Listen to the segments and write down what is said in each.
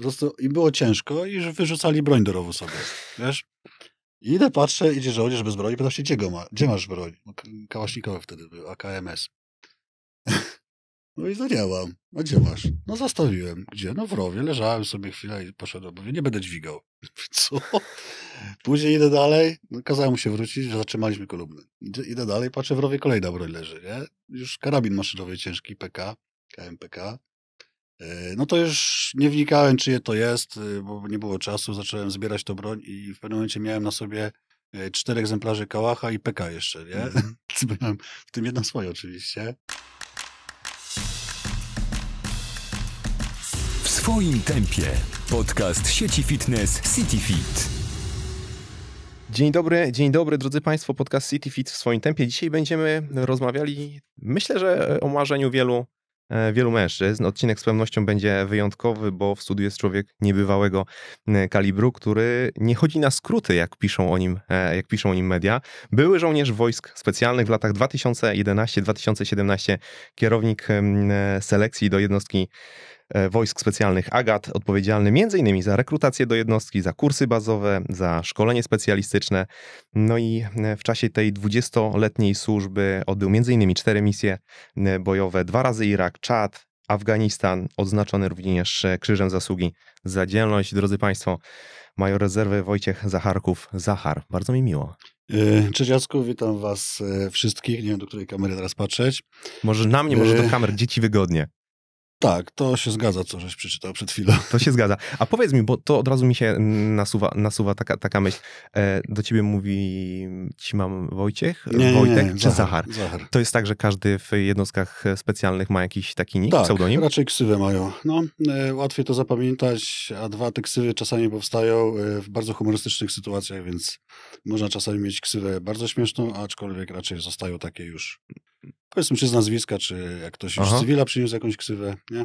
Po prostu im było ciężko i wyrzucali broń do rowu sobie, wiesz? I idę, patrzę, idzie żołnierz bez broni, pytam się, gdzie, go ma, gdzie masz broń? No, Kałasznikowy wtedy był, AKMS. No i zadziałam. A gdzie masz? No zostawiłem. Gdzie? No w rowie. Leżałem sobie chwilę i poszedłem. Mówię, nie będę dźwigał. Co? Później idę dalej. No, kazałem mu się wrócić, zatrzymaliśmy kolumny. Idę dalej, patrzę, w rowie kolejna broń leży, nie? Już karabin maszynowy ciężki, PK, KMPK. E, no to już nie wnikałem, czyje to jest, y, bo nie było czasu. Zacząłem zbierać to broń i w pewnym momencie miałem na sobie e, cztery egzemplarze kałacha i PK jeszcze, nie? Mm. Miałem w tym jedno swoje oczywiście. W swoim tempie. Podcast sieci fitness CityFit. Dzień dobry, dzień dobry drodzy Państwo, podcast CityFit w swoim tempie. Dzisiaj będziemy rozmawiali, myślę, że e, o marzeniu wielu E, wielu mężczyzn. Odcinek z pewnością będzie wyjątkowy, bo w studiu jest człowiek niebywałego e, kalibru, który nie chodzi na skróty, jak piszą o nim, e, jak piszą o nim media. Były żołnierz wojsk specjalnych w latach 2011-2017, kierownik mm, selekcji do jednostki E, wojsk Specjalnych AGAT, odpowiedzialny m.in. za rekrutację do jednostki, za kursy bazowe, za szkolenie specjalistyczne. No i e, w czasie tej 20-letniej służby odbył m.in. cztery misje e, bojowe, dwa razy Irak, Czad, Afganistan, odznaczony również Krzyżem Zasługi za dzielność. Drodzy Państwo, major rezerwy Wojciech Zacharków. Zachar, bardzo mi miło. Cześć Jacku, witam was wszystkich. Nie wiem, do której kamery teraz patrzeć. Może na mnie, może do kamer, dzieci wygodnie. Tak, to się zgadza, co żeś przeczytał przed chwilą. To się zgadza. A powiedz mi, bo to od razu mi się nasuwa, nasuwa taka, taka myśl. E, do ciebie mówi, ci mam Wojciech, nie, Wojtek nie, nie, czy Zachar, Zachar, To jest tak, że każdy w jednostkach specjalnych ma jakiś taki nick, tak, pseudonim? raczej ksywę mają. No, e, łatwiej to zapamiętać, a dwa te ksywy czasami powstają e, w bardzo humorystycznych sytuacjach, więc można czasami mieć ksywę bardzo śmieszną, aczkolwiek raczej zostają takie już Powiedzmy, czy z nazwiska, czy jak ktoś już z cywila przyniósł jakąś ksywę, nie?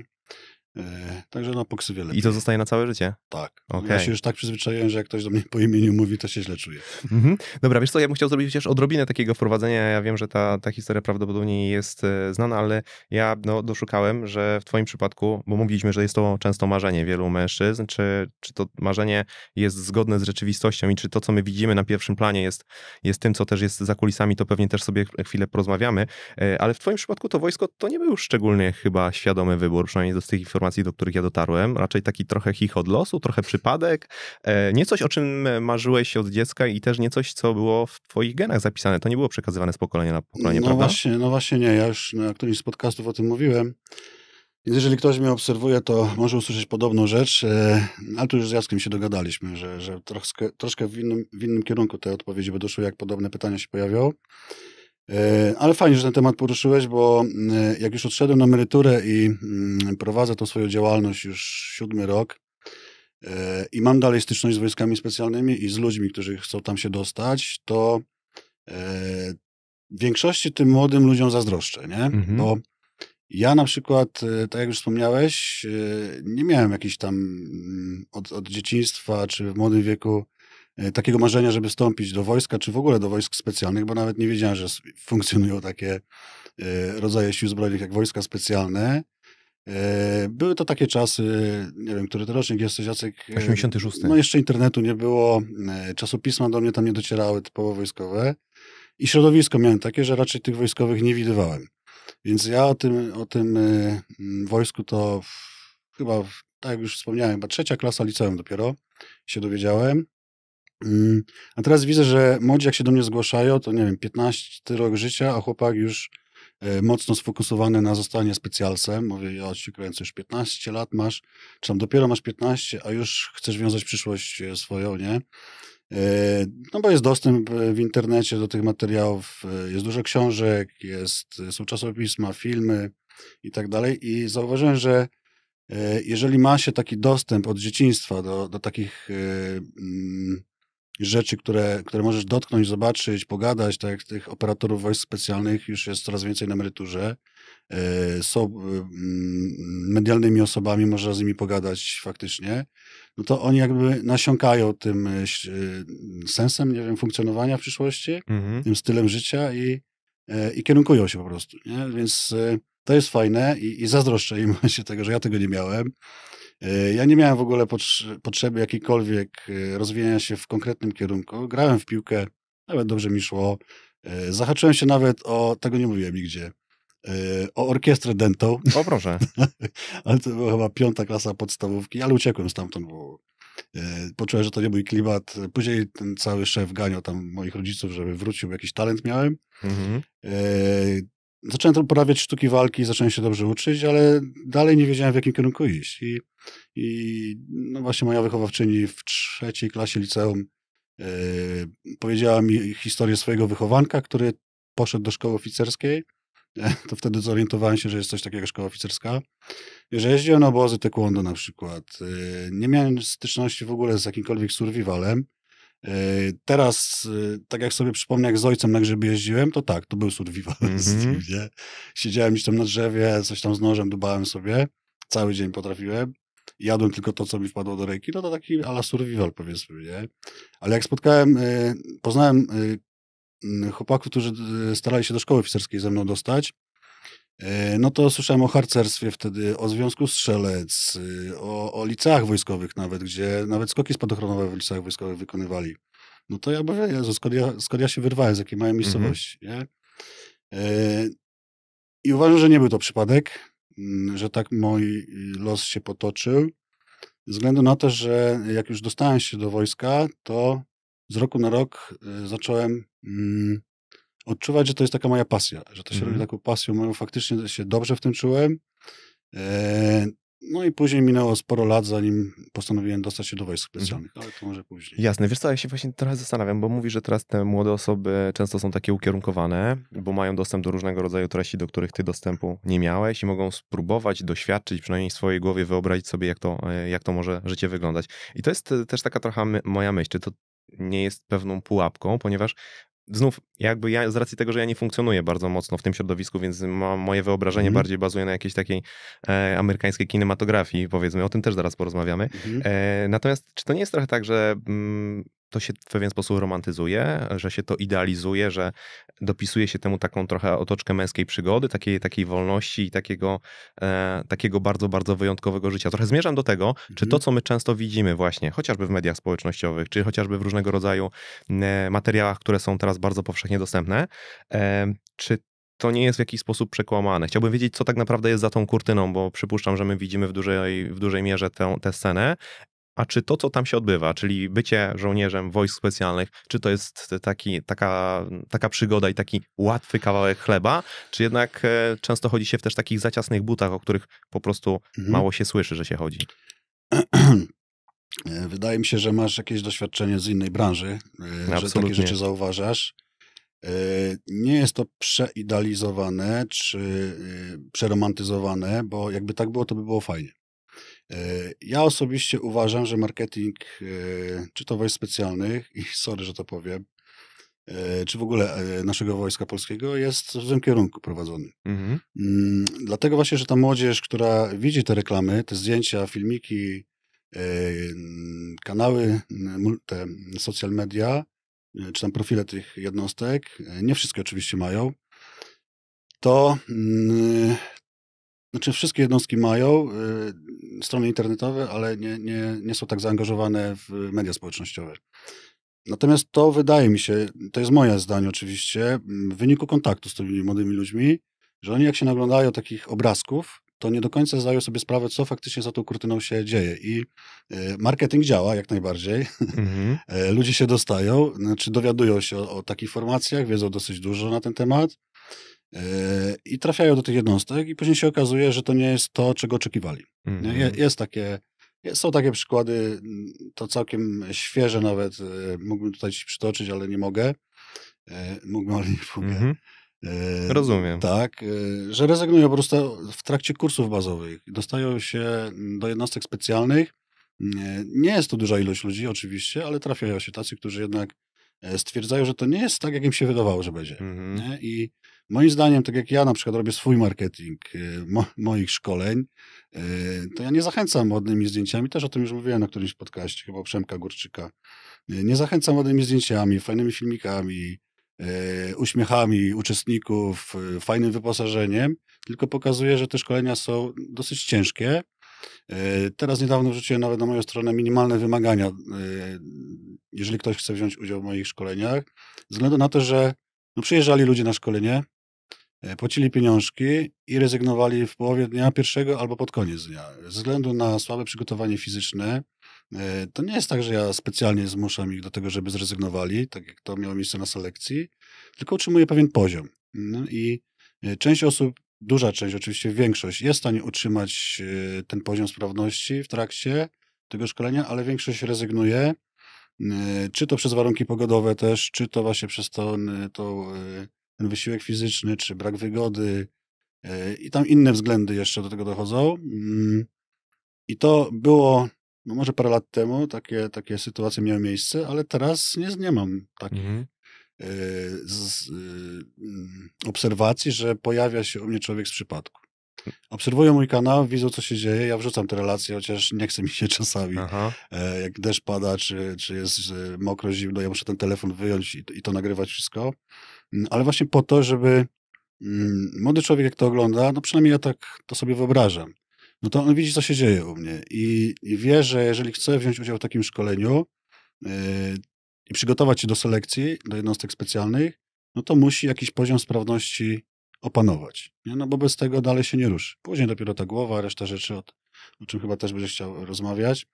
E, także na poksy wiele. I to zostaje na całe życie? Tak. Okay. Ja się już tak przyzwyczaiłem, że jak ktoś do mnie po imieniu mówi, to się źle czuję. Mhm. Dobra, wiesz co, ja bym chciał zrobić chociaż odrobinę takiego wprowadzenia. Ja wiem, że ta, ta historia prawdopodobnie jest e, znana, ale ja no, doszukałem, że w twoim przypadku, bo mówiliśmy, że jest to często marzenie wielu mężczyzn, czy, czy to marzenie jest zgodne z rzeczywistością i czy to, co my widzimy na pierwszym planie jest, jest tym, co też jest za kulisami, to pewnie też sobie chwilę porozmawiamy, e, ale w twoim przypadku to wojsko to nie był szczególnie chyba świadomy wybór, przynajmniej do tych informacji informacji, do których ja dotarłem. Raczej taki trochę chich od losu, trochę przypadek. E, nie coś, o czym marzyłeś od dziecka i też nie coś, co było w twoich genach zapisane. To nie było przekazywane z pokolenia na pokolenie, no prawda? Właśnie, no właśnie nie. Ja już na którymś z podcastów o tym mówiłem. Jeżeli ktoś mnie obserwuje, to może usłyszeć podobną rzecz, e, ale tu już z Jackiem się dogadaliśmy, że, że troszkę, troszkę w, innym, w innym kierunku te odpowiedzi by doszły, jak podobne pytania się pojawią. E, ale fajnie, że ten temat poruszyłeś, bo e, jak już odszedłem na emeryturę i mm, prowadzę tą swoją działalność już siódmy rok e, i mam dalej styczność z wojskami specjalnymi i z ludźmi, którzy chcą tam się dostać, to w większości tym młodym ludziom zazdroszczę, nie? Mhm. Bo ja na przykład, tak jak już wspomniałeś, nie miałem jakichś tam mm, od, od dzieciństwa czy w młodym wieku E, takiego marzenia, żeby wstąpić do wojska, czy w ogóle do wojsk specjalnych, bo nawet nie wiedziałem, że funkcjonują takie e, rodzaje sił zbrojnych jak wojska specjalne. E, były to takie czasy, nie wiem, który to rocznik jesteś, Jacek? 86. No jeszcze internetu nie było, czasopisma do mnie tam nie docierały typowo wojskowe i środowisko miałem takie, że raczej tych wojskowych nie widywałem. Więc ja o tym, o tym wojsku to w, chyba, tak jak już wspomniałem, chyba trzecia klasa liceum dopiero się dowiedziałem. A teraz widzę, że młodzi jak się do mnie zgłaszają, to nie wiem, 15 rok życia, a chłopak już e, mocno sfokusowany na zostanie specjalcem. Mówię, ja ci kręcę już 15 lat masz, czy tam dopiero masz 15, a już chcesz wiązać przyszłość e, swoją, nie? E, no bo jest dostęp w internecie do tych materiałów, jest dużo książek, jest, są czasopisma, filmy i tak dalej. I zauważyłem, że jeżeli ma się taki dostęp od dzieciństwa do, do takich mm, rzeczy, które, które możesz dotknąć, zobaczyć, pogadać, tak jak tych operatorów wojsk specjalnych już jest coraz więcej na emeryturze. E, są e, mm, medialnymi osobami, można z nimi pogadać faktycznie, no to oni jakby nasiąkają tym e, sensem, nie wiem, funkcjonowania w przyszłości, mhm. tym stylem życia i, i kierunkują się po prostu, nie? Więc to jest fajne i, i zazdroszczę im się tego, że ja tego nie miałem. E, ja nie miałem w ogóle potrzeby jakiejkolwiek e, rozwijania się w konkretnym kierunku. Grałem w piłkę, nawet dobrze mi szło. E, zahaczyłem się nawet o, tego nie mówiłem nigdzie, o orkiestrę dentą. O proszę. ale to była chyba piąta klasa podstawówki, ale uciekłem stamtąd, bo poczułem, że to nie mój klimat. Później ten cały szef ganiał tam moich rodziców, żeby wrócił, bo jakiś talent miałem. Mhm zacząłem porabiać sztuki walki, zacząłem się dobrze uczyć, ale dalej nie wiedziałem, w jakim kierunku iść. I, i no właśnie moja wychowawczyni w trzeciej klasie liceum e, powiedziała mi historię swojego wychowanka, który poszedł do szkoły oficerskiej. E, to wtedy zorientowałem się, że jest coś takiego jak szkoła oficerska. Że jeździłem na obozy taekwondo na przykład. E, nie miałem styczności w ogóle z jakimkolwiek survivalem. Yy, teraz, yy, tak jak sobie przypomnę, jak z ojcem na grzyby jeździłem, to tak, to był survival mm -hmm. Siedziałem gdzieś tam na drzewie, coś tam z nożem dubałem sobie, cały dzień potrafiłem. Jadłem tylko to, co mi wpadło do ręki, no to taki ala survival powiedzmy, nie? Ale jak spotkałem, yy, poznałem mm, chłopaków, którzy starali się do szkoły oficerskiej ze mną dostać, E, no to słyszałem o harcerstwie wtedy, o Związku Strzelec, y, o, o liceach wojskowych nawet, gdzie nawet skoki spadochronowe w liceach wojskowych wykonywali. No to ja mówię, Jezu, skąd ja, skąd ja się wyrwałem z jakiej małej mhm. miejscowości, mm -hmm. nie? E, I uważam, że nie był to przypadek, mm, że tak mój y, los się potoczył. Ze względu na to, że jak już dostałem się do wojska, to z roku na rok y, zacząłem mm, odczuwać, że to jest taka moja pasja, że to się mhm. robi taką pasją moją. Faktycznie się dobrze w tym czułem. E, no i później minęło sporo lat, zanim postanowiłem dostać się do wojsk mhm. specjalnych, ale to może później. Jasne, wiesz co, ja się właśnie trochę zastanawiam, bo mówi, że teraz te młode osoby często są takie ukierunkowane, bo mają dostęp do różnego rodzaju treści, do których ty dostępu nie miałeś i mogą spróbować, doświadczyć, przynajmniej w swojej głowie wyobrazić sobie, jak to, e, jak to może życie wyglądać. I to jest e, też taka trochę my, moja myśl, czy to nie jest pewną pułapką, ponieważ znów jakby ja z racji tego, że ja nie funkcjonuję bardzo mocno w tym środowisku, więc ma, moje wyobrażenie mhm. bardziej bazuje na jakiejś takiej e, amerykańskiej kinematografii, powiedzmy, o tym też zaraz porozmawiamy. Mhm. E, natomiast czy to nie jest trochę tak, że mm, to się w pewien sposób romantyzuje, że się to idealizuje, że dopisuje się temu taką trochę otoczkę męskiej przygody, takiej, takiej wolności i takiego, e, takiego bardzo, bardzo wyjątkowego życia. Trochę zmierzam do tego, mhm. czy to, mhm. co my często widzimy właśnie, chociażby w mediach społecznościowych, czy chociażby w różnego rodzaju e, materiałach, które są teraz bardzo powszechnie dostępne, e, czy to nie jest w jakiś sposób przekłamane. Chciałbym wiedzieć, co tak naprawdę jest za tą kurtyną, bo przypuszczam, że my widzimy w dużej, w dużej mierze tę, tę scenę, a czy to, co tam się odbywa, czyli bycie żołnierzem wojsk specjalnych, czy to jest taki, taka, taka przygoda i taki łatwy kawałek chleba, czy jednak e, często chodzi się w też takich zaciasnych butach, o których po prostu mhm. mało się słyszy, że się chodzi? E, wydaje mi się, że masz jakieś doświadczenie z innej branży, Absolutnie. że takie rzeczy zauważasz. E, nie jest to przeidealizowane czy przeromantyzowane, bo jakby tak było, to by było fajnie. E, ja osobiście uważam, że marketing, e, czy to wojsk specjalnych, i sorry, że to powiem, e, czy w ogóle naszego wojska polskiego jest w złym kierunku prowadzony. Mhm. Mm, dlatego właśnie, że ta młodzież, która widzi te reklamy, te zdjęcia, filmiki, kanały, te social media, czy tam profile tych jednostek, nie wszystkie oczywiście mają, to mm, znaczy wszystkie jednostki mają y, strony internetowe, ale nie, nie, nie są tak zaangażowane w media społecznościowe. Natomiast to wydaje mi się, to jest moje zdanie oczywiście, w wyniku kontaktu z tymi młodymi ludźmi, że oni jak się naglądają takich obrazków, to nie do końca zdają sobie sprawę, co faktycznie za tą kurtyną się dzieje. I y, marketing działa jak najbardziej. Mm-hmm. Ludzie się dostają, znaczy dowiadują się o, o, takich formacjach, wiedzą dosyć dużo na ten temat. E, I trafiają do tych jednostek i później się okazuje, że to nie jest to, czego oczekiwali. Mhm. Jest takie, są takie przykłady, to całkiem świeże nawet, e, mógłbym tutaj ci przytoczyć, ale nie mogę. E, mógłbym, ale nie mogę. Mhm. Rozumiem. Tak, że rezygnują po prostu w trakcie kursów bazowych. Dostają się do jednostek specjalnych. Nie jest to duża ilość ludzi, oczywiście, ale trafiają się tacy, którzy jednak E, stwierdzają, że to nie jest tak, jak im się wydawało, że będzie. Mhm. I moim zdaniem, tak jak ja na przykład robię swój marketing e, mo moich szkoleń, e, to ja nie zachęcam młodymi zdjęciami, też o tym już mówiłem na którymś podcaście, chyba Przemka Górczyka. Nie zachęcam młodymi zdjęciami, fajnymi filmikami, uśmiechami uczestników, fajnym wyposażeniem, tylko pokazuje, że te szkolenia są dosyć ciężkie, E, teraz niedawno wrzuciłem nawet na moją stronę minimalne wymagania, e, jeżeli ktoś chce wziąć udział w moich szkoleniach, ze względu na to, że no przyjeżdżali ludzie na szkolenie, e, płacili pieniążki i rezygnowali w połowie dnia pierwszego albo pod koniec dnia. Ze względu na słabe przygotowanie fizyczne, to nie jest tak, że ja specjalnie zmuszam ich do tego, żeby zrezygnowali, tak jak to miało miejsce na selekcji, tylko utrzymuję pewien poziom. No i część osób duża część, oczywiście większość, jest w stanie utrzymać y, ten poziom sprawności w trakcie tego szkolenia, ale większość rezygnuje. Y, czy to przez warunki pogodowe też, czy to właśnie przez to, to y, ten wysiłek fizyczny, czy brak wygody i tam inne względy jeszcze do tego dochodzą. Mm, I to było no może parę lat temu takie, takie sytuacje miały miejsce, ale teraz nie, nie mam takich. Mhm. E, z y, mm, obserwacji, że pojawia się u mnie człowiek z przypadku. Obserwują mój kanał, widzą co się dzieje, ja wrzucam te relacje, chociaż nie chce mi się czasami. E, jak deszcz pada, czy, czy jest e, mokro, zimno, ja muszę ten telefon wyjąć i, i to nagrywać wszystko. Mm, ale właśnie po to, żeby mm, młody człowiek jak to ogląda, no przynajmniej ja tak to sobie wyobrażam, no to on widzi co się dzieje u mnie i, i wie, że jeżeli chce wziąć udział w takim szkoleniu, i przygotować się do selekcji, do jednostek specjalnych, no to musi jakiś poziom sprawności opanować. Nie? No bo bez tego dalej się nie ruszy. Później dopiero ta głowa, reszta rzeczy, o, o czym chyba też będziesz chciał rozmawiać,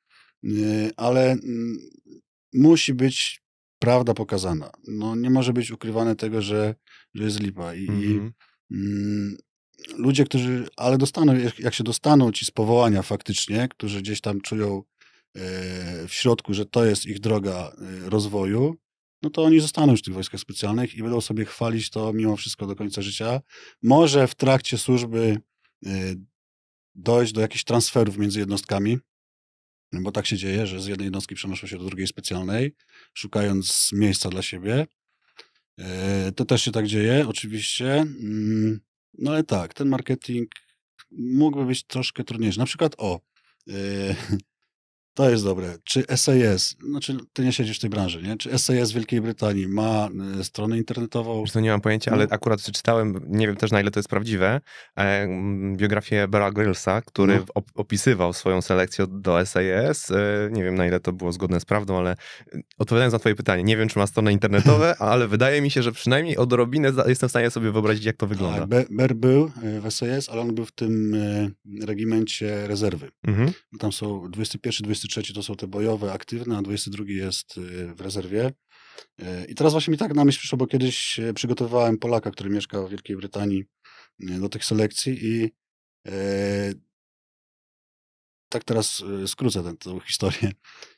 yy, ale yy, musi być prawda pokazana. No nie może być ukrywane tego, że, że jest lipa. I, mm-hmm. i yy, ludzie, którzy, ale dostaną, jak się dostaną ci z powołania faktycznie, którzy gdzieś tam czują E, w środku, że to jest ich droga e, rozwoju, no to oni zostaną już w tych wojskach specjalnych i będą sobie chwalić to mimo wszystko do końca życia. Może w trakcie służby e, dojść do jakichś transferów między jednostkami, bo tak się dzieje, że z jednej jednostki przenoszą się do drugiej specjalnej, szukając miejsca dla siebie. To też się tak dzieje, oczywiście. Mm, no ale tak, ten marketing mógłby być troszkę trudniejszy. Na przykład, o, To jest dobre. Czy SAS, znaczy ty nie siedzisz w tej branży, nie? Czy SAS w Wielkiej Brytanii ma e, stronę internetową? Już to nie mam pojęcia, no. ale akurat przeczytałem, nie wiem też na ile to jest prawdziwe, e, biografię Bera Grylsa, który no. op opisywał swoją selekcję do SAS. E, nie wiem na ile to było zgodne z prawdą, ale e, odpowiadając na twoje pytanie, nie wiem czy ma strony internetowe, ale wydaje mi się, że przynajmniej odrobinę jestem w stanie sobie wyobrazić jak to wygląda. Tak, Ber był e, w SAS, ale on był w tym regimencie rezerwy. Mhm. Tam są 21, 22 23 to są te bojowe, aktywne, a 22 jest y, w rezerwie. Y, I teraz właśnie mi tak na myśl przyszło, bo kiedyś y, przygotowywałem Polaka, który mieszka w Wielkiej Brytanii do tych selekcji i tak teraz skrócę tę historię.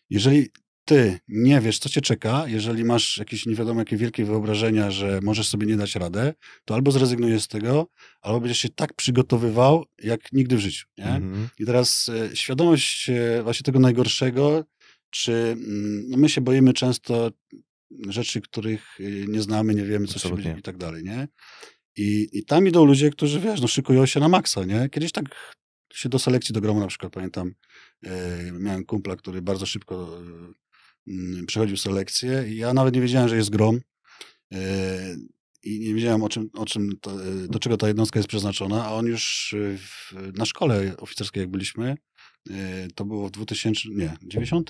Jeżeli ty nie wiesz, co cię czeka, jeżeli masz jakieś nie wiadomo jakie wielkie wyobrażenia, że możesz sobie nie dać radę, to albo zrezygnujesz z tego, albo będziesz się tak przygotowywał, jak nigdy w życiu. Nie? Mhm. I teraz e, świadomość e, właśnie tego najgorszego, czy mm, no my się boimy często rzeczy, których e, nie znamy, nie wiemy, co Absolutnie. się będzie i tak dalej, nie? I, I tam idą ludzie, którzy, wiesz, no szykują się na maksa, nie? Kiedyś tak się do selekcji do gromu na przykład, pamiętam, e, miałem kumpla, który bardzo szybko e, Mm, przechodził selekcję i ja nawet nie wiedziałem, że jest grom e, i nie wiedziałem, o czym, o czym to, e, do czego ta jednostka jest przeznaczona, a on już e, w, na szkole oficerskiej, jak byliśmy, to było w 2000, nie, 90?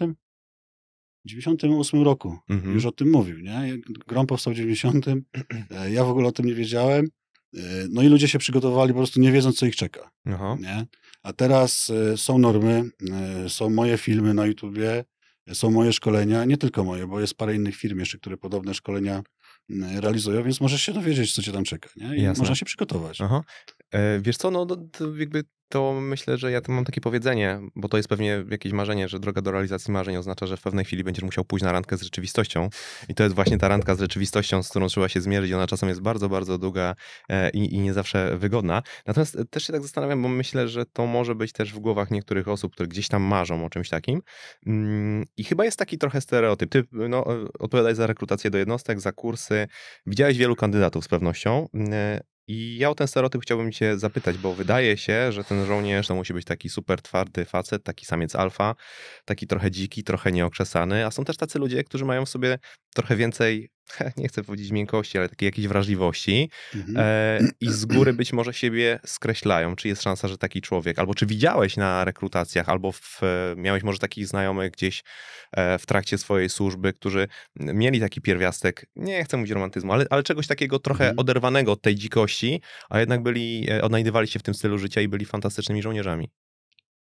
98 roku. Mhm. Już o tym mówił, nie? Grom powstał w 90. Ja w ogóle o tym nie wiedziałem. No i ludzie się przygotowali, po prostu nie wiedząc, co ich czeka. Aha. Nie? A teraz są normy, są moje filmy na YouTubie, są moje szkolenia, nie tylko moje, bo jest parę innych firm jeszcze, które podobne szkolenia mm, realizują, więc możesz się dowiedzieć, co cię tam czeka, nie? I Jasne. można się przygotować. Aha. E, wiesz co, no to jakby to myślę, że ja tam mam takie powiedzenie, bo to jest pewnie jakieś marzenie, że droga do realizacji marzeń oznacza, że w pewnej chwili będziesz musiał pójść na randkę z rzeczywistością. I to jest właśnie ta randka z rzeczywistością, z którą trzeba się zmierzyć. Ona czasem jest bardzo, bardzo długa e, i, i nie zawsze wygodna. Natomiast e, też się tak zastanawiam, bo myślę, że to może być też w głowach niektórych osób, które gdzieś tam marzą o czymś takim. Mm, I chyba jest taki trochę stereotyp. Ty no, odpowiadaj za rekrutację do jednostek, za kursy. Widziałeś wielu kandydatów z pewnością. Mm, i ja o ten stereotyp chciałbym Cię zapytać, bo wydaje się, że ten żołnierz to musi być taki super twardy facet, taki samiec alfa, taki trochę dziki, trochę nieokrzesany, a są też tacy ludzie, którzy mają w sobie trochę więcej nie chcę powiedzieć miękkości, ale takiej jakiejś wrażliwości mhm. e, i z góry być może siebie skreślają. Czy jest szansa, że taki człowiek, albo czy widziałeś na rekrutacjach, albo w, e, miałeś może takich znajomych gdzieś e, w trakcie swojej służby, którzy mieli taki pierwiastek, nie chcę mówić romantyzmu, ale, ale czegoś takiego trochę mhm. oderwanego od tej dzikości, a jednak byli, e, odnajdywali się w tym stylu życia i byli fantastycznymi żołnierzami.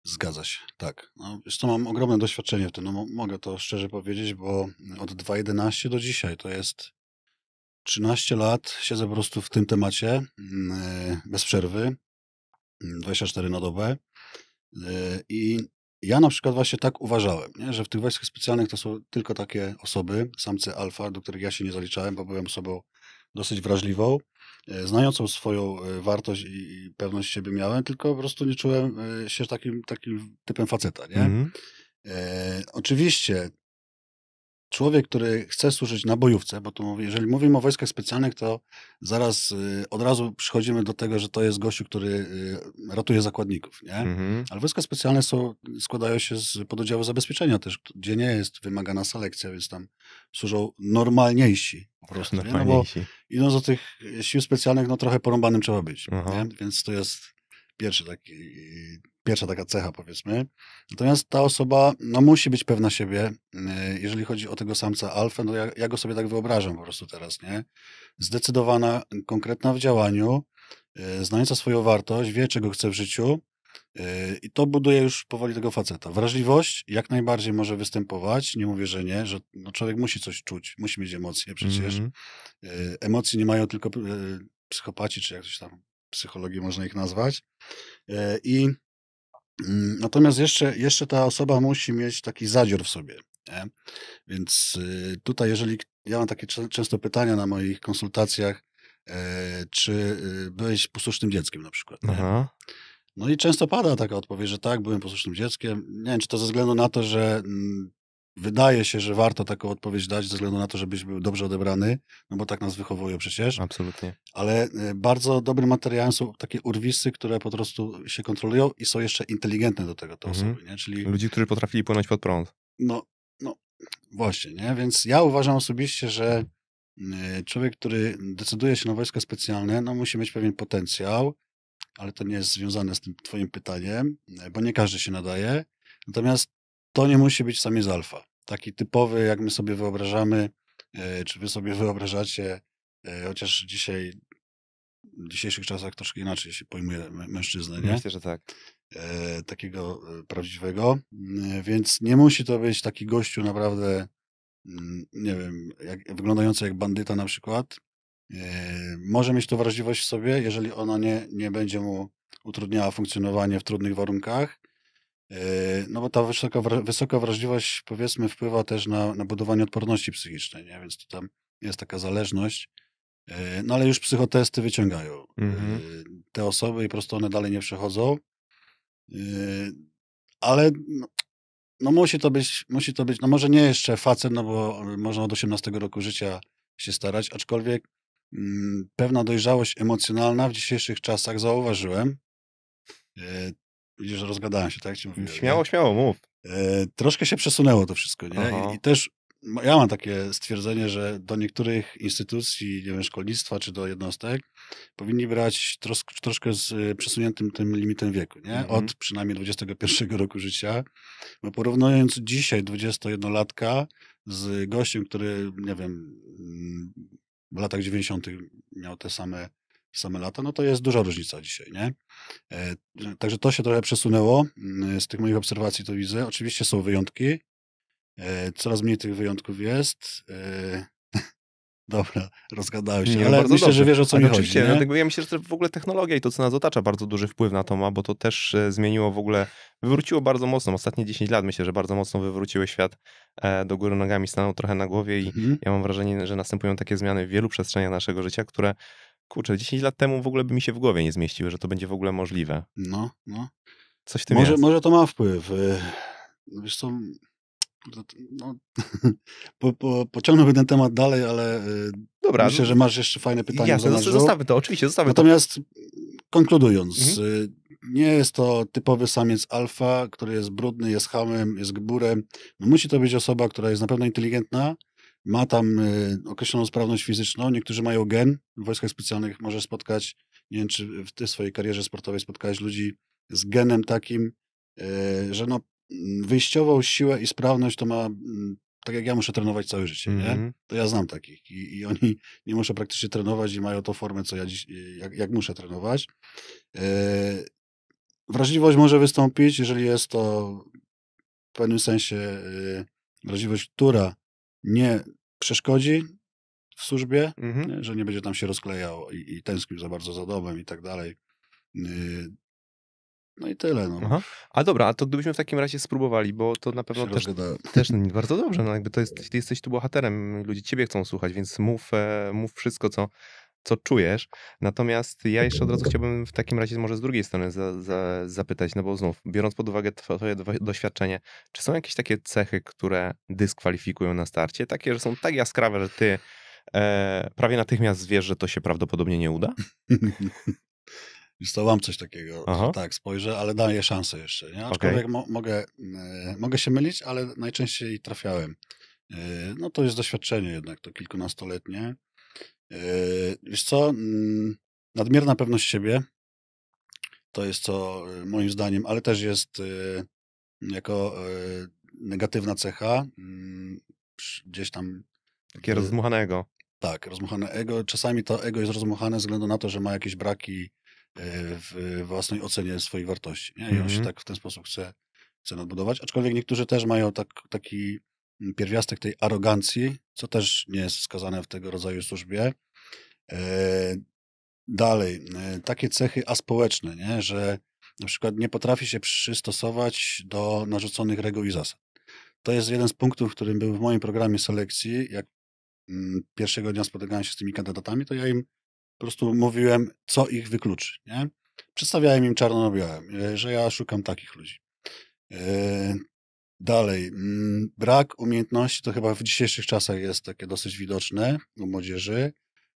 Zgadza się, tak. No, to mam ogromne doświadczenie w tym, no, mogę to szczerze powiedzieć, bo od 2011 do dzisiaj to jest 13 lat siedzę po prostu w tym temacie mm, e, bez przerwy, 24 mm, na dobę. E, I ja na przykład właśnie tak uważałem, nie? że w tych wojskach specjalnych to są tylko takie osoby, samce alfa, do których ja się nie zaliczałem, bo byłem osobą dosyć wrażliwą, e, znającą swoją e, wartość i pewność siebie miałem, tylko po prostu nie czułem e, się takim, takim typem faceta, nie? Mm -hmm. E, oczywiście człowiek, który chce służyć na bojówce, bo tu jeżeli mówimy o wojskach specjalnych, to zaraz y, od razu przychodzimy do tego, że to jest gościu, który y, ratuje zakładników, nie? Mhm. Ale wojska specjalne są, składają się z pododdziału zabezpieczenia też, gdzie nie jest wymagana selekcja, więc tam służą normalniejsi. Po prostu no normalniejsi. No idąc do tych sił specjalnych, no trochę porąbanym trzeba być, Więc to jest pierwszy taki pierwsza taka cecha, powiedzmy. Natomiast ta osoba no, musi być pewna siebie. Y, jeżeli chodzi o tego samca alfę, no ja, ja go sobie tak wyobrażam po prostu teraz, nie? Zdecydowana, konkretna w działaniu, y, znająca swoją wartość, wie, czego chce w życiu. Y, I to buduje już powoli tego faceta. Wrażliwość jak najbardziej może występować. Nie mówię, że nie, że no człowiek musi coś czuć, musi mieć emocje przecież. Mm -hmm. Emocje nie mają tylko psychopaci, czy jak coś tam psychologii można ich nazwać. I Mm, natomiast jeszcze, jeszcze ta osoba musi mieć taki zadzior w sobie. Nie? Więc y, tutaj, jeżeli ja mam takie często pytania na moich konsultacjach, e, czy y, byłeś posłusznym dzieckiem na przykład. No i często pada taka odpowiedź, że tak, byłem posłusznym dzieckiem. Nie wiem, czy to ze względu na to, że mm, wydaje się, że warto taką odpowiedź dać, ze względu na to, żebyś był dobrze odebrany, no bo tak nas wychowują przecież. Absolutnie. Ale e, bardzo dobrym materiałem są takie urwisy, które po prostu się kontrolują i są jeszcze inteligentne do tego te mhm. osoby, nie? Czyli... Ludzi, którzy potrafili płynąć pod prąd. No, no, właśnie, nie? Więc ja uważam osobiście, że e, człowiek, który decyduje się na wojska specjalne, no musi mieć pewien potencjał, ale to nie jest związane z tym twoim pytaniem, e, bo nie każdy się nadaje. Natomiast to nie musi być samiec alfa. Taki typowy, jak my sobie wyobrażamy, e, czy wy sobie wyobrażacie, e, chociaż dzisiaj w dzisiejszych czasach troszkę inaczej się pojmuje mężczyznę, nie? Myślę, że tak. E, takiego e, prawdziwego, mm, więc nie musi to być taki gościu naprawdę, mm, nie wiem, jak, wyglądający jak bandyta na przykład. E, może mieć to wrażliwość w sobie, jeżeli ona nie, nie będzie mu utrudniała funkcjonowanie w trudnych warunkach, E, no bo ta wysoka, wysoka wrażliwość, powiedzmy, wpływa też na, na budowanie odporności psychicznej, nie? więc to tam jest taka zależność. E, no ale już psychotesty wyciągają e, mhm. te osoby i prosto one dalej nie przechodzą. Ale no, no, musi to być, musi to być, no może nie jeszcze facet, no bo można od 18 roku życia się starać, aczkolwiek mm, pewna dojrzałość emocjonalna w dzisiejszych czasach zauważyłem. Widzisz, że rozgadałem się, tak? Ci mówiłem, śmiało, nie? śmiało, mów. E, troszkę się przesunęło to wszystko, nie? I, I, też ja mam takie stwierdzenie, że do niektórych instytucji, nie wiem, szkolnictwa czy do jednostek powinni brać troszkę z e, przesuniętym tym limitem wieku, nie? Mhm. Od przynajmniej 21 roku życia. Bo porównując dzisiaj 21-latka z gościem, który, nie wiem, mm, w latach 90. miał te same same lata, no to jest duża różnica dzisiaj, nie? E, także to się trochę przesunęło. Mm, z tych moich obserwacji to widzę. Oczywiście są wyjątki. E, coraz mniej tych wyjątków jest. E, dobra, rozgadałeś się, nie, mm, ale myślę, dobrze. że wiesz o co ale mi chodzi. Oczywiście, no, ja myślę, że w ogóle technologia i to, co nas otacza, bardzo duży wpływ na to ma, bo to też zmieniło w ogóle, wywróciło bardzo mocno, ostatnie 10 lat myślę, że bardzo mocno wywróciły świat do góry nogami, stanął trochę na głowie i mhm. ja mam wrażenie, że następują takie zmiany w wielu przestrzeniach naszego życia, które kurczę, 10 lat temu w ogóle by mi się w głowie nie zmieściły, że to będzie w ogóle możliwe. No, no. Coś w tym może, jest. Może to ma wpływ. Y, no wiesz co, no, po, po, pociągnąłbym ten temat dalej, ale y, Dobra, myślę, no że masz jeszcze fajne pytania. Jasne, no zostawmy to, oczywiście, zostawmy Natomiast to. konkludując, mhm. Y, nie jest to typowy samiec alfa, który jest brudny, jest hamem, jest gburem. Musi to być osoba, która jest na pewno inteligentna, ma tam y, określoną sprawność fizyczną, niektórzy mają gen. W Wojskach Specjalnych może spotkać, nie wiem czy w swojej karierze sportowej spotkałeś ludzi z genem takim, y, że no, mm, wyjściową siłę i sprawność to ma, mm, tak jak ja muszę trenować całe życie, mm -hmm. nie? Mhm. To ja znam takich I, i, oni nie muszą praktycznie trenować i mają tą formę, co ja dziś, y, jak, jak muszę trenować. Wrażliwość może wystąpić, jeżeli jest to w pewnym sensie wrażliwość, która nie przeszkodzi w służbie, mhm. E, że nie będzie tam się rozklejał i, i tęsknił za bardzo za domem i tak dalej. Y, no i tyle. No. Aha. A dobra, a to gdybyśmy w takim razie spróbowali, bo to na pewno też, też bardzo dobrze, no jakby to jest, ty jesteś tu bohaterem, ludzie ciebie chcą słuchać, więc mów, e, mów wszystko, co, co czujesz. Natomiast ja jeszcze od razu chciałbym w takim razie może z drugiej strony za, za, zapytać, no bo znów, biorąc pod uwagę twoje doświadczenie, czy są jakieś takie cechy, które dyskwalifikują na starcie? Takie, że są tak jaskrawe, że ty e, prawie natychmiast wiesz, że to się prawdopodobnie nie uda? Wiesz mam coś takiego, tak, spojrzę, ale daję szansę jeszcze, nie? Aczkolwiek okay. mo mogę, e, mogę się mylić, ale najczęściej trafiałem. E, no to jest doświadczenie jednak, to kilkunastoletnie. Yy, wiesz co, mm, nadmierna pewność siebie to jest co y, moim zdaniem, ale też jest y, jako y, negatywna cecha mm, gdzieś tam. Takie ego. Tak, rozmuchane ego. Czasami to ego jest rozmuchane ze względu na to, że ma jakieś braki w własnej ocenie swojej wartości. Nie? I on mm -hmm. się mhm. tak w ten sposób chce, chce nadbudować. Aczkolwiek niektórzy też mają tak, taki pierwiastek tej arogancji, co też nie jest wskazane w tego rodzaju służbie. E, dalej, e, takie cechy aspołeczne, nie? że na przykład nie potrafi się przystosować do narzuconych reguł i zasad. To jest jeden z punktów, którym był w moim programie selekcji. Jak mm, pierwszego dnia spotykałem się z tymi kandydatami, to ja im po prostu mówiłem, co ich wykluczy. Nie? Przedstawiałem im czarno-białe, e, że ja szukam takich ludzi. Dalej, mm, brak umiejętności to chyba w dzisiejszych czasach jest takie dosyć widoczne u młodzieży.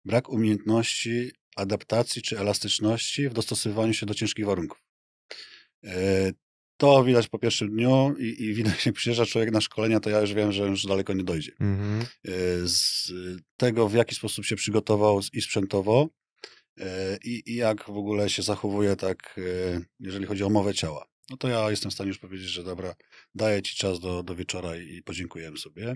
Brak umiejętności adaptacji czy elastyczności w dostosowywaniu się do ciężkich warunków. E, to widać po pierwszym dniu i, i widać, jak przyjeżdża człowiek na szkolenia, to ja już wiem, że już daleko nie dojdzie. Mhm. E, z tego, w jaki sposób się przygotował i sprzętowo, e, i, i jak w ogóle się zachowuje tak, jeżeli chodzi o mowę ciała. No to ja jestem w stanie już powiedzieć, że dobra, daję ci czas do, do wieczora i, i podziękujemy sobie.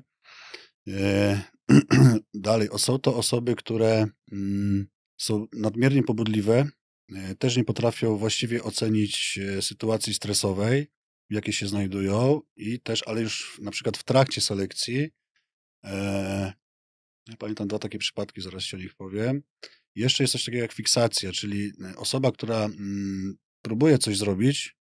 E, dalej, są to osoby, które mm, są nadmiernie pobudliwe, e, też nie potrafią właściwie ocenić e, sytuacji stresowej, w jakiej się znajdują i też, ale już na przykład w trakcie selekcji, e, ja pamiętam dwa takie przypadki, zaraz się o nich powiem, jeszcze jest coś takiego jak fiksacja, czyli e, osoba, która mm, próbuje coś zrobić,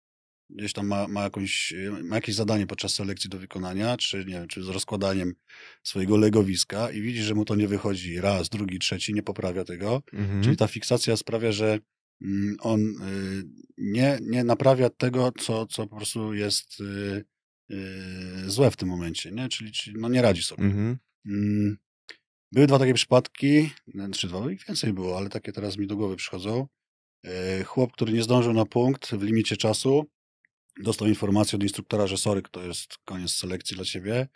gdzieś tam ma, ma, jakąś, ma jakieś zadanie podczas selekcji do wykonania, czy nie wiem, czy z rozkładaniem swojego legowiska i widzi, że mu to nie wychodzi raz, drugi, trzeci, nie poprawia tego. Mhm. Czyli ta fiksacja sprawia, że mm, on y, nie, nie naprawia tego, co, co po prostu jest y, y, złe w tym momencie, nie? Czyli, czyli no nie radzi sobie. Mhm. Mm, były dwa takie przypadki, czy no, dwa, no ich więcej było, ale takie teraz mi do głowy przychodzą. E, chłop, który nie zdążył na punkt w limicie czasu, dostał informację od instruktora, że sorry, to jest koniec selekcji dla ciebie.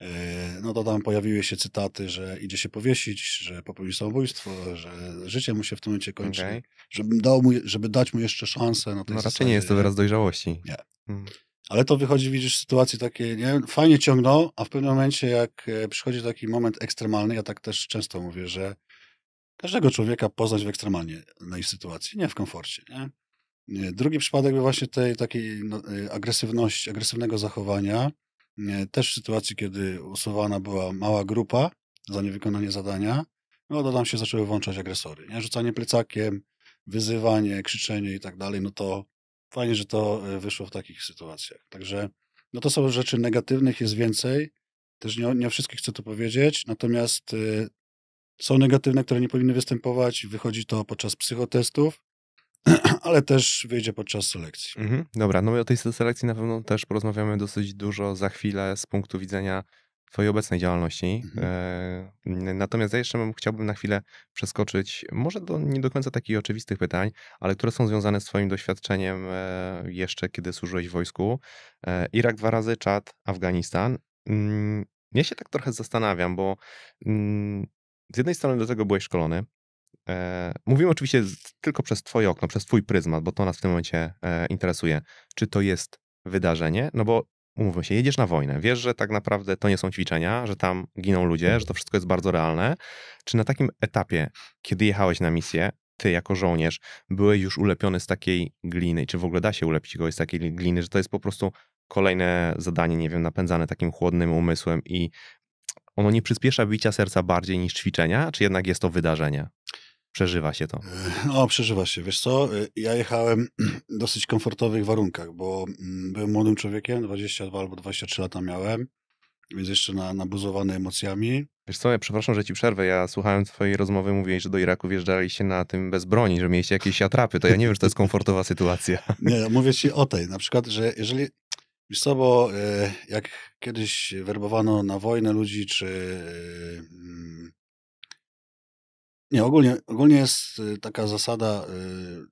E, no to tam pojawiły się cytaty, że idzie się powiesić, że popełni samobójstwo, że życie mu się w tym momencie kończy. Okay. Żeby, dał mu, żeby dać mu jeszcze szansę na tej No raczej zasadzie. nie jest to wyraz dojrzałości. Nie. Hmm. Ale to wychodzi, widzisz, z sytuacji takiej, nie? fajnie ciągnął, a w pewnym momencie, jak e, przychodzi taki moment ekstremalny, ja tak też często mówię, że każdego człowieka poznać w ekstremalnie na ich sytuacji, nie w komforcie. Nie? Drugi przypadek był właśnie tej takiej no, e, agresywności, agresywnego zachowania. E, też w sytuacji, kiedy usuwana była mała grupa za niewykonanie zadania, no dodam się, zaczęły włączać agresory. Nie? Rzucanie plecakiem, wyzywanie, krzyczenie i tak dalej, no to fajnie, że to e, wyszło w takich sytuacjach. Także no to są rzeczy negatywnych, jest więcej. Też nie, nie o wszystkich chcę tu powiedzieć, natomiast y, są negatywne, które nie powinny występować. Wychodzi to podczas psychotestów, ale też wyjdzie podczas selekcji. Mhm. Dobra, no i o tej selekcji na pewno też porozmawiamy dosyć dużo za chwilę z punktu widzenia Twojej obecnej działalności. Mhm. E, natomiast ja jeszcze chciałbym na chwilę przeskoczyć, może do nie do końca takich oczywistych pytań, ale które są związane z Twoim doświadczeniem e, jeszcze, kiedy służyłeś w wojsku. E, Irak dwa razy, Czad, Afganistan. Mm, ja się tak trochę zastanawiam, bo mm, z jednej strony do tego byłeś szkolony, E, mówimy oczywiście tylko przez Twoje okno, przez Twój pryzmat, bo to nas w tym momencie e, interesuje. Czy to jest wydarzenie? No bo umówmy się, jedziesz na wojnę, wiesz, że tak naprawdę to nie są ćwiczenia, że tam giną ludzie, że to wszystko jest bardzo realne. Czy na takim etapie, kiedy jechałeś na misję, ty jako żołnierz byłeś już ulepiony z takiej gliny, czy w ogóle da się ulepić kogoś z takiej gliny, że to jest po prostu kolejne zadanie, nie wiem, napędzane takim chłodnym umysłem i ono nie przyspiesza bicia serca bardziej niż ćwiczenia, czy jednak jest to wydarzenie? przeżywa się to? E, o, przeżywa się. Wiesz co, e, ja jechałem w dosyć komfortowych warunkach, bo mm, byłem młodym człowiekiem, 22 albo 23 lata miałem, więc jeszcze na, nabuzowany emocjami. Wiesz co, ja przepraszam, że ci przerwę. Ja słuchałem twojej rozmowy, mówiłeś, że do Iraku wjeżdżaliście na tym bez broni, że mieliście jakieś atrapy. To ja nie wiem, czy to jest komfortowa sytuacja. Nie, no, mówię ci o tej. Na przykład, że jeżeli... Wiesz co, bo e, jak kiedyś werbowano na wojnę ludzi, czy mm, nie, ogólnie, ogólnie jest y, taka zasada,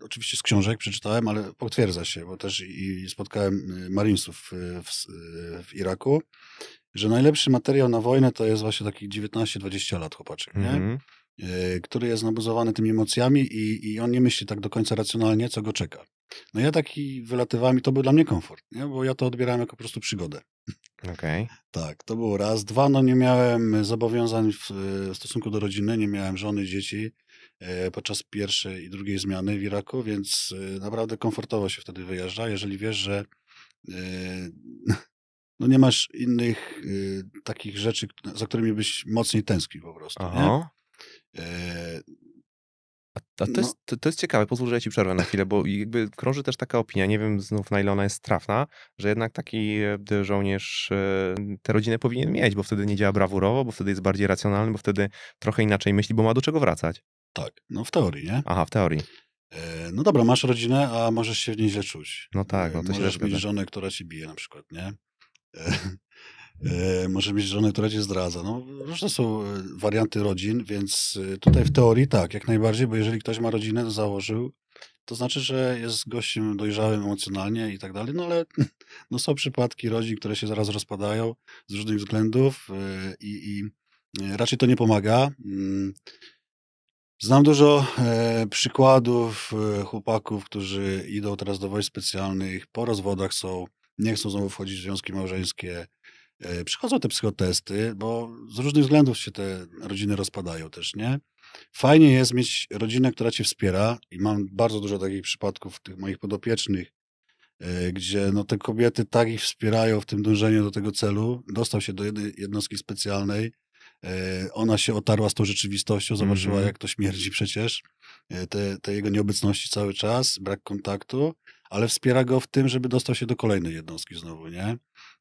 y, oczywiście z książek przeczytałem, ale potwierdza się, bo też i, i spotkałem y, marinesów y, w, w, Iraku, że najlepszy materiał na wojnę to jest właśnie takich 19-20 lat chłopaczek, mm -hmm. nie? Mhm. E, który jest nabuzowany tymi emocjami i, i on nie myśli tak do końca racjonalnie, co go czeka. No ja taki wylatywałem i to był dla mnie komfort, nie? bo ja to odbierałem jako po prostu przygodę. Okej. Okay. Tak, to było raz. Dwa, no nie miałem zobowiązań w, w stosunku do rodziny, nie miałem żony, dzieci e, podczas pierwszej i drugiej zmiany w Iraku, więc e, naprawdę komfortowo się wtedy wyjeżdża, jeżeli wiesz, że no nie masz innych takich rzeczy, za którymi byś mocniej tęsknił po prostu. Aha. Nie? E, a to, no. jest, to, to, jest ciekawe, pozwól, że ja ci przerwę na chwilę, bo jakby krąży też taka opinia, nie wiem znów na ile ona jest trafna, że jednak taki e, żołnierz e, tę rodzinę powinien mieć, bo wtedy nie działa brawurowo, bo wtedy jest bardziej racjonalny, bo wtedy trochę inaczej myśli, bo ma do czego wracać. Tak, no w teorii, nie? Aha, w teorii. No dobra, masz rodzinę, a możesz się w niej źle czuć. No tak, no to Możesz się mieć żonę, która ci bije na przykład, nie? E, może mieć żonę, która cię zdradza. No, różne są e, warianty rodzin, więc e, tutaj w teorii tak, jak najbardziej, bo jeżeli ktoś ma rodzinę, to założył, to znaczy, że jest gościem dojrzałym emocjonalnie i tak dalej, no ale no, są przypadki rodzin, które się zaraz rozpadają z różnych względów e, i, i raczej to nie pomaga. Mm. Znam dużo e, przykładów e, chłopaków, którzy idą teraz do wojsk specjalnych, po rozwodach są, nie chcą znowu wchodzić w związki małżeńskie, E, przychodzą te psychotesty, bo z różnych względów się te rodziny rozpadają też, nie? Fajnie jest mieć rodzinę, która cię wspiera i mam bardzo dużo takich przypadków tych moich podopiecznych, e, gdzie no, te kobiety tak ich wspierają w tym dążeniu do tego celu. Dostał się do jednostki specjalnej, e, ona się otarła z tą rzeczywistością, zobaczyła, mm -hmm. jak to śmierdzi przecież, te, te, jego nieobecności cały czas, brak kontaktu, ale wspiera go w tym, żeby dostał się do kolejnej jednostki znowu, nie?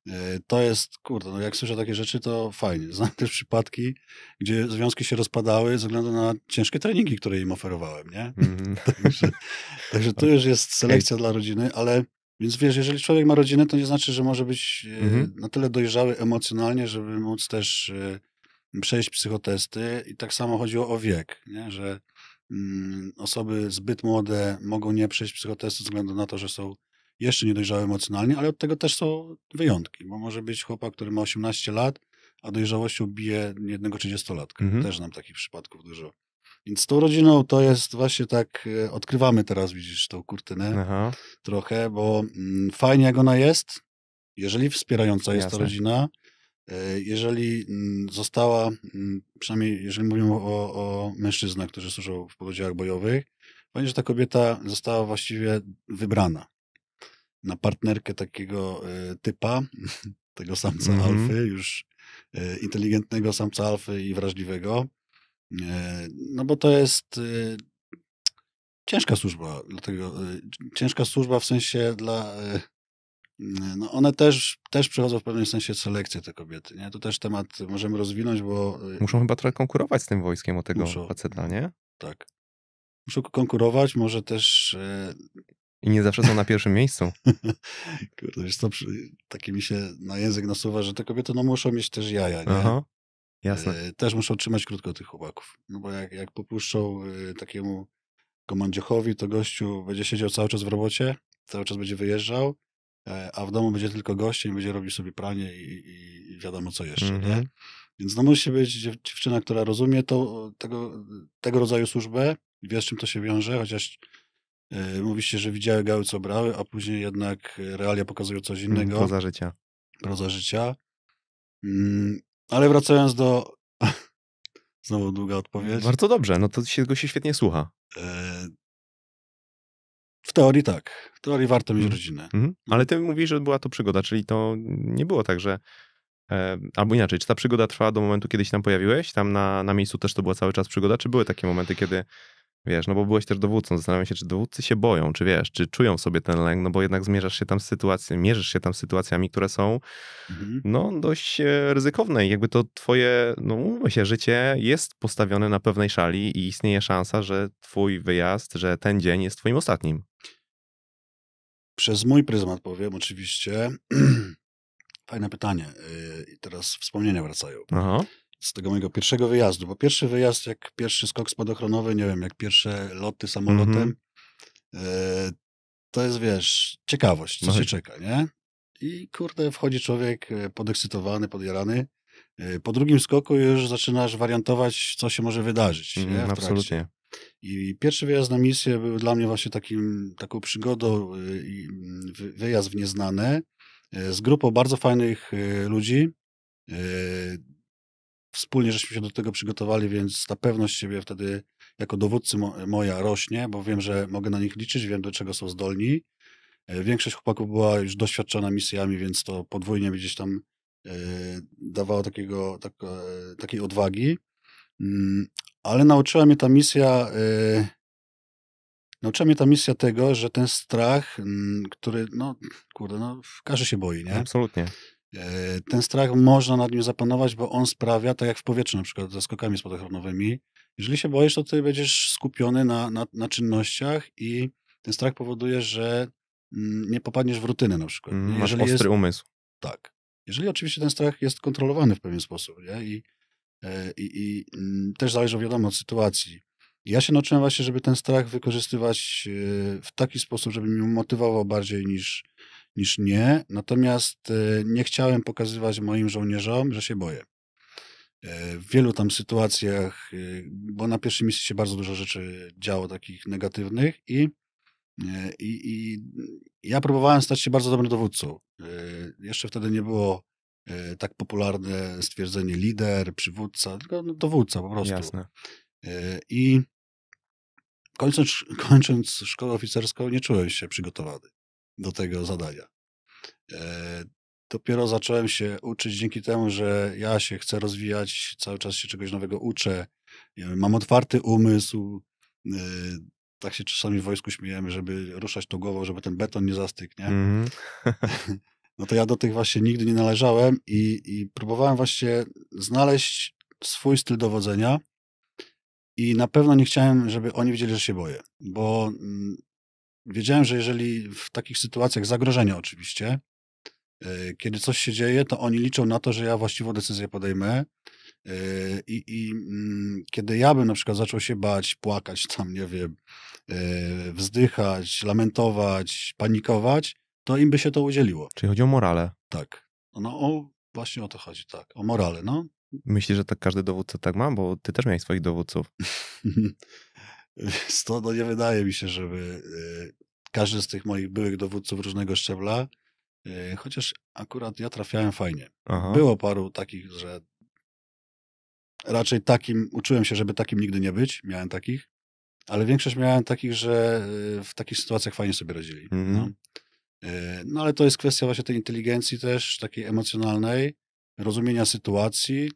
E, to jest, kurde, no jak słyszę takie rzeczy, to fajnie. Znam też przypadki, gdzie związki się rozpadały ze względu na ciężkie treningi, które im oferowałem, nie? Mm. także, także to już jest selekcja dla rodziny, ale więc wiesz, jeżeli człowiek ma rodzinę, to nie znaczy, że może być mm. na tyle dojrzały emocjonalnie, żeby móc też e, przejść psychotesty i tak samo chodziło o wiek, nie? że mm, osoby zbyt młode mogą nie przejść psychotestu ze względu na to, że są jeszcze niedojrzały emocjonalnie, ale od tego też są wyjątki, bo może być chłopak, który ma 18 lat, a dojrzałością bije jednego 30-latka. Mhm. Też nam takich przypadków dużo. Więc z tą rodziną to jest właśnie tak, e, odkrywamy teraz, widzisz, tą kurtynę Aha. trochę, bo mm, fajnie jak ona jest, jeżeli wspierająca jest Jasne. ta rodzina, e, jeżeli mm, została, mm, przynajmniej jeżeli mówimy o, o mężczyznach, którzy służą w powodziach bojowych, fajnie, że ta kobieta została właściwie wybrana na partnerkę takiego y, typa, tego samca mm -hmm. alfy, już y, inteligentnego samca alfy i wrażliwego. Y, no bo to jest ciężka służba, dlatego ciężka służba w sensie dla. No one też, też przechodzą w pewnym sensie selekcję, te kobiety. Nie? To też temat możemy rozwinąć, bo. Muszą chyba trochę konkurować z tym wojskiem o tego muszą, faceta, nie? Tak. Muszą konkurować, może też i nie zawsze są na pierwszym miejscu. Kurde, wiesz co, taki mi się na język nasuwa, że te kobiety no muszą mieć też jaja, nie? Aha, jasne. E, też muszą trzymać krótko tych chłopaków. No bo jak, jak popuszczą e, takiemu komandziochowi, to gościu będzie siedział cały czas w robocie, cały czas będzie wyjeżdżał, e, a w domu będzie tylko gościem, będzie robił sobie pranie i, i, i wiadomo co jeszcze, mm -hmm. nie? Mhm. Więc no musi być dziewczyna, która rozumie to, tego, tego rodzaju służbę, wie z czym to się wiąże, chociaż się, e, że widziały gały, co brały, a później jednak e, realia pokazują coś mm, innego. Proza życia. Proza życia. Mm, ale wracając do... Znowu długa odpowiedź. Bardzo dobrze, no to się, go się świetnie słucha. E, w teorii tak. W teorii warto mieć mm-hmm. rodzinę. Mm-hmm. Ale ty mówisz, że była to przygoda, czyli to nie było tak, że Albo inaczej, czy ta przygoda trwała do momentu, kiedy się tam pojawiłeś? Tam na, na miejscu też to była cały czas przygoda? Czy były takie momenty, kiedy Wiesz, no bo byłeś też dowódcą. Zastanawiam się, czy dowódcy się boją, czy wiesz, czy czują sobie ten lęk, no bo jednak zmierzasz się tam z sytuacjami, mierzysz się tam z sytuacjami, które są mhm. no dość e, ryzykowne i jakby to twoje, no mówmy się, życie jest postawione na pewnej szali i istnieje szansa, że twój wyjazd, że ten dzień jest twoim ostatnim. Przez mój pryzmat powiem oczywiście. Fajne pytanie. E, I teraz wspomnienia wracają. Aha z tego mojego pierwszego wyjazdu, bo pierwszy wyjazd, jak pierwszy skok spadochronowy, nie wiem, jak pierwsze loty samolotem, mm -hmm. to jest, wiesz, ciekawość, co no się czeka, nie? I kurde, wchodzi człowiek e, podekscytowany, podjarany. E, po drugim skoku już zaczynasz wariantować, co się może wydarzyć. Mm, nie? Mhm, absolutnie. I pierwszy wyjazd na misję był dla mnie właśnie takim, taką przygodą, wyjazd w nieznane, z grupą bardzo fajnych ludzi, wspólnie żeśmy się do tego przygotowali, więc ta pewność siebie wtedy jako dowódcy mo moja rośnie, bo wiem, że mogę na nich liczyć, wiem do czego są zdolni. E, większość chłopaków była już doświadczona misjami, więc to podwójnie gdzieś tam e, dawało takiego, tak, e, takiej odwagi. Mm, ale nauczyła mnie ta misja Nauczyła mnie ta misja tego, że ten strach, mm, który, no kurde, no każdy się boi, nie? Absolutnie. E, ten strach można nad nim zapanować, bo on sprawia, tak jak w powietrzu na przykład ze skokami spadochronowymi, jeżeli się boisz, to ty będziesz skupiony na, na, na czynnościach i ten strach powoduje, że mm, nie popadniesz w rutynę na przykład. Mm, masz jeżeli ostry jest, umysł. Tak. Jeżeli oczywiście ten strach jest kontrolowany w pewien sposób nie? I, e, i, i mm, też zależy wiadomo od sytuacji. Ja się nauczyłem właśnie, żeby ten strach wykorzystywać e, w taki sposób, żeby mnie motywował bardziej niż, niż nie. Natomiast e, nie chciałem pokazywać moim żołnierzom, że się boję. E, w wielu tam sytuacjach, e, bo na pierwszej misji się bardzo dużo rzeczy działo takich negatywnych i, i, i ja próbowałem stać się bardzo dobrym dowódcą. Jeszcze wtedy nie było tak popularne stwierdzenie lider, przywódca, tylko no, dowódca po prostu. Jasne. I kończąc, kończąc szkołę oficerską, nie czułem się przygotowany do tego zadania. E, dopiero zacząłem się uczyć dzięki temu, że ja się chcę rozwijać, cały czas się czegoś nowego uczę. Mam otwarty umysł. E, tak się czasami w wojsku śmiejemy, żeby ruszać tą głową, żeby ten beton nie zastyknie. Mm. no to ja do tych właśnie nigdy nie należałem i, i próbowałem właśnie znaleźć swój styl dowodzenia. I na pewno nie chciałem, żeby oni wiedzieli, że się boję, bo mm, wiedziałem, że jeżeli w takich sytuacjach zagrożenia oczywiście, e, kiedy coś się dzieje, to oni liczą na to, że ja właściwą decyzję podejmę. E, I, i mm, kiedy ja bym na przykład zaczął się bać, płakać, tam nie wiem, e, wzdychać, lamentować, panikować, to im by się to udzieliło. Czyli chodzi o morale. Tak. No o, właśnie o to chodzi, tak. O morale, no. Myślisz, że tak każdy dowódca tak ma? Bo ty też miałeś swoich dowódców. Więc to no nie wydaje mi się, żeby y, każdy z tych moich byłych dowódców różnego szczebla, y, chociaż akurat ja trafiałem fajnie. Aha. Było paru takich, że raczej takim, uczyłem się, żeby takim nigdy nie być, miałem takich, ale większość miałem takich, że y, w takich sytuacjach fajnie sobie radzili. No. Mhm. No. no ale to jest kwestia właśnie tej inteligencji też, takiej emocjonalnej, rozumienia sytuacji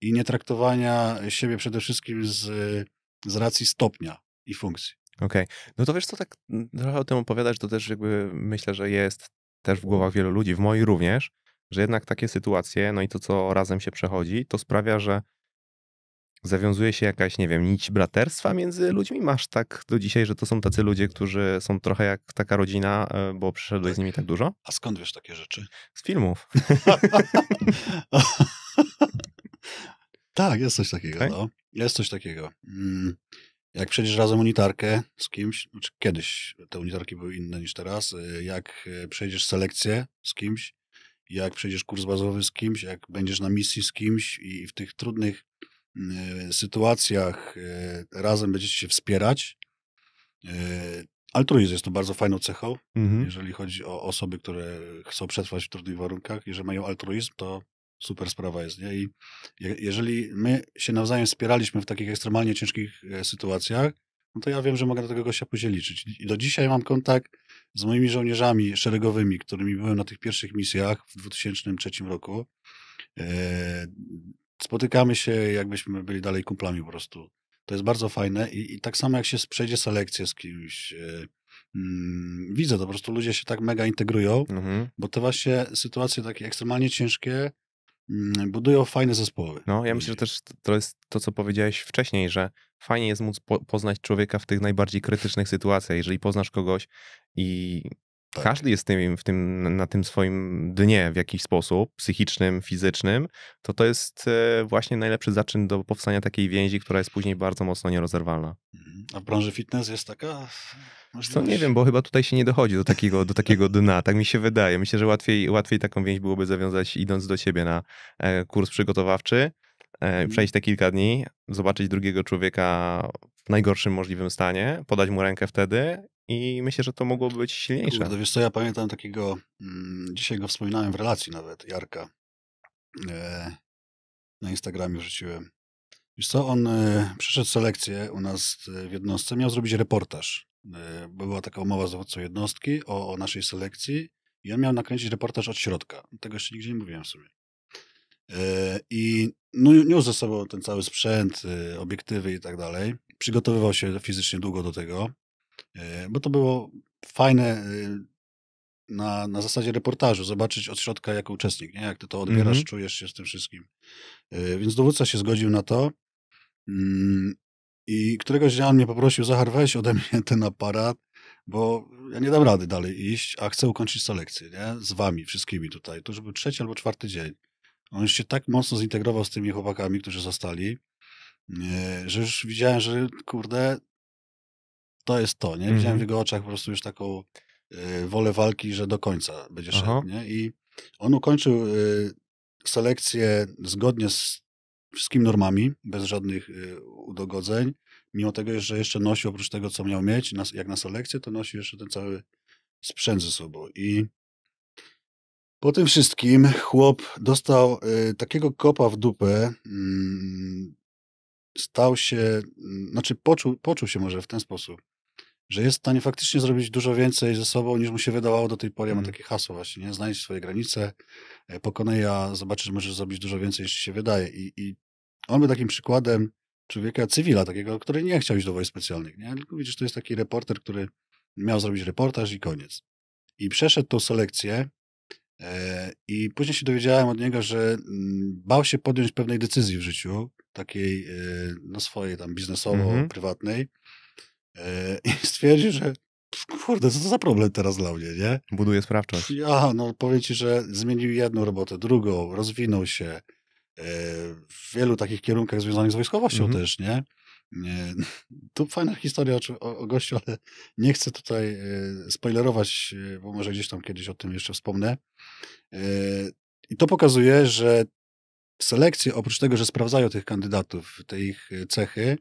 i nie traktowania siebie przede wszystkim z z racji stopnia i funkcji. Okej. Okay. No to wiesz, co tak trochę o tym opowiadasz, to też jakby myślę, że jest też w głowach wielu ludzi, w mojej również, że jednak takie sytuacje, no i to, co razem się przechodzi, to sprawia, że zawiązuje się jakaś, nie wiem, nić braterstwa między ludźmi? Masz tak do dzisiaj, że to są tacy ludzie, którzy są trochę jak taka rodzina, e, bo przyszedłeś z nimi tak, tak dużo? A skąd wiesz takie rzeczy? Z filmów. tak, jest coś takiego. No. Jest coś takiego. Mm, jak przejdziesz razem unitarkę z kimś, znaczy kiedyś te unitarki były inne niż teraz, e, jak e, przejdziesz selekcję z kimś, jak przejdziesz kurs bazowy z kimś, jak będziesz na misji z kimś i w tych trudnych mm, e, sytuacjach razem będziecie się wspierać. Altruizm jest to bardzo fajną cechą, mhm. jeżeli chodzi o osoby, które chcą przetrwać w trudnych warunkach. Jeżeli mają altruizm, to super sprawa jest. Nie? I jeżeli my się nawzajem wspieraliśmy w takich ekstremalnie ciężkich e, sytuacjach, no to ja wiem, że mogę do tego gościa później liczyć. I do dzisiaj mam kontakt z moimi żołnierzami szeregowymi, którymi byłem na tych pierwszych misjach w 2003 roku. E, spotykamy się, jakbyśmy byli dalej kumplami po prostu. To jest bardzo fajne i, i tak samo jak się przejdzie selekcję z kimś, e, mm, widzę, to po prostu ludzie się tak mega integrują, mhm. bo te właśnie sytuacje takie ekstremalnie ciężkie Mm, budują fajne zespoły. No, ja myślę, że też to jest to, co powiedziałeś wcześniej, że fajnie jest móc poznać człowieka w tych najbardziej krytycznych sytuacjach. Jeżeli poznasz kogoś i tak. Każdy jest tym, w tym, na tym swoim dnie w jakiś sposób, psychicznym, fizycznym, to to jest e, właśnie najlepszy zaczyn do powstania takiej więzi, która jest później bardzo mocno nierozerwalna. Mhm. A w branży fitness jest taka co nie wiem, bo chyba tutaj się nie dochodzi do takiego, do takiego dna. Tak mi się wydaje. Myślę, że łatwiej, łatwiej taką więź byłoby zawiązać idąc do siebie na e, kurs przygotowawczy, e, mhm. przejść te kilka dni, zobaczyć drugiego człowieka najgorszym możliwym stanie, podać mu rękę wtedy i myślę, że to mogłoby być silniejsze. Kurde, wiesz co, ja pamiętam takiego, mm, dzisiaj go wspominałem w relacji nawet, Jarka. E, na Instagramie wrzuciłem. Wiesz co, on e, przyszedł przeszedł selekcję u nas e, w jednostce, miał zrobić reportaż. była taka umowa z dowódcą jednostki o, o naszej selekcji i on miał nakręcić reportaż od środka. Tego jeszcze nigdzie nie mówiłem w sumie. I no, niósł ze sobą ten cały sprzęt, obiektywy i tak dalej przygotowywał się fizycznie długo do tego, e, bo to było fajne e, na, na zasadzie reportażu, zobaczyć od środka jako uczestnik, nie? jak ty to odbierasz, mm -hmm. czujesz się z tym wszystkim. E, więc dowódca się zgodził na to mm, i któregoś dnia on mnie poprosił, Zachar, weź ode mnie ten aparat, bo ja nie dam rady dalej iść, a chcę ukończyć selekcję nie? z wami wszystkimi tutaj. To już był trzeci albo czwarty dzień. On się tak mocno zintegrował z tymi chłopakami, którzy zostali, Yy, że już widziałem, że kurde, to jest to, nie? Widziałem w mhm. jego oczach po prostu już taką yy, wolę walki, że do końca będzie Aha. nie? I on ukończył yy, selekcję zgodnie z wszystkimi normami, bez żadnych udogodzeń. Mimo tego, że jeszcze nosi oprócz tego, co miał mieć, jak na selekcję, to nosi jeszcze ten cały sprzęt ze sobą. I po tym wszystkim chłop dostał takiego kopa w dupę, mm, stał się, mm, znaczy poczuł, poczuł się może w ten sposób, że jest w stanie faktycznie zrobić dużo więcej ze sobą, niż mu się wydawało do tej pory. mam mhm. takie hasło właśnie, nie? Znajdź swoje granice, e, pokonaj, a zobaczysz, że możesz zrobić dużo więcej, niż się wydaje. I, I, on był takim przykładem człowieka cywila, takiego, który nie chciał iść do wojsk specjalnych, nie? Tylko widzisz, to jest taki reporter, który miał zrobić reportaż i koniec. I przeszedł tą selekcję e, i później się dowiedziałem od niego, że m, mm, bał się podjąć pewnej decyzji w życiu, takiej e, no swojej tam biznesowo-prywatnej mhm. e, i stwierdził, że kurde, co to za problem teraz dla mnie, nie? Buduje sprawczość. Ja, no powiem ci, że zmienił jedną robotę, drugą, rozwinął się e, w wielu takich kierunkach związanych z wojskowością mhm. też, nie? Tu fajna historia o, o gościu, ale nie chcę tutaj spoilerować, bo może gdzieś tam kiedyś o tym jeszcze wspomnę. I to pokazuje, że selekcje, oprócz tego, że sprawdzają tych kandydatów, te ich e, cechy,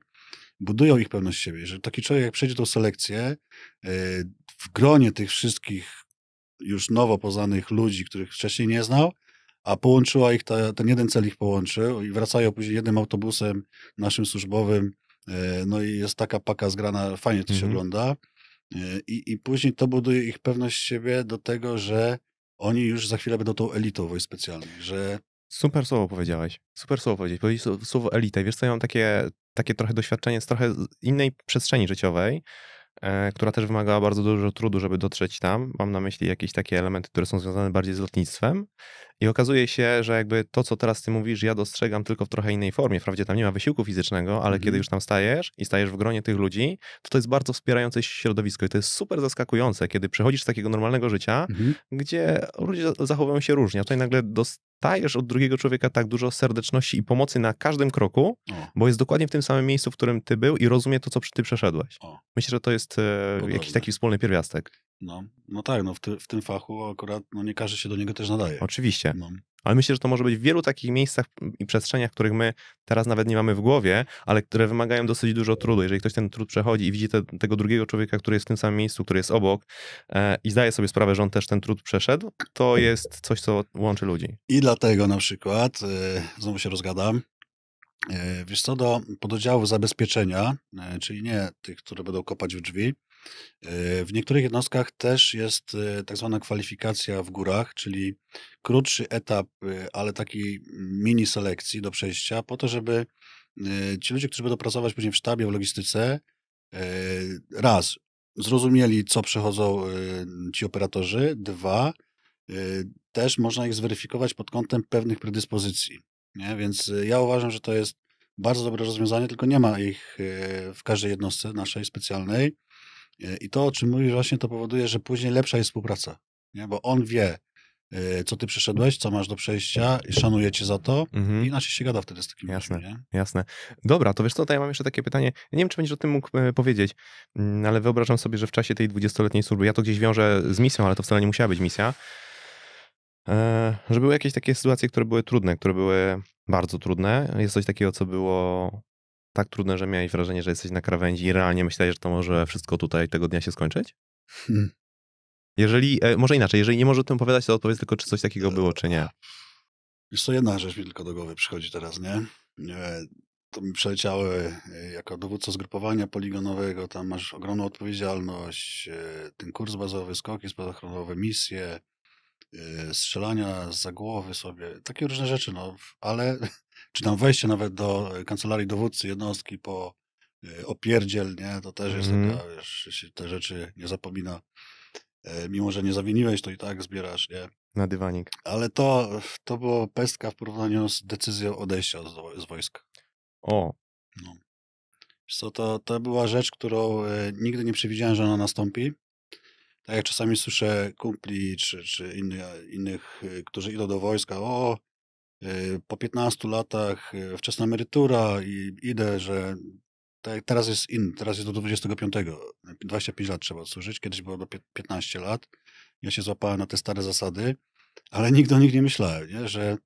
budują ich pewność siebie. Że taki człowiek, jak przejdzie tą selekcję, e, w gronie tych wszystkich już nowo poznanych ludzi, których wcześniej nie znał, a połączyła ich, ta, ten jeden cel ich połączył i wracają później jednym autobusem naszym służbowym, e, no i jest taka paka zgrana, fajnie to się mm -hmm. ogląda. I, I później to buduje ich pewność siebie do tego, że oni już za chwilę będą tą elitą wojsk specjalnych, że Super słowo powiedziałeś. Super słowo powiedzieć. Powiedz słowo elita. Wiesz co, ja mam takie, takie trochę doświadczenie z trochę innej przestrzeni życiowej, e, która też wymagała bardzo dużo trudu, żeby dotrzeć tam. Mam na myśli jakieś takie elementy, które są związane bardziej z lotnictwem. I okazuje się, że jakby to, co teraz ty mówisz, ja dostrzegam tylko w trochę innej formie. Wprawdzie tam nie ma wysiłku fizycznego, ale mhm. kiedy już tam stajesz i stajesz w gronie tych ludzi, to to jest bardzo wspierające środowisko i to jest super zaskakujące, kiedy przechodzisz z takiego normalnego życia, mhm. gdzie ludzie zachowują się różnie, a tutaj nagle dos dostajesz od drugiego człowieka tak dużo serdeczności i pomocy na każdym kroku, o. bo jest dokładnie w tym samym miejscu, w którym ty był i rozumie to, co ty przeszedłeś. O. Myślę, że to jest e, jakiś taki wspólny pierwiastek. No, no tak, no w, ty, w tym fachu akurat no nie każdy się do niego też nadaje. Oczywiście. No. Ale myślę, że to może być w wielu takich miejscach i przestrzeniach, których my teraz nawet nie mamy w głowie, ale które wymagają dosyć dużo trudu. Jeżeli ktoś ten trud przechodzi i widzi te, tego drugiego człowieka, który jest w tym samym miejscu, który jest obok e, i zdaje sobie sprawę, że on też ten trud przeszedł, to jest coś, co łączy ludzi. I dlatego na przykład, e, znowu się rozgadam, e, wiesz co, do pododziałów zabezpieczenia, e, czyli nie tych, które będą kopać w drzwi, E, w niektórych jednostkach też jest e, tak zwana kwalifikacja w górach, czyli krótszy etap, e, ale taki mini selekcji do przejścia, po to, żeby ci ludzie, którzy będą pracować później w sztabie, w logistyce, raz, zrozumieli, co przechodzą ci operatorzy, dwa, też można ich zweryfikować pod kątem pewnych predyspozycji. Nie? Więc ja uważam, że to jest bardzo dobre rozwiązanie, tylko nie ma ich w każdej jednostce naszej specjalnej. E, I to, o czym mówisz właśnie, to powoduje, że później lepsza jest współpraca, nie? bo on wie, e, co ty przeszedłeś, co masz do przejścia, szanuje cię za to mhm. i inaczej się gada wtedy z takim Jasne, ludźmi, jasne. Dobra, to wiesz co, to ja mam jeszcze takie pytanie, nie wiem, czy będziesz o tym mógł e, powiedzieć, mm, ale wyobrażam sobie, że w czasie tej 20-letniej służby, ja to gdzieś wiążę z misją, ale to wcale nie musiała być misja, że były jakieś takie sytuacje, które były trudne, które były bardzo trudne. Jest coś takiego, co było tak trudne, że miałeś wrażenie, że jesteś na krawędzi i realnie myślałeś, że to może wszystko tutaj tego dnia się skończyć? Hmm. Jeżeli, e, może inaczej, jeżeli nie może o tym opowiadać, to odpowiedz tylko, czy coś takiego było, czy nie. Jest co, jedna rzecz mi tylko do głowy przychodzi teraz, nie? E, to mi przeleciały e, jako dowódca zgrupowania poligonowego, tam masz ogromną odpowiedzialność, ten kurs bazowy, skoki spadochronowe, misje, strzelania za głowy sobie, takie różne rzeczy, no, ale czy tam wejście nawet do e, kancelarii dowódcy jednostki po e, opierdziel, nie? To też jest mm. taka, wiesz, się te rzeczy nie zapomina. E, mimo, że nie zawiniłeś, to i tak zbierasz, nie? Na dywanik. Ale to, to było pestka w porównaniu z decyzją odejścia z, z wojska. O. No. co, to, to była rzecz, którą nigdy nie przewidziałem, że ona nastąpi. Tak jak czasami słyszę kumpli czy, czy inny, innych, którzy idą do wojska, o, Y, po 15 latach y, wczesna emerytura i idę, że teraz jest in, teraz jest do 25. 25 lat trzeba odsłużyć, kiedyś było do 15 lat. Ja się złapałem na te stare zasady, ale nigdy o nich nie myślałem, nie? że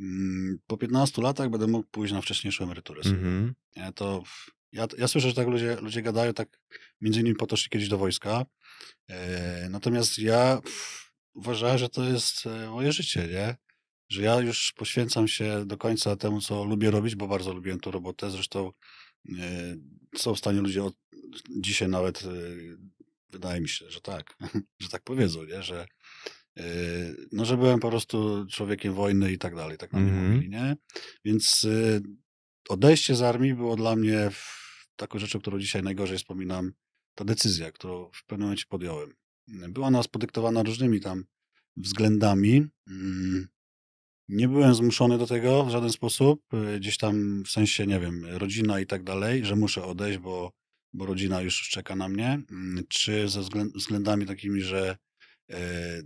mm, po 15 latach będę mógł pójść na wcześniejszą emeryturę. Mm -hmm. To ja, ja słyszę, że tak ludzie, ludzie gadają, tak między innymi po to, kiedyś do wojska. E, natomiast ja pff, uważałem, że to jest e, moje życie, nie? że ja już poświęcam się do końca temu, co lubię robić, bo bardzo lubiłem tą robotę. Zresztą e, są w stanie ludzie od, dzisiaj nawet, e, wydaje mi się, że tak, że tak powiedzą, nie? że e, no, że byłem po prostu człowiekiem wojny i tak dalej, tak na mnie mm -hmm. mówili, nie? Więc odejście z armii było dla mnie taką rzeczą, którą dzisiaj najgorzej wspominam, ta decyzja, którą w pewnym momencie podjąłem. Była ona spodyktowana różnymi tam względami, mm, nie byłem zmuszony do tego w żaden sposób, gdzieś tam w sensie, nie wiem, rodzina i tak dalej, że muszę odejść, bo, bo rodzina już czeka na mnie, mm, czy ze względami takimi, że e,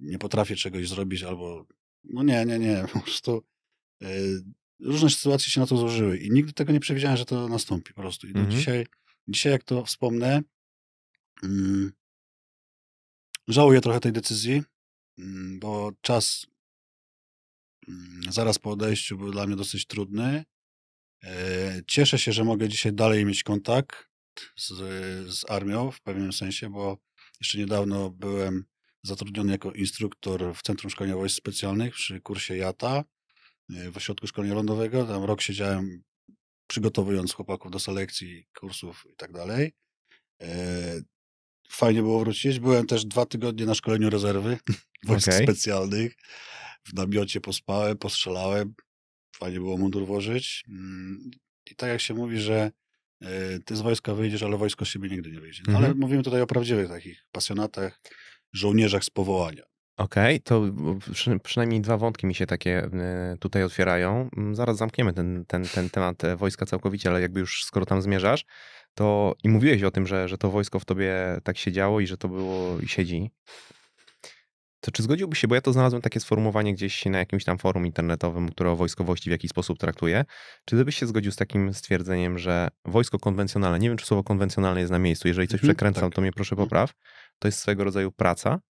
nie potrafię czegoś zrobić albo no nie, nie, nie, po prostu yy, różne sytuacje się na to złożyły i nigdy tego nie przewidziałem, że to nastąpi po prostu. I mhm. dzisiaj, dzisiaj, jak to wspomnę, mm, żałuję trochę tej decyzji, mm, bo czas Mm, zaraz po odejściu był dla mnie dosyć trudny. E, cieszę się, że mogę dzisiaj dalej mieć kontakt z, z armią w pewnym sensie, bo jeszcze niedawno byłem zatrudniony jako instruktor w Centrum Szkolenia Wojsk Specjalnych przy kursie JATA e, w Ośrodku Szkolenia Lądowego. Tam rok siedziałem przygotowując chłopaków do selekcji, kursów i tak dalej. E, Fajnie było wrócić. Byłem też dwa tygodnie na szkoleniu rezerwy wojsk okay. specjalnych. W namiocie pospałem, postrzelałem. Fajnie było mundur włożyć. Mm, I tak jak się mówi, że e, ty z wojska wyjdziesz, ale wojsko z siebie nigdy nie wyjdzie. No, mhm. Ale mówimy tutaj o prawdziwych takich pasjonatach, żołnierzach z powołania. Okej, okay, to e, przy, przynajmniej dwa wątki mi się takie e, tutaj otwierają. Mm, zaraz zamkniemy ten, ten, ten temat wojska całkowicie, ale jakby już skoro tam zmierzasz, to i mówiłeś o tym, że, że to wojsko w tobie tak siedziało i że to było i siedzi. To czy zgodziłbyś się, bo ja to znalazłem takie sformułowanie gdzieś na jakimś tam forum internetowym, które o wojskowości w jakiś sposób traktuje. Czy gdybyś się zgodził z takim stwierdzeniem, że wojsko konwencjonalne, nie wiem czy słowo konwencjonalne jest na miejscu, jeżeli coś mhm, przekręcam, tak. to mnie proszę mhm. popraw, to jest swego rodzaju praca,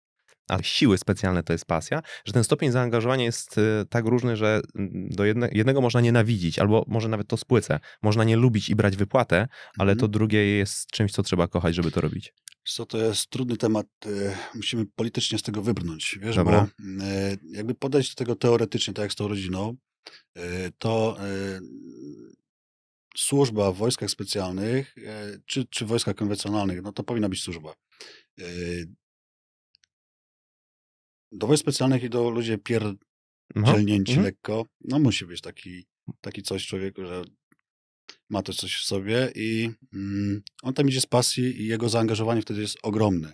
a siły specjalne to jest pasja, że ten stopień zaangażowania jest y, tak różny, że mm, do jedne, jednego można nienawidzić, albo może nawet to spłycę. Można nie lubić i brać wypłatę, ale mhm. to drugie jest czymś, co trzeba kochać, żeby to robić. Co to jest trudny temat. Y, musimy politycznie z tego wybrnąć, wiesz, Dobra. bo y, jakby podejść do tego teoretycznie, tak jak z tą rodziną, to służba w wojskach specjalnych czy, czy wojskach konwencjonalnych, no to powinna być służba do wojsk specjalnych i do ludzi pierdzielnięci mhm. lekko, no musi być taki, taki coś człowieku, że ma to coś w sobie i mm, on tam idzie z pasji i jego zaangażowanie wtedy jest ogromne.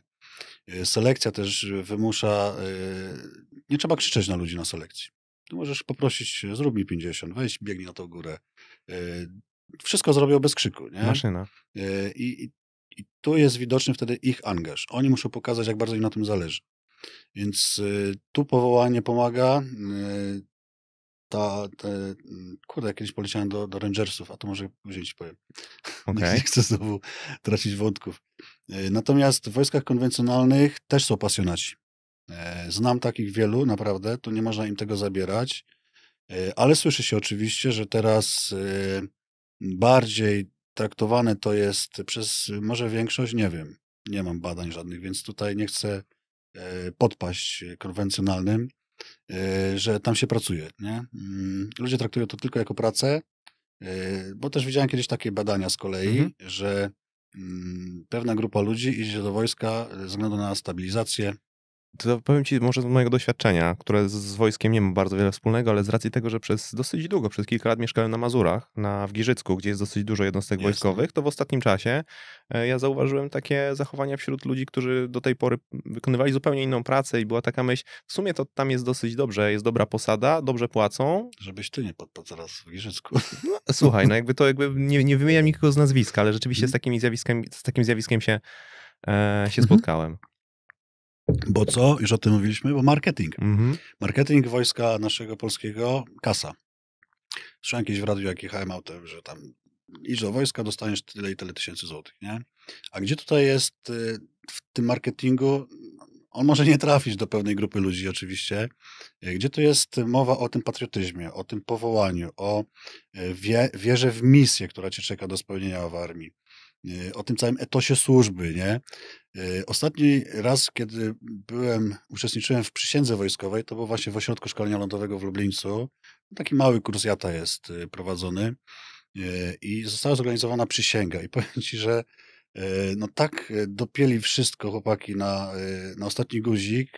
Y, selekcja też wymusza, y, nie trzeba krzyczeć na ludzi na selekcji. Ty możesz poprosić, zrób mi 50, weź, biegnij na tą górę. Y, wszystko zrobią bez krzyku, nie? Maszyna. I tu jest widoczny wtedy ich angaż. Oni muszą pokazać, jak bardzo im na tym zależy. Więc y, tu powołanie pomaga. Y, ta, te, mm, kurde, kiedyś poleciałem do, do Rangersów, a to może później ci powiem. Okay. Nie chcę znowu tracić wątków. Y, natomiast w wojskach konwencjonalnych też są pasjonaci. E, znam takich wielu, naprawdę, tu nie można im tego zabierać, e, ale słyszy się oczywiście, że teraz bardziej traktowane to jest przez może większość, nie wiem, nie mam badań żadnych, więc tutaj nie chcę E, podpaść konwencjonalnym, e, że tam się pracuje. Nie? Mm, ludzie traktują to tylko jako pracę, e, bo też widziałem kiedyś takie badania z kolei, mhm. że mm, pewna grupa ludzi idzie do wojska ze względu na stabilizację, to powiem ci może z mojego doświadczenia, które z wojskiem nie ma bardzo wiele wspólnego, ale z racji tego, że przez dosyć długo, przez kilka lat mieszkałem na Mazurach, na, w Giżycku, gdzie jest dosyć dużo jednostek Jasne. wojskowych, to w ostatnim czasie e, ja zauważyłem takie zachowania wśród ludzi, którzy do tej pory wykonywali zupełnie inną pracę i była taka myśl, w sumie to tam jest dosyć dobrze, jest dobra posada, dobrze płacą. Żebyś ty nie podpadł zaraz w Giżycku. No, słuchaj, no jakby to jakby nie, nie wymieniam nikogo z nazwiska, ale rzeczywiście z mhm. takimi zjawiskami, z takim zjawiskiem się, e, się mhm. spotkałem. Bo co? Już o tym mówiliśmy, bo marketing. Mhm. Marketing wojska naszego polskiego, kasa. Słyszałem kiedyś w radiu, jak jechałem autem, że tam idź do wojska, dostaniesz tyle i tyle tysięcy złotych, nie? A gdzie tutaj jest y, w tym marketingu, on może nie trafić do pewnej grupy ludzi oczywiście, y, gdzie tu jest mowa o tym patriotyzmie, o tym powołaniu, o y, wie, wierze w misję, która cię czeka do spełnienia w armii, o tym całym etosie służby, nie? Y, ostatni raz, kiedy byłem, uczestniczyłem w przysiędze wojskowej, to był właśnie w ośrodku szkolenia lądowego w Lublińcu. Taki mały kurs jata jest y, prowadzony y, i została zorganizowana przysięga. I powiem ci, że no tak dopieli wszystko chłopaki na, na ostatni guzik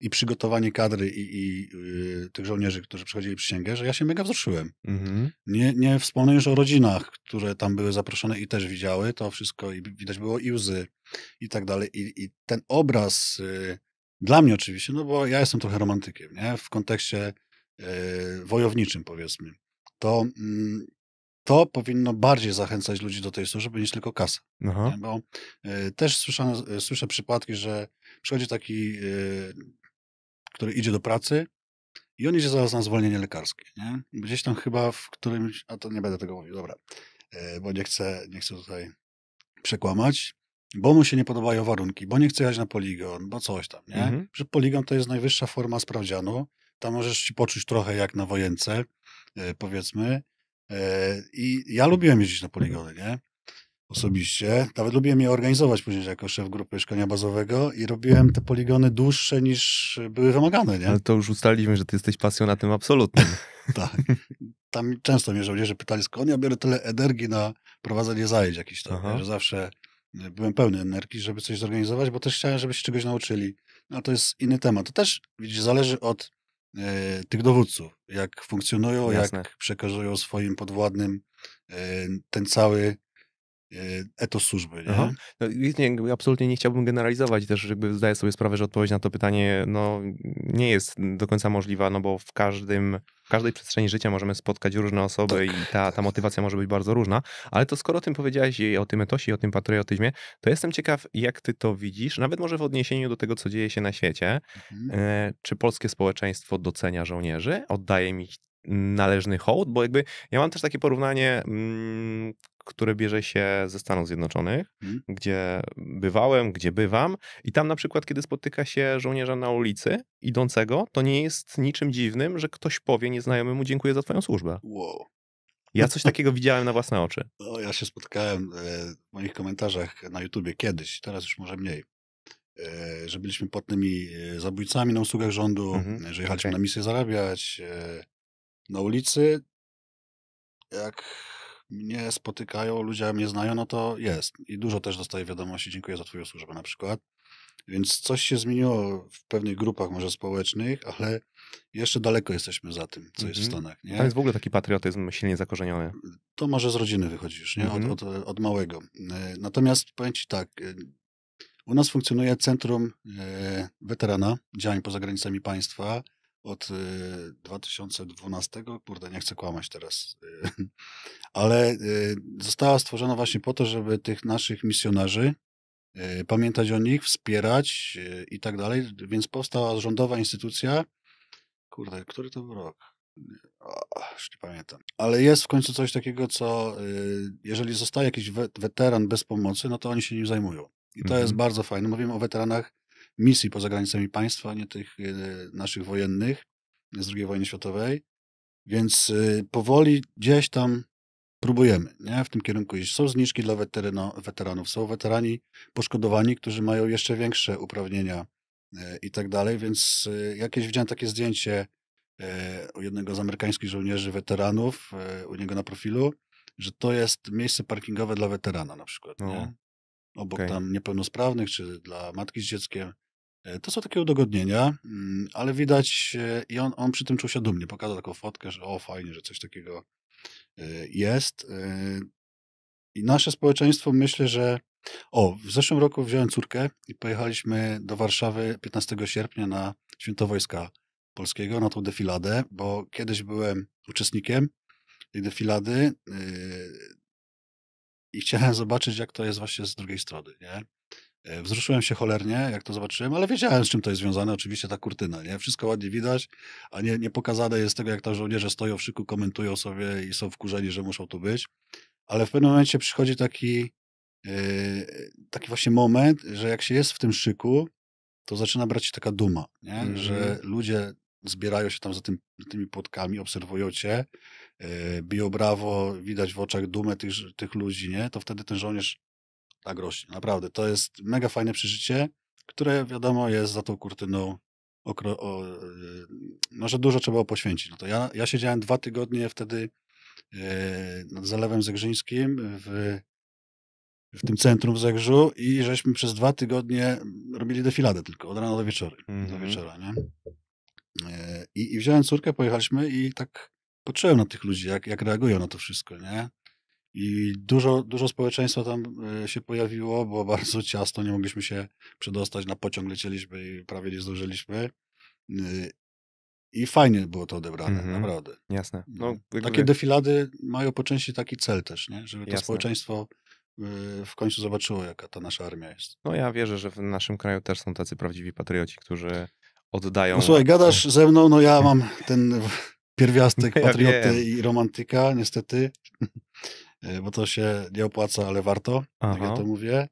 i przygotowanie kadry i, i y, tych żołnierzy, którzy przychodzili przysięgę, że ja się mega wzruszyłem. Mhm. Nie, nie wspomnę już o rodzinach, które tam były zaproszone i też widziały to wszystko i widać było i łzy i tak dalej. I, i ten obraz y, dla mnie oczywiście, no bo ja jestem trochę romantykiem, nie? W kontekście y, wojowniczym powiedzmy. To, mm, to powinno bardziej zachęcać ludzi do tej służby niż tylko kasa. Bo y, też słyszane, słyszę przypadki, że przychodzi taki y, który idzie do pracy i on idzie zaraz na zwolnienie lekarskie, nie? Gdzieś tam chyba w którymś, a to nie będę tego mówił, dobra, e, bo nie chcę, nie chcę tutaj przekłamać, bo mu się nie podobają warunki, bo nie chce jechać na poligon, bo coś tam, nie? Mhm. Że poligon to jest najwyższa forma sprawdzianu, tam możesz się poczuć trochę jak na wojence, e, powiedzmy, e, i ja lubiłem jeździć na mhm. poligony, nie? osobiście. Nawet lubiłem je organizować później jako szef grupy szkolenia bazowego i robiłem te poligony dłuższe niż były wymagane, nie? Ale to już ustaliliśmy, że ty jesteś pasjonatem absolutnym. tak. Tam często mnie żołnierze pytali, skąd ja biorę tyle energii na prowadzenie zajęć jakichś tam, że zawsze e, byłem pełny energii, żeby coś zorganizować, bo też chciałem, żeby się czegoś nauczyli. No to jest inny temat. To też, widzisz, zależy od e, tych dowódców, jak funkcjonują, Jasne. jak przekazują swoim podwładnym e, ten cały E, etos służby. Nie? No, nie, absolutnie nie chciałbym generalizować, też jakby zdaję sobie sprawę, że odpowiedź na to pytanie no, nie jest do końca możliwa, no bo w każdym w każdej przestrzeni życia możemy spotkać różne osoby tak. i ta, ta tak. motywacja może być bardzo różna, ale to skoro o tym powiedziałeś i o tym etosie i o tym patriotyzmie, to jestem ciekaw, jak ty to widzisz, nawet może w odniesieniu do tego, co dzieje się na świecie. Mhm. E, czy polskie społeczeństwo docenia żołnierzy, oddaje mi należny hołd, bo jakby ja mam też takie porównanie, mm, które bierze się ze Stanów Zjednoczonych, mhm. gdzie bywałem, gdzie bywam i tam na przykład, kiedy spotyka się żołnierza na ulicy idącego, to nie jest niczym dziwnym, że ktoś powie nieznajomemu dziękuję za twoją służbę. Wow. Ja coś takiego widziałem na własne oczy. No, ja się spotkałem e, w moich komentarzach na YouTubie kiedyś, teraz już może mniej, e, że byliśmy płatnymi e, zabójcami na usługach rządu, mhm. że jechaliśmy okay. na misję zarabiać na ulicy. Jak mnie spotykają, ludzie mnie znają, no to jest. I dużo też dostaję wiadomości, dziękuję za twoją służbę na przykład. Więc coś się zmieniło w pewnych grupach może społecznych, ale jeszcze daleko jesteśmy za tym, co jest w mhm. Stanach. Nie? jest w ogóle taki patriotyzm silnie zakorzeniony. To może z rodziny wychodzisz, nie? od, mhm. od, od, małego. E, natomiast powiem ci tak, e, u nas funkcjonuje Centrum e, Weterana Działań Poza Granicami Państwa, od 2012, y, kurde, nie chcę kłamać teraz, y, ale y, została stworzona właśnie po to, żeby tych naszych misjonarzy pamiętać o nich, wspierać i tak dalej, więc powstała rządowa instytucja, kurde, który to był rok? O, już nie pamiętam. Ale jest w końcu coś takiego, co jeżeli zostaje jakiś weteran bez pomocy, no to oni się nim zajmują. I to mhm. jest bardzo fajne. Mówimy o weteranach misji poza granicami państwa, nie tych e, naszych wojennych z II wojny światowej. Więc e, powoli gdzieś tam próbujemy nie? w tym kierunku iść. Są zniżki dla weterano, weteranów, są weterani poszkodowani, którzy mają jeszcze większe uprawnienia e, i tak dalej, więc jakieś widziałem takie zdjęcie u jednego z amerykańskich żołnierzy weteranów, u niego na profilu, że to jest miejsce parkingowe dla weterana na przykład, no. nie? obok okay. tam niepełnosprawnych, czy dla matki z dzieckiem. E, to są takie udogodnienia, mm, ale widać, e, i on, on przy tym czuł się dumnie. Pokazał taką fotkę, że o, fajnie, że coś takiego e, jest. I nasze społeczeństwo myślę, że. O, w zeszłym roku wziąłem córkę i pojechaliśmy do Warszawy 15 sierpnia na Święto Wojska Polskiego, na tą defiladę, bo kiedyś byłem uczestnikiem tej defilady i chciałem zobaczyć, jak to jest właśnie z drugiej strony. Nie? E, wzruszyłem się cholernie, jak to zobaczyłem, ale wiedziałem, z czym to jest związane. Oczywiście ta kurtyna, nie? Wszystko ładnie widać, a nie, nie pokazane jest tego, jak tam żołnierze stoją w szyku, komentują sobie i są wkurzeni, że muszą tu być. Ale w pewnym momencie przychodzi taki, yy, taki właśnie moment, że jak się jest w tym szyku, to zaczyna brać się taka duma, nie? Mm -hmm. że mhm. ludzie zbierają się tam za, tym, tymi płotkami, obserwują cię, yy, biją brawo, widać w oczach dumę tych, tych ludzi, nie? To wtedy ten żołnierz tak rośnie. Naprawdę, to jest mega fajne przeżycie, które wiadomo jest za tą kurtyną. Okro, o, e, no, że dużo trzeba poświęcić. No to ja, ja siedziałem dwa tygodnie wtedy e, nad Zalewem Zegrzyńskim w, w tym centrum w Zegrzu i żeśmy przez dwa tygodnie robili defiladę tylko, od rana do wieczoru. Mm -hmm. Do mhm. wieczora, nie? E, I, I wziąłem córkę, pojechaliśmy i tak patrzyłem na tych ludzi, jak, jak reagują na to wszystko, nie? I dużo, dużo społeczeństwa tam e, się pojawiło, bo bardzo ciasno, nie mogliśmy się przedostać na pociąg, lecieliśmy i prawie nie zdążyliśmy. E, I fajnie było to odebrane, mm -hmm. naprawdę. Jasne. No, no Takie defilady mają po części taki cel też, nie? żeby Jasne. to społeczeństwo e, w końcu zobaczyło, jaka ta nasza armia jest. No ja wierzę, że w naszym kraju też są tacy prawdziwi patrioci, którzy oddają... No słuchaj, gadasz ze mną, no ja mam ten pierwiastek no, patrioty ja i romantyka, niestety. Y, bo to się nie opłaca, ale warto, tak Aha. tak ja to mówię.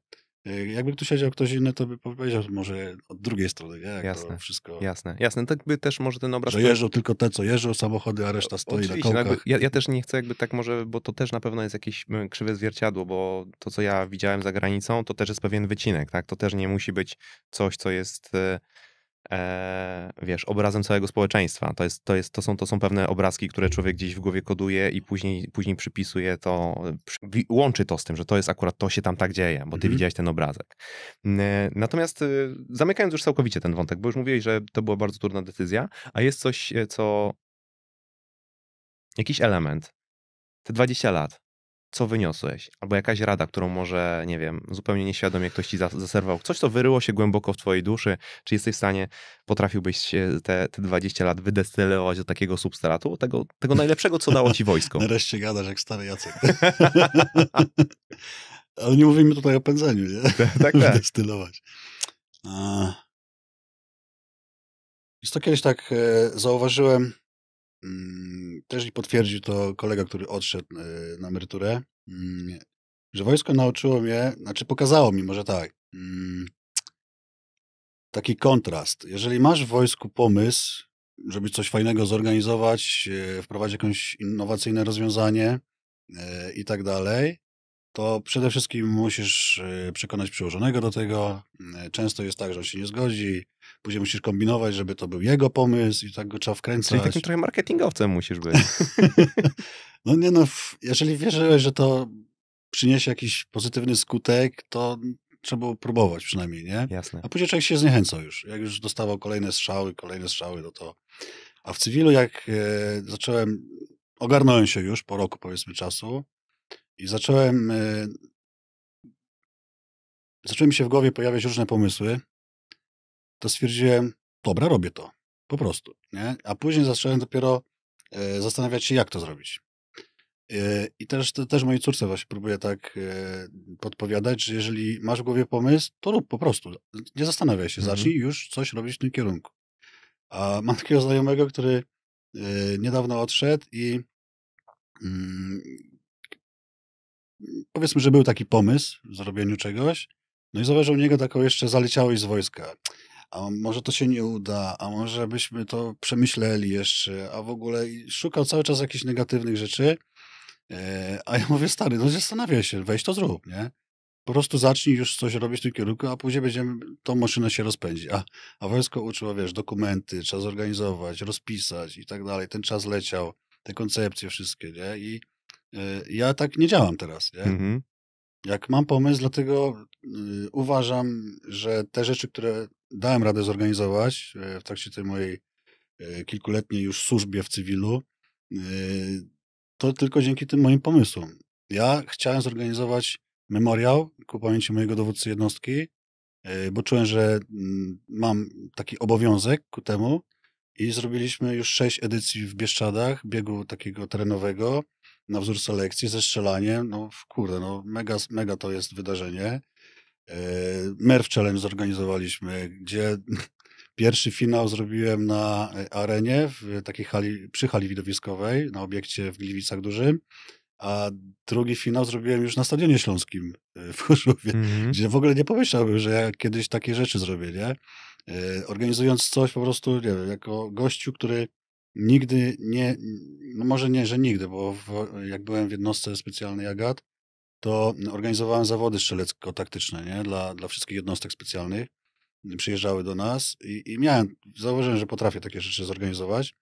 Y, jakby tu siedział ktoś inny, to by powiedział może od drugiej strony, nie? Jak jasne, wszystko... jasne, jasne. Tak by też może ten obraz... Że jeżdżą tylko te, co jeżdżą samochody, a reszta stoi Oczywiście, na no kołkach. ja, ja, też nie chcę jakby tak może, bo to też na pewno jest jakieś mm, krzywe zwierciadło, bo to, co ja widziałem za granicą, to też jest pewien wycinek, tak? To też nie musi być coś, co jest... Y, e, wiesz, obrazem całego społeczeństwa. To, jest, to, jest, to, są, to są pewne obrazki, które człowiek gdzieś w głowie koduje i później, później przypisuje to, łączy to z tym, że to jest akurat, to się tam tak dzieje, bo ty mhm. widziałeś ten obrazek. E, natomiast y, zamykając już całkowicie ten wątek, bo już mówiłeś, że to była bardzo trudna decyzja, a jest coś, e, co... Jakiś element. Te 20 lat co wyniosłeś, albo jakaś rada, którą może, nie wiem, zupełnie nieświadomie ktoś ci zaserwał, coś, co wyryło się głęboko w twojej duszy, czy jesteś w stanie, potrafiłbyś te, te 20 lat wydestylować do takiego substratu, tego, tego najlepszego, co dało ci wojsko? Nareszcie gadasz jak stary Jacek. Ale nie mówimy tutaj o pędzeniu, nie? Tak, tak. Wydestylować. E, jest to kiedyś tak e, zauważyłem, Mm, też i potwierdził to kolega, który odszedł y, na emeryturę, mm, że wojsko nauczyło mnie, znaczy pokazało mi może tak, mm, taki kontrast. Jeżeli masz w wojsku pomysł, żeby coś fajnego zorganizować, y, wprowadzić jakieś innowacyjne rozwiązanie y, i tak dalej, to przede wszystkim musisz y, przekonać przełożonego do tego. Y, często jest tak, że on się nie zgodzi, później musisz kombinować, żeby to był jego pomysł i tak go trzeba wkręcać. Czyli takim trochę marketingowcem musisz być. no nie no, jeżeli wierzyłeś, że to przyniesie jakiś pozytywny skutek, to trzeba było próbować przynajmniej, nie? Jasne. A później człowiek się zniechęcał już. Jak już dostawał kolejne strzały, kolejne strzały, no to... A w cywilu, jak e, zacząłem, ogarnąłem się już po roku powiedzmy czasu, i zacząłem. E, zaczęły mi się w głowie pojawiać różne pomysły. To stwierdziłem, dobra, robię to. Po prostu. Nie? A później zacząłem dopiero e, zastanawiać się, jak to zrobić. E, I też, też mojej córce właśnie próbuję tak podpowiadać, że jeżeli masz w głowie pomysł, to rób po prostu. Nie zastanawiaj się, mhm. zacznij już coś robić w tym kierunku. A mam takiego znajomego, który niedawno odszedł i mm, powiedzmy, że był taki pomysł w zrobieniu czegoś, no i zauważył niego taką jeszcze zaleciałość z wojska. A może to się nie uda, a może byśmy to przemyśleli jeszcze, a w ogóle szukał cały czas jakichś negatywnych rzeczy. E, a ja mówię, stary, no zastanawiaj się, weź to zrób, nie? Po prostu zacznij już coś robić w tym kierunku, a później będziemy, tą maszynę się rozpędzi. A, a wojsko uczyło, wiesz, dokumenty, trzeba zorganizować, rozpisać i tak dalej. Ten czas leciał, te koncepcje wszystkie, nie? I Y, ja tak nie działam teraz. Nie? Mhm. Jak mam pomysł, dlatego y, uważam, że te rzeczy, które dałem radę zorganizować y, w trakcie tej mojej kilkuletniej już służbie w cywilu, to tylko dzięki tym moim pomysłom. Ja chciałem zorganizować memoriał ku pamięci mojego dowódcy jednostki, bo czułem, że mm, mam taki obowiązek ku temu i zrobiliśmy już sześć edycji w Bieszczadach, biegu takiego terenowego na wzór selekcji ze strzelaniem. No kurde, no mega, mega to jest wydarzenie. Merv e, Challenge zorganizowaliśmy, gdzie pierwszy finał zrobiłem na e, arenie, w takiej hali, przy hali widowiskowej, na obiekcie w Gliwicach Dużym, a drugi finał zrobiłem już na Stadionie Śląskim e, w Chorzowie, mm-hmm. gdzie w ogóle nie pomyślałbym, że ja kiedyś takie rzeczy zrobię, nie? Organizując coś po prostu, nie wiem, jako gościu, który nigdy nie, no może nie, że nigdy, bo w, jak byłem w jednostce specjalnej Agat, to organizowałem zawody strzelecko-taktyczne nie? Dla, dla wszystkich jednostek specjalnych. Przyjeżdżały do nas i, i miałem, założyłem, że potrafię takie rzeczy zorganizować.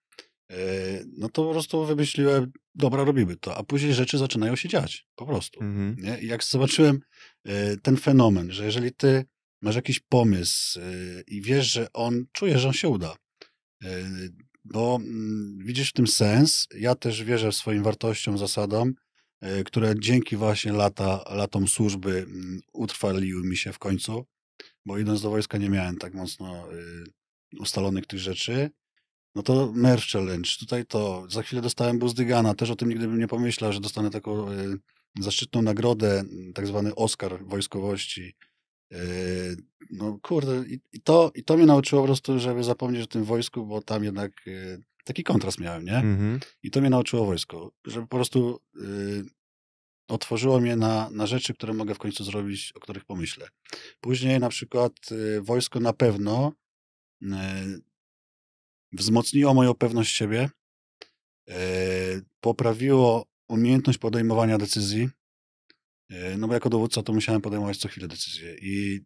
E, no to po prostu wymyśliłem, dobra, robimy to, a później rzeczy zaczynają się dziać, po prostu. Mhm. Nie? I jak zobaczyłem e, ten fenomen, że jeżeli ty masz jakiś pomysł e, i wiesz, że on, czujesz, że on się uda, bo mm, widzisz w tym sens. Ja też wierzę w swoim wartościom, zasadom, e, które dzięki właśnie lata, latom służby mm, utrwaliły mi się w końcu, bo idąc do wojska nie miałem tak mocno e, ustalonych tych rzeczy. No to Merv Challenge, tutaj to. Za chwilę dostałem Buzdygana, też o tym nigdy bym nie pomyślał, że dostanę taką e, zaszczytną nagrodę, mm, tak zwany Oscar Wojskowości. Yy, no kurde, i to, i to mnie nauczyło po prostu, żeby zapomnieć o tym wojsku, bo tam jednak yy, taki kontrast miałem, nie? Mhm. I to mnie nauczyło wojsko, żeby po prostu y, otworzyło mnie na, na rzeczy, które mogę w końcu zrobić, o których pomyślę. Później na przykład y, wojsko na pewno y, wzmocniło moją pewność siebie, poprawiło umiejętność podejmowania decyzji, E, no bo jako dowódca to musiałem podejmować co chwilę decyzje i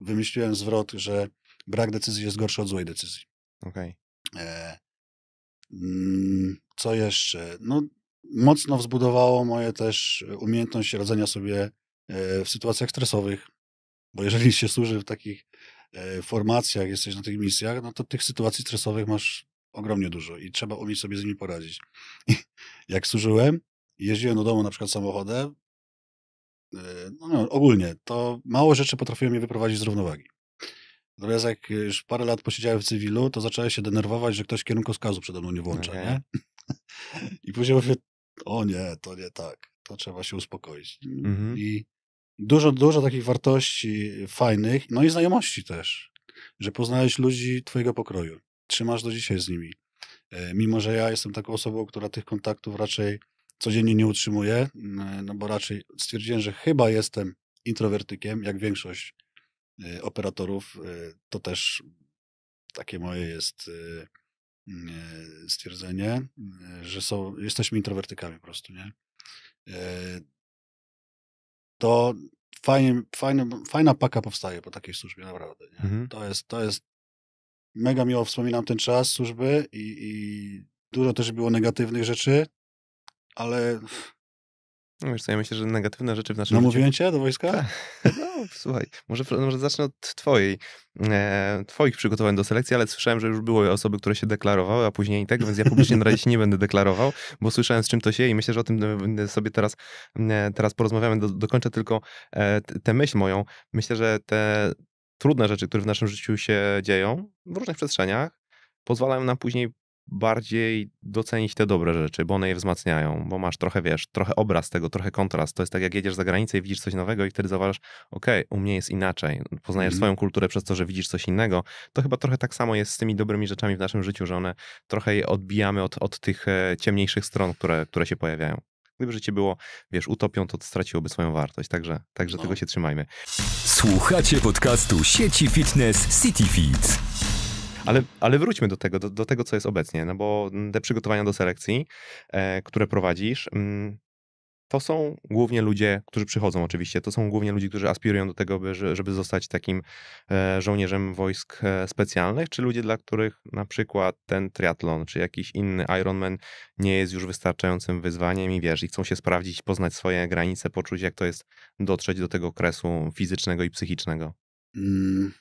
wymyśliłem zwrot, że brak decyzji jest gorszy od złej decyzji. Okej. Okay. E, mm, co jeszcze? No, mocno wzbudowało moje też umiejętność radzenia sobie e, w sytuacjach stresowych, bo jeżeli się służy w takich formacjach, jesteś na tych misjach, no to tych sytuacji stresowych masz ogromnie dużo i trzeba umieć sobie z nimi poradzić. I jak służyłem, jeździłem do domu na przykład samochodem, E, no, ogólnie, to mało rzeczy potrafiły mnie wyprowadzić z równowagi. Natomiast jak już parę lat posiedziałem w cywilu, to zacząłem się denerwować, że ktoś kierunkowskazu przede mną nie włącza, okay. nie? I później mówię, o nie, to nie tak, to trzeba się uspokoić. Mm -hmm. I dużo, dużo takich wartości fajnych, no i znajomości też, że poznałeś ludzi twojego pokroju, trzymasz do dzisiaj z nimi. E, mimo, że ja jestem taką osobą, która tych kontaktów raczej codziennie nie utrzymuję, no bo raczej stwierdziłem, że chyba jestem introwertykiem, jak większość y, operatorów. Y, to też takie moje jest y, stwierdzenie, że są, jesteśmy introwertykami po prostu, nie? To fajnie, fajna, fajna paka powstaje po takiej służbie, naprawdę. Mhm. To, jest, to jest mega miło wspominam ten czas służby i, i dużo też było negatywnych rzeczy, ale... No wiesz co, ja myślę, że negatywne rzeczy w naszym Namówiłem no, życiu... cię do wojska? Tak. No, słuchaj, może, może zacznę od twojej, e, twoich przygotowań do selekcji, ale słyszałem, że już były osoby, które się deklarowały, a później tak, więc ja publicznie na razie się nie będę deklarował, bo słyszałem z czym to się i myślę, że o tym e, sobie teraz, e, teraz porozmawiamy. Do, dokończę tylko e, tę myśl moją. Myślę, że te trudne rzeczy, które w naszym życiu się dzieją, w różnych przestrzeniach, pozwalają nam później bardziej docenić te dobre rzeczy, bo one je wzmacniają, bo masz trochę, wiesz, trochę obraz tego, trochę kontrast. To jest tak, jak jedziesz za granicę i widzisz coś nowego i wtedy zauważasz, okej, okay, u mnie jest inaczej. Poznajesz mm. swoją kulturę przez to, że widzisz coś innego. To chyba trochę tak samo jest z tymi dobrymi rzeczami w naszym życiu, że one trochę je odbijamy od, od tych e, ciemniejszych stron, które, które się pojawiają. Gdyby życie było, wiesz, utopią, to straciłoby swoją wartość. Także, także no. tego się trzymajmy. Słuchacie podcastu sieci fitness CityFit. Ale, ale wróćmy do tego, do, do, tego, co jest obecnie, no bo te przygotowania do selekcji, e, które prowadzisz, mm, to są głównie ludzie, którzy przychodzą oczywiście, to są głównie ludzie, którzy aspirują do tego, by, żeby zostać takim e, żołnierzem wojsk e, specjalnych, czy ludzie, dla których na przykład ten triatlon, czy jakiś inny Ironman nie jest już wystarczającym wyzwaniem i wiesz, i chcą się sprawdzić, poznać swoje granice, poczuć jak to jest dotrzeć do tego kresu fizycznego i psychicznego. Mm,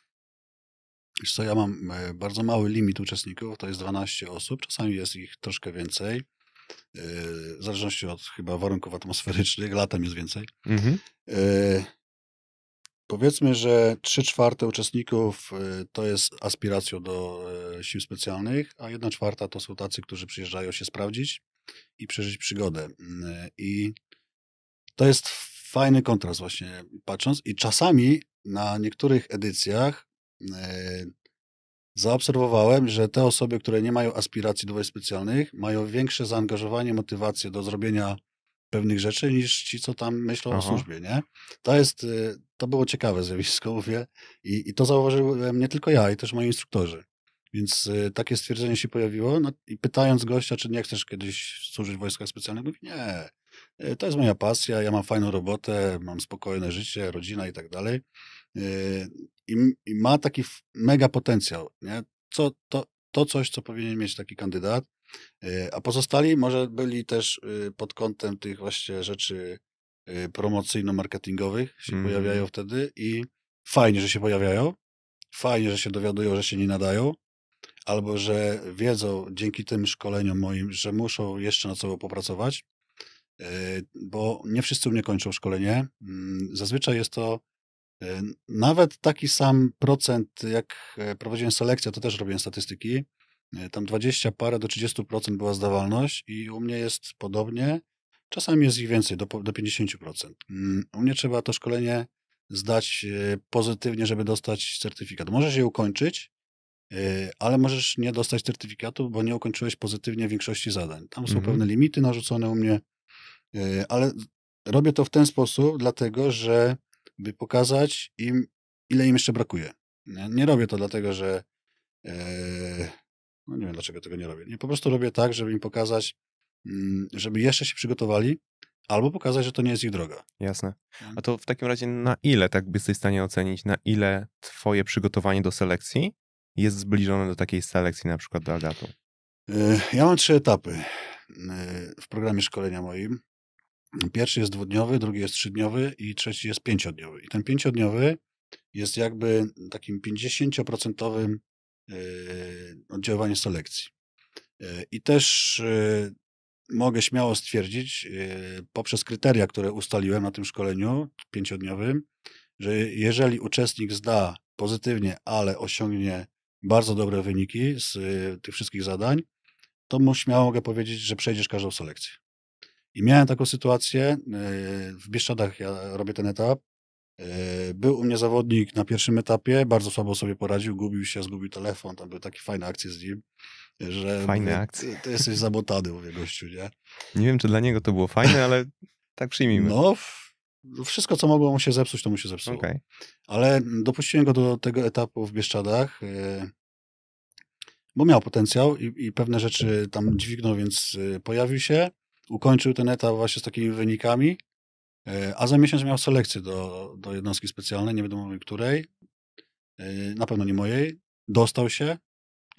Wiesz co, ja mam e, bardzo mały limit uczestników, to jest 12 osób, czasami jest ich troszkę więcej, e, w zależności od chyba warunków atmosferycznych, latem jest więcej. Mhm. E, powiedzmy, że 3 czwarte uczestników to jest aspiracją do sił specjalnych, a 1 czwarta to są tacy, którzy przyjeżdżają się sprawdzić i przeżyć przygodę. I to jest fajny kontrast właśnie patrząc i czasami na niektórych edycjach E, zaobserwowałem, że te osoby, które nie mają aspiracji do wojsk specjalnych, mają większe zaangażowanie, motywację do zrobienia pewnych rzeczy niż ci, co tam myślą Aha. o służbie, nie? To jest, e, to było ciekawe zjawisko, mówię, i, i to zauważyłem nie tylko ja, i też moi instruktorzy. Więc e, takie stwierdzenie się pojawiło no, i pytając gościa, czy nie chcesz kiedyś służyć w wojskach specjalnych, mówi nie, to jest moja pasja, ja mam fajną robotę, mam spokojne życie, rodzina i tak dalej i, i ma taki mega potencjał, nie? Co, to, to coś, co powinien mieć taki kandydat, e, a pozostali może byli też y, pod kątem tych właśnie rzeczy y, promocyjno-marketingowych się mm. pojawiają mm-hmm. wtedy i fajnie, że się pojawiają, fajnie, że się dowiadują, że się nie nadają, albo że wiedzą dzięki tym szkoleniom moim, że muszą jeszcze nad sobą popracować, e, bo nie wszyscy u mnie kończą szkolenie. Mm, zazwyczaj jest to nawet taki sam procent, jak e, prowadziłem selekcję, to też robiłem statystyki. E, tam 20 parę do 30% była zdawalność i u mnie jest podobnie. Czasami jest ich więcej, do, do 50%. Mm, u mnie trzeba to szkolenie zdać e, pozytywnie, żeby dostać certyfikat. Możesz je ukończyć, ale możesz nie dostać certyfikatu, bo nie ukończyłeś pozytywnie większości zadań. Tam są mhm. pewne limity narzucone u mnie, ale robię to w ten sposób, dlatego że by pokazać im, ile im jeszcze brakuje. Nie, nie robię to dlatego, że e, no nie wiem dlaczego tego nie robię. Nie, po prostu robię tak, żeby im pokazać, mm, żeby jeszcze się przygotowali, albo pokazać, że to nie jest ich droga. Jasne. A to w takim razie na ile tak byś w stanie ocenić, na ile twoje przygotowanie do selekcji jest zbliżone do takiej selekcji na przykład do Agatu? E, ja mam trzy etapy e, w programie szkolenia moim. Pierwszy jest dwudniowy, drugi jest trzydniowy i trzeci jest pięciodniowy. I ten pięciodniowy jest jakby takim 50% e, oddziaływaniem selekcji. E, I też e, mogę śmiało stwierdzić, poprzez kryteria, które ustaliłem na tym szkoleniu pięciodniowym, że jeżeli uczestnik zda pozytywnie, ale osiągnie bardzo dobre wyniki z tych wszystkich zadań, to mu śmiało mogę powiedzieć, że przejdziesz każdą selekcję. I miałem taką sytuację, e, w Bieszczadach ja robię ten etap, e, był u mnie zawodnik na pierwszym etapie, bardzo słabo sobie poradził, gubił się, zgubił telefon, tam były takie fajne akcje z nim, że fajne mówię, akcje. Ty, ty jesteś zabotany, mówię gościu, nie? Nie wiem, czy dla niego to było fajne, ale tak przyjmijmy. No, wszystko, co mogło mu się zepsuć, to mu się zepsuło. Okay. Ale dopuściłem go do tego etapu w Bieszczadach, e, bo miał potencjał i, i pewne rzeczy tam dźwignął, więc pojawił się ukończył ten etap właśnie z takimi wynikami, e, a za miesiąc miał selekcję do, do jednostki specjalnej, nie wiadomo której, e, na pewno nie mojej, dostał się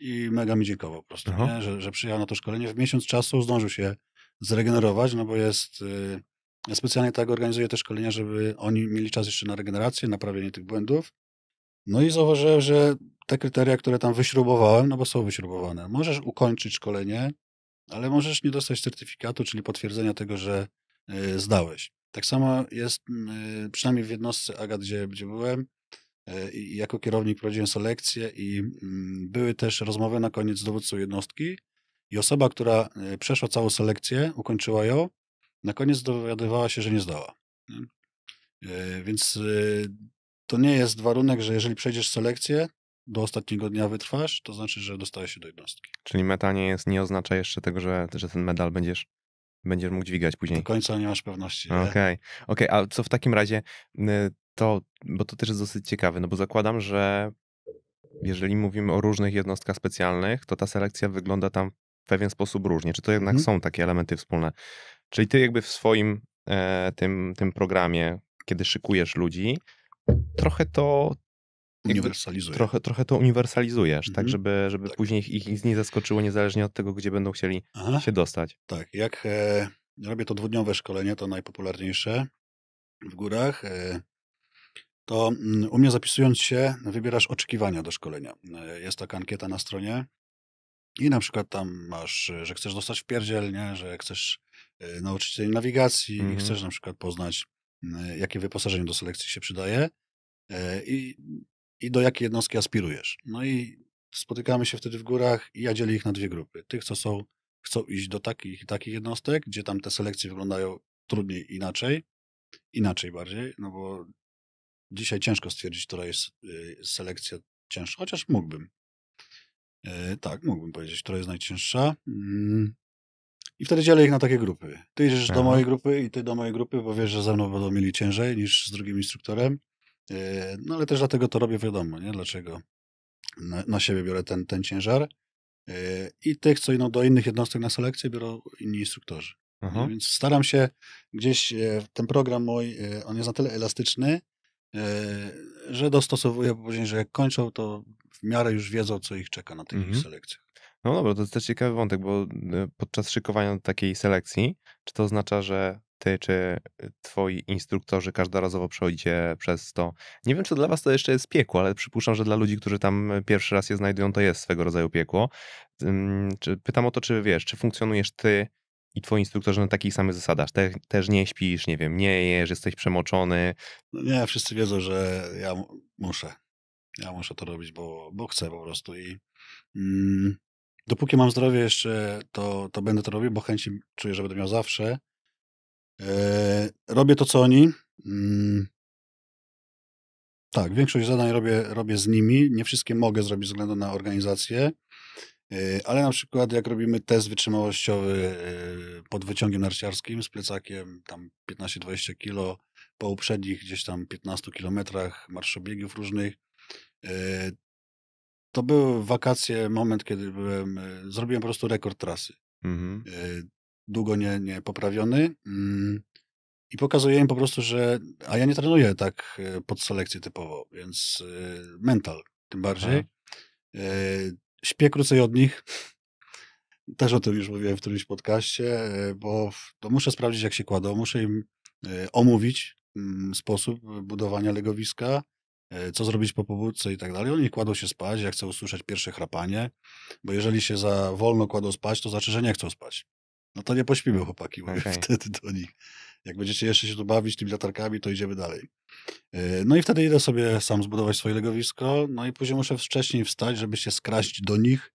i mega mi dziękował po prostu, Że, że przyjechał na to szkolenie. W miesiąc czasu zdążył się zregenerować, no bo jest... Ja e, specjalnie tak organizuję te szkolenia, żeby oni mieli czas jeszcze na regenerację, naprawienie tych błędów. No i zauważyłem, że te kryteria, które tam wyśrubowałem, no bo są wyśrubowane, możesz ukończyć szkolenie ale możesz nie dostać certyfikatu, czyli potwierdzenia tego, że y, zdałeś. Tak samo jest mm, y, przynajmniej w jednostce Agat, gdzie, gdzie byłem. Y, I jako kierownik prowadziłem selekcję i mm, były też rozmowy na koniec z dowódcą jednostki i osoba, która przeszła całą selekcję, ukończyła ją, na koniec dowiadywała się, że nie zdała. Więc to nie jest warunek, że jeżeli przejdziesz selekcję, do ostatniego dnia wytrwasz, to znaczy, że dostajesz się do jednostki. Czyli meta nie, jest, nie oznacza jeszcze tego, że, że ten medal będziesz będziesz mógł dźwigać później. Do końca nie masz pewności. Okej, okej, okay. okay. a co w takim razie to, bo to też jest dosyć ciekawe, no bo zakładam, że jeżeli mówimy o różnych jednostkach specjalnych, to ta selekcja wygląda tam w pewien sposób różnie. Czy to jednak hmm. są takie elementy wspólne? Czyli ty jakby w swoim e, tym, tym programie, kiedy szykujesz ludzi, trochę to, uniwersalizuje. Trochę, trochę to uniwersalizujesz, tak, mhm. tak, żeby, żeby tak. później ich, ich nie zaskoczyło, niezależnie od tego, gdzie będą chcieli Aha. się dostać. Tak, jak e, robię to dwudniowe szkolenie, to najpopularniejsze w górach, e, to m, mm, u mnie zapisując się, wybierasz oczekiwania do szkolenia. E, jest taka ankieta na stronie i na przykład tam masz, e, że chcesz dostać w pierdziel, nie? że chcesz e, nauczyć się nawigacji, mhm. chcesz na przykład poznać, mm, jakie wyposażenie do selekcji się przydaje. E, I i do jakiej jednostki aspirujesz. No i spotykamy się wtedy w górach i ja dzielę ich na dwie grupy. Tych, co są, chcą iść do takich i takich jednostek, gdzie tam te selekcje wyglądają trudniej inaczej, inaczej bardziej, no bo dzisiaj ciężko stwierdzić, która jest y, selekcja cięższa, chociaż mógłbym. Y, tak, mógłbym powiedzieć, która jest najcięższa. Mm. I wtedy dzielę ich na takie grupy. Ty idziesz Aha. do mojej grupy i ty do mojej grupy, bo wiesz, że ze mną będą mieli ciężej niż z drugim instruktorem. Yy, no ale też dlatego to robię, wiadomo, nie? dlaczego na, na siebie biorę ten, ten ciężar. Yy, I tych, co idą no, do innych jednostek na selekcję, biorą inni instruktorzy. Aha. Mhm. Więc staram się gdzieś, e, ten program mój, e, on jest na tyle elastyczny, e, że dostosowuję później, że jak kończą, to w miarę już wiedzą, co ich czeka na tych mhm. selekcjach. No dobra, to jest też ciekawy wątek, bo podczas szykowania takiej selekcji, czy to oznacza, że ty czy y, twoi instruktorzy każdorazowo przechodzicie przez to. Nie wiem, czy dla was to jeszcze jest piekło, ale przypuszczam, że dla ludzi, którzy tam y, pierwszy raz je znajdują, to jest swego rodzaju piekło. Pytam o to, czy wiesz, czy funkcjonujesz ty i twoi instruktorzy na takich samych zasadach. Te, też nie śpisz, nie wiem, nie jesz, jesteś przemoczony. No nie, wszyscy wiedzą, że ja muszę. Ja muszę to robić, bo, bo chcę po prostu i mm, dopóki mam zdrowie jeszcze, to, to będę to robił, bo chęci czuję, że będę miał zawsze E, robię to, co oni. Mm. Tak, większość zadań robię, robię z nimi. Nie wszystkie mogę zrobić ze względu na organizację, e, ale na przykład jak robimy test wytrzymałościowy e, pod wyciągiem narciarskim z plecakiem tam 15-20 kg, po uprzednich gdzieś tam 15 kilometrach marszobiegów różnych, to były wakacje, moment, kiedy byłem, zrobiłem po prostu rekord trasy. Mhm długo nie, nie poprawiony. Mm, I pokazuje im po prostu, że. A ja nie trenuję tak e, pod selekcję typowo, więc e, mental tym bardziej. Aha. E, śpię krócej od nich. Też o tym już mówiłem w którymś podcaście, bo to muszę sprawdzić, jak się kładą. Muszę im omówić mm, sposób budowania legowiska, co zrobić po pobudce i tak dalej. Oni kładą się spać, ja chcę usłyszeć pierwsze chrapanie, bo jeżeli się za wolno kładą spać, to znaczy, że nie chcą spać. No to nie pośpimy, chłopaki, mówię okay. wtedy do nich. Jak będziecie jeszcze się tu bawić tymi latarkami, to idziemy dalej. E, no i wtedy idę sobie sam zbudować swoje legowisko, no i później muszę wcześniej wstać, żeby się skraść do nich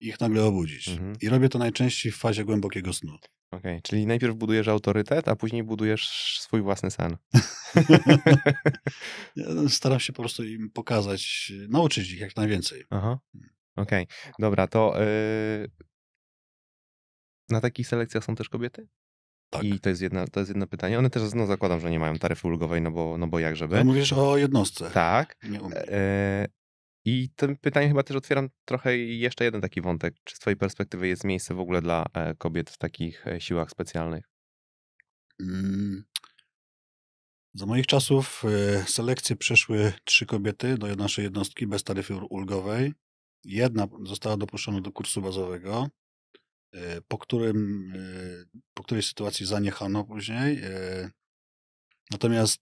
i ich nagle obudzić. Mhm. I robię to najczęściej w fazie głębokiego snu. Okej, okay. czyli najpierw budujesz autorytet, a później budujesz swój własny sen. ja staram się po prostu im pokazać, nauczyć ich jak najwięcej. Aha. Hmm. Okej, okay. dobra, to yy, na takich selekcjach są też kobiety? Tak. I to jest, jedna, to jest jedno pytanie. One też, no zakładam, że nie mają taryfy ulgowej, no bo, no bo jak żeby. Ja mówisz o jednostce. Tak. E, I tym pytaniem chyba też otwieram trochę jeszcze jeden taki wątek. Czy z twojej perspektywy jest miejsce w ogóle dla e, kobiet w takich e, siłach specjalnych? Mm. Za moich czasów selekcje przeszły trzy kobiety do naszej jednostki bez taryfy ulgowej. Jedna została dopuszczona do kursu bazowego. E, po, którym, e, po której sytuacji zaniechano później. E, natomiast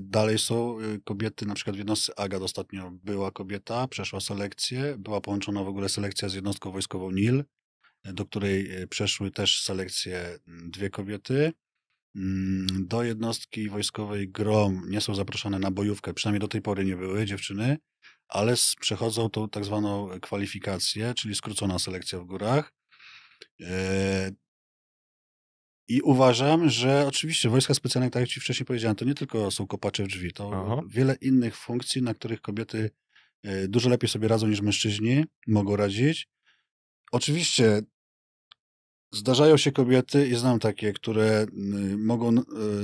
dalej są kobiety, na przykład w jednostce Agat ostatnio była kobieta, przeszła selekcję, była połączona w ogóle selekcja z jednostką wojskową NIL, do której przeszły też selekcję dwie kobiety. Mm, do jednostki wojskowej GROM nie są zaproszone na bojówkę, przynajmniej do tej pory nie były dziewczyny, ale przechodzą tą tak zwaną kwalifikację, czyli skrócona selekcja w górach. E, I uważam, że oczywiście wojska specjalne, tak jak ci wcześniej powiedziałem, to nie tylko są kopacze w drzwi, to Aha. wiele innych funkcji, na których kobiety e, dużo lepiej sobie radzą niż mężczyźni, mogą radzić. Oczywiście zdarzają się kobiety, i znam takie, które mogą e,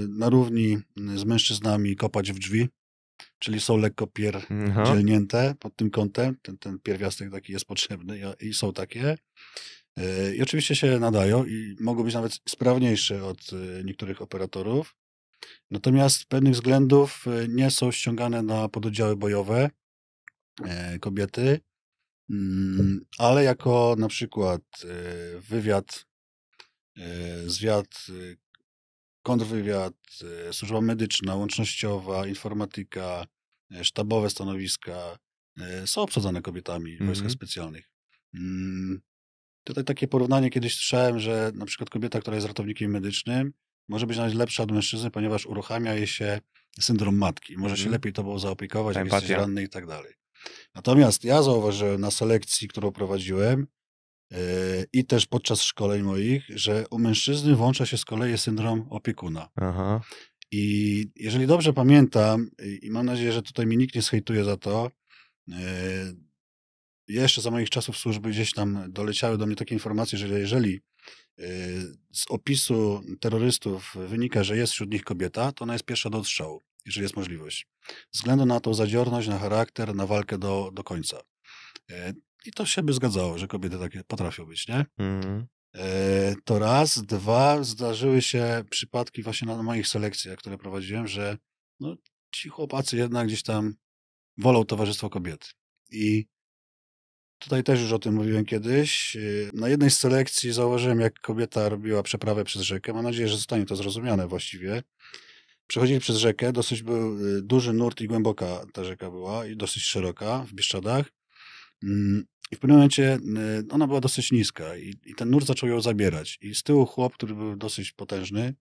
na równi z mężczyznami kopać w drzwi, czyli są lekko pierdzielnięte pod tym kątem. Ten, ten pierwiastek taki jest potrzebny i są takie. E, I oczywiście się nadają i mogą być nawet sprawniejsze od e, niektórych operatorów. Natomiast z pewnych względów e, nie są ściągane na pododdziały bojowe kobiety, mm, ale jako na przykład wywiad, zwiad, kontrwywiad, służba medyczna, łącznościowa, informatyka, sztabowe stanowiska są obsadzane kobietami w wojskach mhm. specjalnych. Mm, Tutaj takie porównanie kiedyś słyszałem, że na przykład kobieta, która jest ratownikiem medycznym, może być nawet lepsza od mężczyzny, ponieważ uruchamia jej się syndrom matki. Może się mhm. lepiej tobą zaopiekować, Ta jak jesteś ranny i tak dalej. Natomiast ja zauważyłem na selekcji, którą prowadziłem yy, i też podczas szkoleń moich, że u mężczyzny włącza się z kolei syndrom opiekuna. Aha. I jeżeli dobrze pamiętam, i mam nadzieję, że tutaj mi nikt nie schejtuje za to, e, jeszcze za moich czasów służby gdzieś tam doleciały do mnie takie informacje, że jeżeli y, z opisu terrorystów wynika, że jest wśród nich kobieta, to ona jest pierwsza do odstrzału, jeżeli jest możliwość. Ze względu na tą zadziorność, na charakter, na walkę do, do końca. E, I to się by zgadzało, że kobiety takie potrafią być, nie? Mm. To raz, dwa, zdarzyły się przypadki właśnie na moich selekcjach, które prowadziłem, że no, ci chłopacy jednak gdzieś tam wolą towarzystwo kobiet. I Tutaj też już o tym mówiłem kiedyś. Y, na jednej z selekcji zauważyłem, jak kobieta robiła przeprawę przez rzekę. Mam nadzieję, że zostanie to zrozumiane właściwie. Przechodzili przez rzekę, dosyć był y, duży nurt i głęboka ta rzeka była, i dosyć szeroka w Bieszczadach. Mm, I w pewnym momencie y, ona była dosyć niska i, i ten nurt zaczął ją zabierać. I z tyłu chłop, który był dosyć potężny,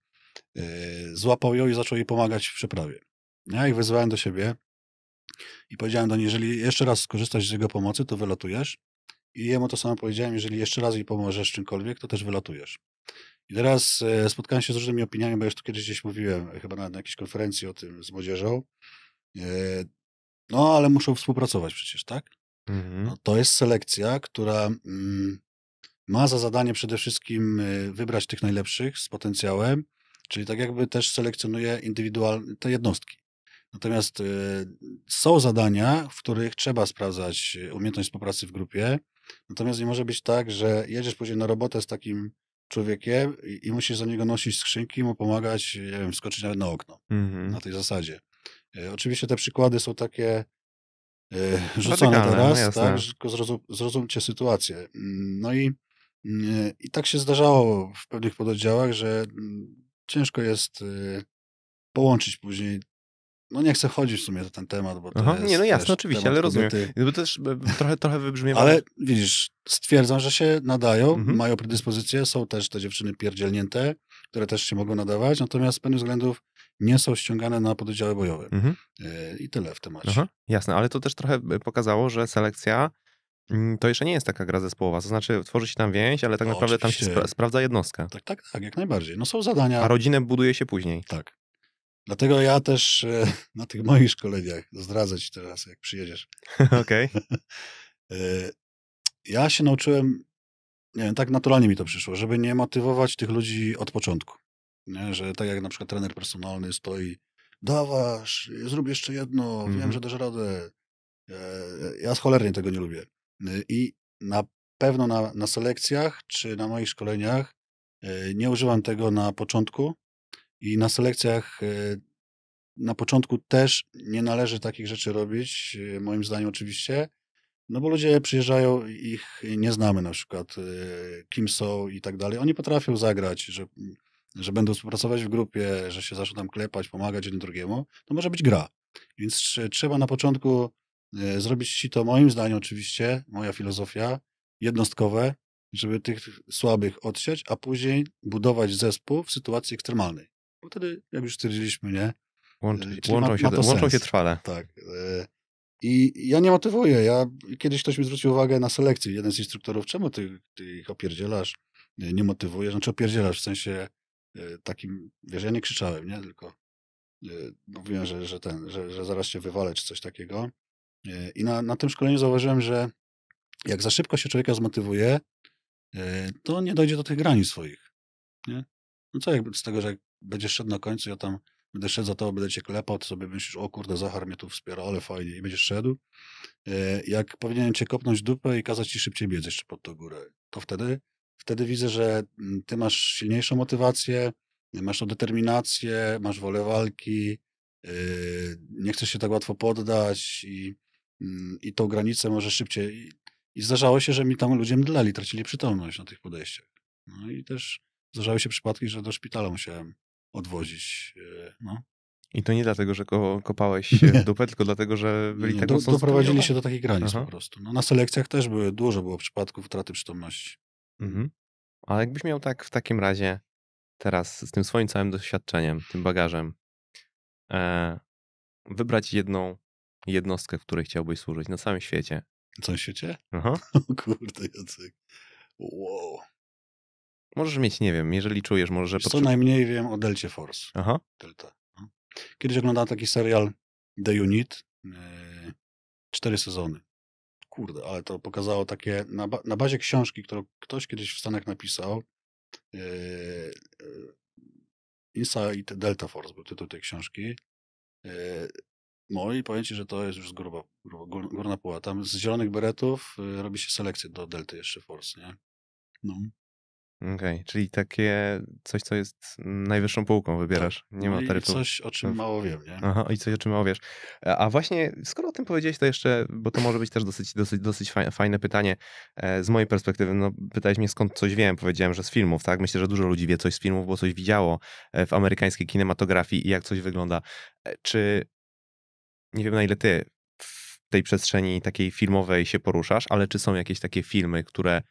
złapał ją i zaczął jej pomagać w przeprawie. Ja ich wezwałem do siebie. I powiedziałem do niej, jeżeli jeszcze raz skorzystasz z jego pomocy, to wylatujesz. I jemu to samo powiedziałem, jeżeli jeszcze raz jej pomożesz czymkolwiek, to też wylatujesz. I teraz e, spotkałem się z różnymi opiniami, bo już tu kiedyś gdzieś mówiłem, e, chyba na, na jakiejś konferencji o tym z młodzieżą. E, no, ale muszą współpracować przecież, tak? Mhm. No, to jest selekcja, która mm, ma za zadanie przede wszystkim wybrać tych najlepszych z potencjałem, czyli tak jakby też selekcjonuje indywidualne te jednostki. Natomiast e, są zadania, w których trzeba sprawdzać e, umiejętność współpracy w grupie. Natomiast nie może być tak, że jedziesz później na robotę z takim człowiekiem i, musisz za niego nosić skrzynki, mu pomagać, nie wiem, skoczyć nawet na okno. Mhm. Na tej zasadzie. E, oczywiście te przykłady są takie rzucone no teraz, no tak, tylko zrozum, zrozumcie sytuację. Mm, no i, mm, i tak się zdarzało w pewnych pododdziałach, że mm, ciężko jest połączyć później no nie chcę chodzić w sumie za ten temat, bo to Aha, jest Nie, no jasne, oczywiście, ale rozumiem. to Bo też e, trochę, trochę wybrzmiewa... Ale widzisz, stwierdzam, że się nadają, mhm. mają predyspozycje, są też te dziewczyny pierdzielnięte, które też się mogą nadawać, natomiast z pewnych względów nie są ściągane na pododdziały bojowe. Mhm. E, I tyle w temacie. Aha, jasne, ale to też trochę e, pokazało, że selekcja mm, to jeszcze nie jest taka gra zespołowa. To znaczy, tworzy się tam więź, ale tak no, naprawdę oczywiście. tam się spra sprawdza jednostka. Tak, tak, tak, jak najbardziej. No są zadania. A rodzinę buduje się później. Tak. Dlatego ja też e, na tych moich szkoleniach, zdradzę ci teraz, jak przyjedziesz. Okej. E, ja się nauczyłem, nie wiem, tak naturalnie mi to przyszło, żeby nie motywować tych ludzi od początku. Nie? Że tak jak na przykład trener personalny stoi, dawasz, zrób jeszcze jedno, mm wiem, mhm. że dasz radę. E, ja cholernie tego nie lubię. I na pewno na, na selekcjach czy na moich szkoleniach nie używam tego na początku, i na selekcjach e, na początku też nie należy takich rzeczy robić, e, moim zdaniem oczywiście, no bo ludzie przyjeżdżają, ich nie znamy na przykład, e, kim są i tak dalej. Oni potrafią zagrać, że, że będą współpracować w grupie, że się zaczną tam klepać, pomagać jeden drugiemu. To może być gra. Więc trzeba na początku zrobić ci to, moim zdaniem oczywiście, moja filozofia, jednostkowe, żeby tych słabych odsiać, a później budować zespół w sytuacji ekstremalnej. No wtedy, jak już stwierdziliśmy, nie? Yy, łączą, ma, się, ma łączą się trwale. Tak. Yy. I ja nie motywuję. Ja, kiedyś ktoś mi zwrócił uwagę na selekcję. Jeden z instruktorów, czemu ty, ty ich opierdzielasz? Nie, yy, nie motywujesz, znaczy opierdzielasz w sensie takim, wiesz, ja nie krzyczałem, nie? Tylko mówiłem, że, że ten, że, że zaraz się wywalę, czy coś takiego. I na, na tym szkoleniu zauważyłem, że jak za szybko się człowieka zmotywuje, to nie dojdzie do tych granic swoich. Nie? No co jak z tego, że będziesz szedł na końcu, ja tam będę szedł za tobą, będę cię klepał, to sobie myślisz, o kurde, Zachar mnie tu wspiera, ale fajnie, i będziesz szedł. E, jak powinienem cię kopnąć dupę i kazać ci szybciej biec jeszcze pod tą górę, to wtedy, wtedy widzę, że mm, ty masz silniejszą motywację, masz tą determinację, masz wolę walki, e, nie chcesz się tak łatwo poddać i, mm, i tą granicę może szybciej. I zdarzało się, że mi tam ludzie mdleli, tracili przytomność na tych podejściach. No i też zdarzały się przypadki, że do szpitala musiałem odwozić. E, no. I to nie dlatego, że ko kopałeś nie. dupę, tylko dlatego, że byli nie, tak do, Doprowadzili się do takich granic Aha. po prostu. No, na selekcjach też były, dużo było przypadków utraty przytomności. Mhm. A jakbyś miał tak w takim razie teraz z tym swoim całym doświadczeniem, tym bagażem, e, wybrać jedną jednostkę, w której chciałbyś służyć na całym świecie. Na całym świecie? Aha. O kurde, Jacek. Wow. Możesz mieć, nie wiem, jeżeli czujesz, może że... Potrzeb... Co najmniej wiem o Delcie Force. Aha. Delta. Kiedyś oglądałem taki serial The Unit, yy, cztery sezony. Kurde, ale to pokazało takie, na, ba na bazie książki, którą ktoś kiedyś w Stanach napisał, yy, Inside Delta Force był tytuł tej książki. Yy, no i powiem ci, że to jest już gruba, gruba, górna puła. Tam z zielonych beretów robi się selekcję do Delty jeszcze Force, nie? No. Okej, okay, czyli takie coś, co jest najwyższą półką tak, wybierasz, tak. nie ma tarytu. No I coś, o czym no. mało wiem, nie? Aha, i coś, o czym mało wiesz. E, a właśnie, skoro o tym powiedziałeś, to jeszcze, bo to może być też dosyć, dosyć, dosyć fajne pytanie e, z mojej perspektywy, no pytałeś mnie skąd coś wiem, powiedziałem, że z filmów, tak? Myślę, że dużo ludzi wie coś z filmów, bo coś widziało e, w amerykańskiej kinematografii i jak coś wygląda. Czy, nie wiem na ile ty w tej przestrzeni takiej filmowej się poruszasz, ale czy są jakieś takie filmy, które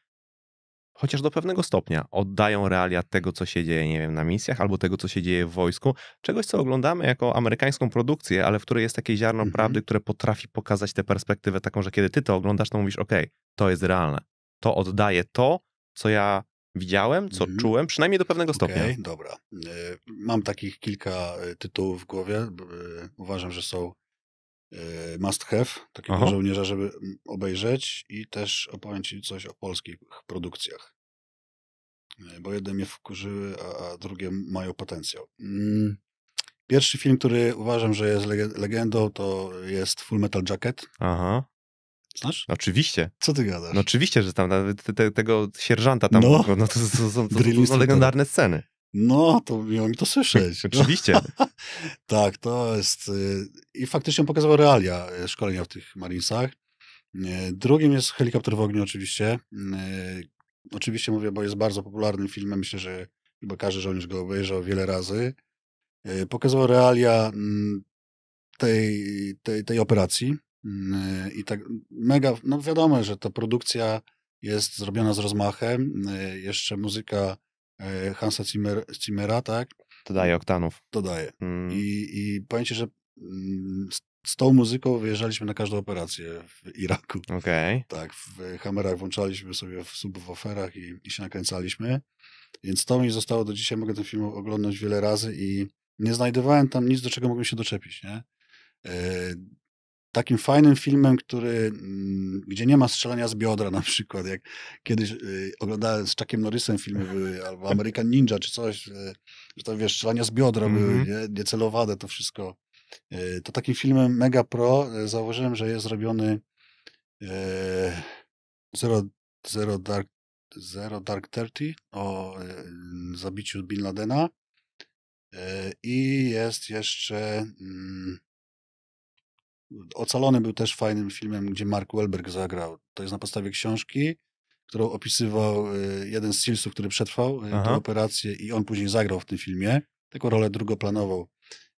chociaż do pewnego stopnia oddają realia tego, co się dzieje, nie wiem, na misjach albo tego, co się dzieje w wojsku, czegoś, co oglądamy jako amerykańską produkcję, ale w której jest takie ziarno mhm. prawdy, które potrafi pokazać tę perspektywę taką, że kiedy ty to oglądasz, to mówisz, ok, to jest realne. To oddaje to, co ja widziałem, co mhm. czułem, przynajmniej do pewnego stopnia. Okay, dobra. Y, mam takich kilka y, tytułów w głowie. Y, uważam, że są E, must have, takiego Aha. żołnierza, żeby mm, obejrzeć i też opowiem ci coś o polskich produkcjach. E, bo jedne mnie wkurzyły, a, a drugie mają potencjał. Mm, pierwszy film, który uważam, że jest legendą, to jest Full Metal Jacket. Aha. Znasz? No oczywiście. Co ty gadasz? No oczywiście, że tam te, te, tego sierżanta tam, no, no to, to, to, to są legendarne sceny. No, to miło mi to słyszeć. Oczywiście. tak, to jest... Y, I faktycznie pokazywał realia y, szkolenia w tych Marinesach. Y, drugim jest Helikopter w ogniu oczywiście. Oczywiście mówię, bo jest bardzo popularnym filmem. Myślę, że chyba każdy żołnierz go obejrzał wiele razy. Pokazywał realia mm, tej, tej, tej operacji. I tak mega, no wiadomo, że ta produkcja jest zrobiona z rozmachem. Jeszcze muzyka E, Hansa Zimmer, Zimmera, tak? Dodaje oktanów. Dodaje. Mm. I, I że mm, z tą muzyką wyjeżdżaliśmy na każdą operację w Iraku. Okej. Okay. Tak, w kamerach włączaliśmy sobie w subwooferach i, i się nakręcaliśmy. Więc to mi zostało do dzisiaj, mogę ten film oglądać wiele razy i nie znajdowałem tam nic, do czego mogłem się doczepić, nie? E, takim fajnym filmem, który, mm, gdzie nie ma strzelania z biodra na przykład, jak kiedyś y, oglądałem z Chuckiem Norrisem filmy były, albo American Ninja czy coś, y, że to wiesz, strzelania z biodra mm -hmm. były, mhm. niecelowane to wszystko. Y, to takim filmem mega pro zauważyłem, że jest zrobiony Zero, Zero Dark Zero Dark Thirty o zabiciu Bin Ladena i jest jeszcze mm, Ocalony był też fajnym filmem, gdzie Mark Wahlberg zagrał. To jest na podstawie książki, którą opisywał y, jeden z Sealsów, który przetrwał y, tę operację i on później zagrał w tym filmie. Tylko rolę drugoplanową.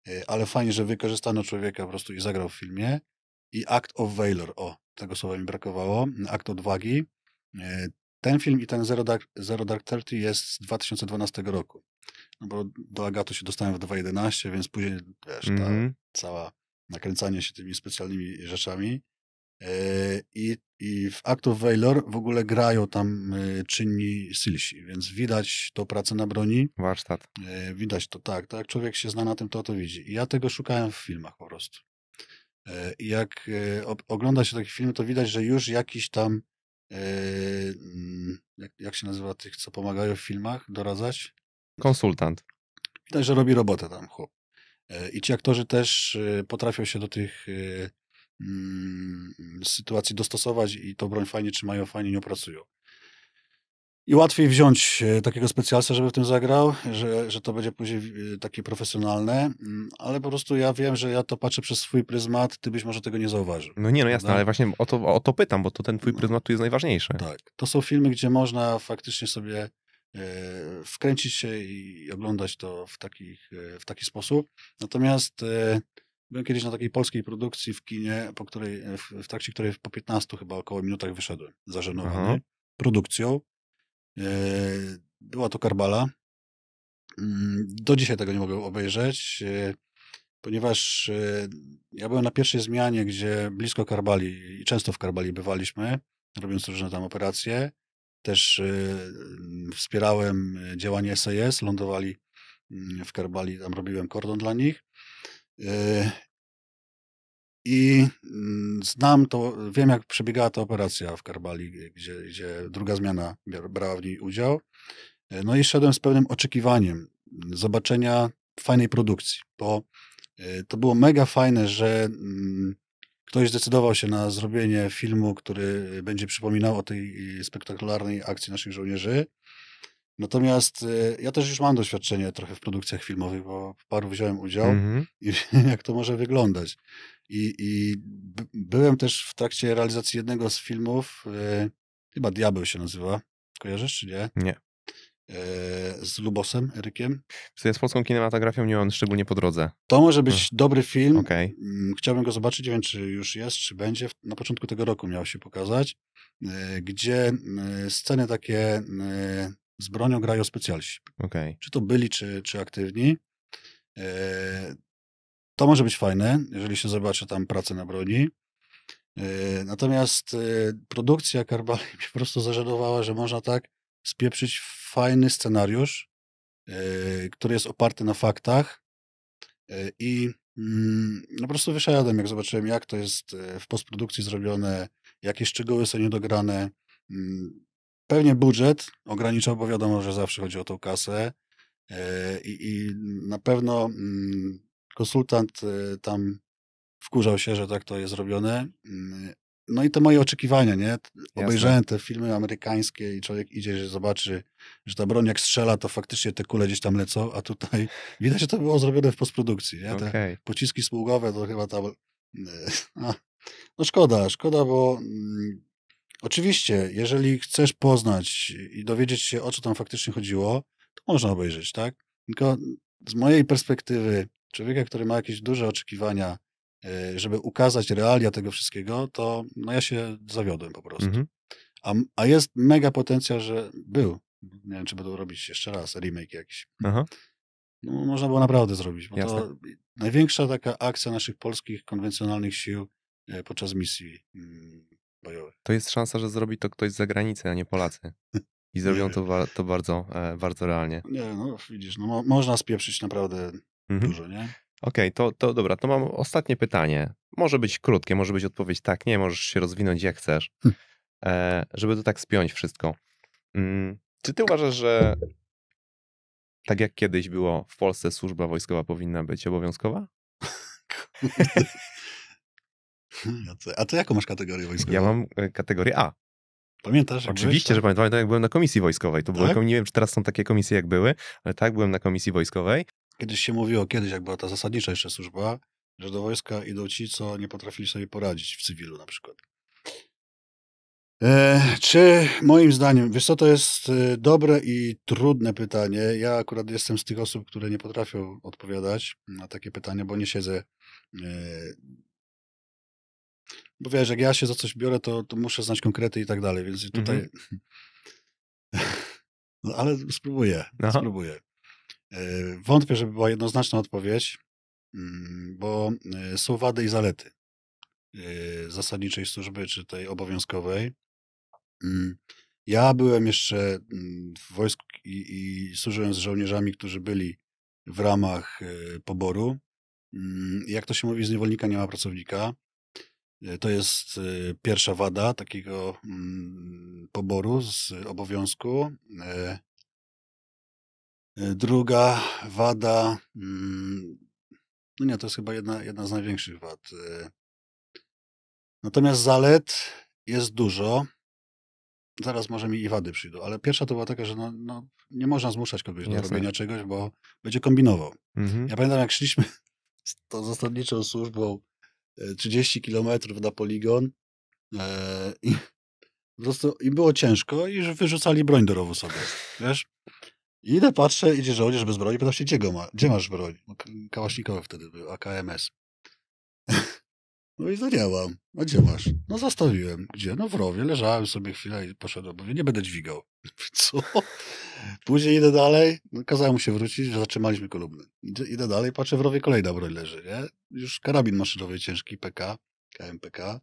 Y, ale fajnie, że wykorzystano człowieka po prostu i zagrał w filmie. I Act of Valor, o, tego słowa mi brakowało, Akt Odwagi. Ten film i ten Zero Dark, Zero Dark Thirty jest z 2012 roku. No bo do Agatu się dostałem w 2011, więc później wiesz, ta mm -hmm. cała nakręcanie się tymi specjalnymi rzeczami. E, I, I w Act of Valor w ogóle grają tam e, czynni silsi, więc widać to pracę na broni. Warsztat. E, widać to tak, tak. Człowiek się zna na tym, to to widzi. I ja tego szukałem w filmach po prostu. I jak ogląda się taki film, to widać, że już jakiś tam, mm, jak, jak się nazywa tych, co pomagają w filmach doradzać? Konsultant. Widać, że robi robotę tam chłop. E, I ci aktorzy też e, potrafią się do tych e, mm, sytuacji dostosować i to broń fajnie trzymają, fajnie nią pracują. I łatwiej wziąć takiego specjalista, żeby w tym zagrał, że, że to będzie później takie profesjonalne, mm, ale po prostu ja wiem, że ja to patrzę przez swój pryzmat, ty byś może tego nie zauważył. No nie, no jasne, ale właśnie o to, o to pytam, bo to ten twój no. pryzmat tu jest najważniejszy. Tak, to są filmy, gdzie można faktycznie sobie E, wkręcić się i oglądać to w, takich, e, w taki sposób. Natomiast e, byłem kiedyś na takiej polskiej produkcji w kinie, po której, w, w trakcie której po 15 chyba około minutach wyszedłem, zażenowany Aha. produkcją. Była to Karbala. Mm, do dzisiaj tego nie mogę obejrzeć, ponieważ ja byłem na pierwszej zmianie, gdzie blisko Karbali i często w Karbali bywaliśmy, robiąc różne tam operacje. Też y, wspierałem y, działanie SES, lądowali mm, w Karbali, tam robiłem kordon dla nich. Y, I mm, znam to, wiem jak przebiegała ta operacja w Karbali, gdzie, gdzie druga zmiana brała w niej udział. No i szedłem z pewnym oczekiwaniem mm, zobaczenia fajnej produkcji, bo to było mega fajne, że ktoś zdecydował się na zrobienie filmu, który będzie przypominał o tej y, spektakularnej akcji naszych żołnierzy. Natomiast y, ja też już mam doświadczenie trochę w produkcjach filmowych, bo w paru wziąłem udział mm -hmm. i wiem, jak to może wyglądać. I, i byłem też w trakcie realizacji jednego z filmów, y, chyba Diabeł się nazywa. Kojarzysz, czy nie? Nie. E, z Lubosem, Erykiem. Ja z polską kinematografią nie mam szczególnie po drodze. To może być hmm. dobry film. Okay. Mm, chciałbym go zobaczyć, nie wiem czy już jest, czy będzie. Na początku tego roku miał się pokazać, e, gdzie mm, e, sceny takie mm, z bronią grają specjaliści. Okay. Czy to byli, czy, czy aktywni. To może być fajne, jeżeli się zobaczy tam pracę na broni. Natomiast produkcja Karbali mnie po prostu zażenowała, że można tak spieprzyć fajny scenariusz, e, który jest oparty na faktach e, i mm, no po prostu wyszedłem, jak zobaczyłem, jak to jest e, w postprodukcji zrobione, jakie szczegóły są niedograne. Mm, pewnie budżet ograniczał, bo wiadomo, że zawsze chodzi o tą kasę. I, i na pewno mm, konsultant tam wkurzał się, że tak to jest robione, no i te moje oczekiwania, nie? Obejrzałem Jasne. te filmy amerykańskie i człowiek idzie, że zobaczy, że ta broń jak strzela, to faktycznie te kule gdzieś tam lecą, a tutaj widać, że to było zrobione w postprodukcji, nie? Te okay. pociski spługowe to chyba tam... E, no szkoda, szkoda, bo mm, oczywiście, jeżeli chcesz poznać i dowiedzieć się, o co tam faktycznie chodziło, to można obejrzeć, tak? Tylko z mojej perspektywy, człowieka, który ma jakieś duże oczekiwania, E, żeby ukazać realia tego wszystkiego, to no ja się zawiodłem po prostu. Mhm. A, a jest mega potencjał, że był. Nie wiem, czy będą robić jeszcze raz remake jakiś. Aha. No, można było naprawdę zrobić. Bo to największa taka akcja naszych polskich konwencjonalnych sił e, podczas misji mm, bojowych. To jest szansa, że zrobi to ktoś z zagranicy, a nie Polacy. I zrobią to, to bardzo, e, bardzo realnie. Nie, no widzisz, no, mo- można spieprzyć naprawdę mhm. dużo, nie? Okej, okay, to, to dobra, to mam ostatnie pytanie. Może być krótkie, może być odpowiedź tak, nie, możesz się rozwinąć jak chcesz, hm. e, żeby to tak spiąć wszystko. Mm, czy ty uważasz, że tak jak kiedyś było w Polsce służba wojskowa powinna być obowiązkowa? A to jaką masz kategorię wojskową? Ja mam e, kategorię A. Pamiętasz? Oczywiście, byłeś, że pamiętam, jak byłem na komisji wojskowej. To tak? było, nie wiem, czy teraz są takie komisje, jak były, ale tak, byłem na komisji wojskowej Kiedyś się mówiło, kiedyś jak była ta zasadnicza jeszcze służba, że do wojska idą ci, co nie potrafili sobie poradzić w cywilu na przykład. E, czy moim zdaniem, wiesz co, to jest e, dobre i trudne pytanie. Ja akurat jestem z tych osób, które nie potrafią odpowiadać na takie pytania, bo nie siedzę. E, bo wiesz, jak ja się za coś biorę, to, to muszę znać konkrety i tak dalej, więc tutaj... Mhm. No ale spróbuję, Aha. No. spróbuję. E, wątpię, żeby była jednoznaczna odpowiedź, mm, bo e, są wady i zalety e, zasadniczej służby, czy tej obowiązkowej. Mm, ja byłem jeszcze mm, w wojsku i, i służyłem z żołnierzami, którzy byli w ramach poboru. Jak to się mówi, z niewolnika nie ma pracownika. To jest pierwsza wada takiego poboru z obowiązku. Druga wada, mm, no nie, to jest chyba jedna, jedna z największych wad. Y. Natomiast zalet jest dużo. Zaraz może mi i wady przyjdą, ale pierwsza to była taka, że no, no nie można zmuszać kogoś do robienia czegoś, bo będzie kombinował. Mhm. Ja pamiętam, jak szliśmy z tą zasadniczą służbą 30 y, kilometrów na poligon e, i po prostu i było ciężko i że wyrzucali broń do rowu sobie, wiesz? I idę, patrzę, idzie żołnierz bez broni, pytam się, gdzie, go ma, gdzie masz broń? No, Kałasznikowe wtedy były, AKMS. No i zadniałam. A gdzie masz? No zostawiłem. Gdzie? No w rowie. Leżałem sobie chwilę i poszedłem. Mówię, nie będę dźwigał. Co? Później idę dalej. No, kazałem mu się wrócić, zatrzymaliśmy kolumny. Idę, idę dalej, patrzę, w rowie kolejna broń leży, nie? Już karabin maszynowy ciężki, PK, KMPK.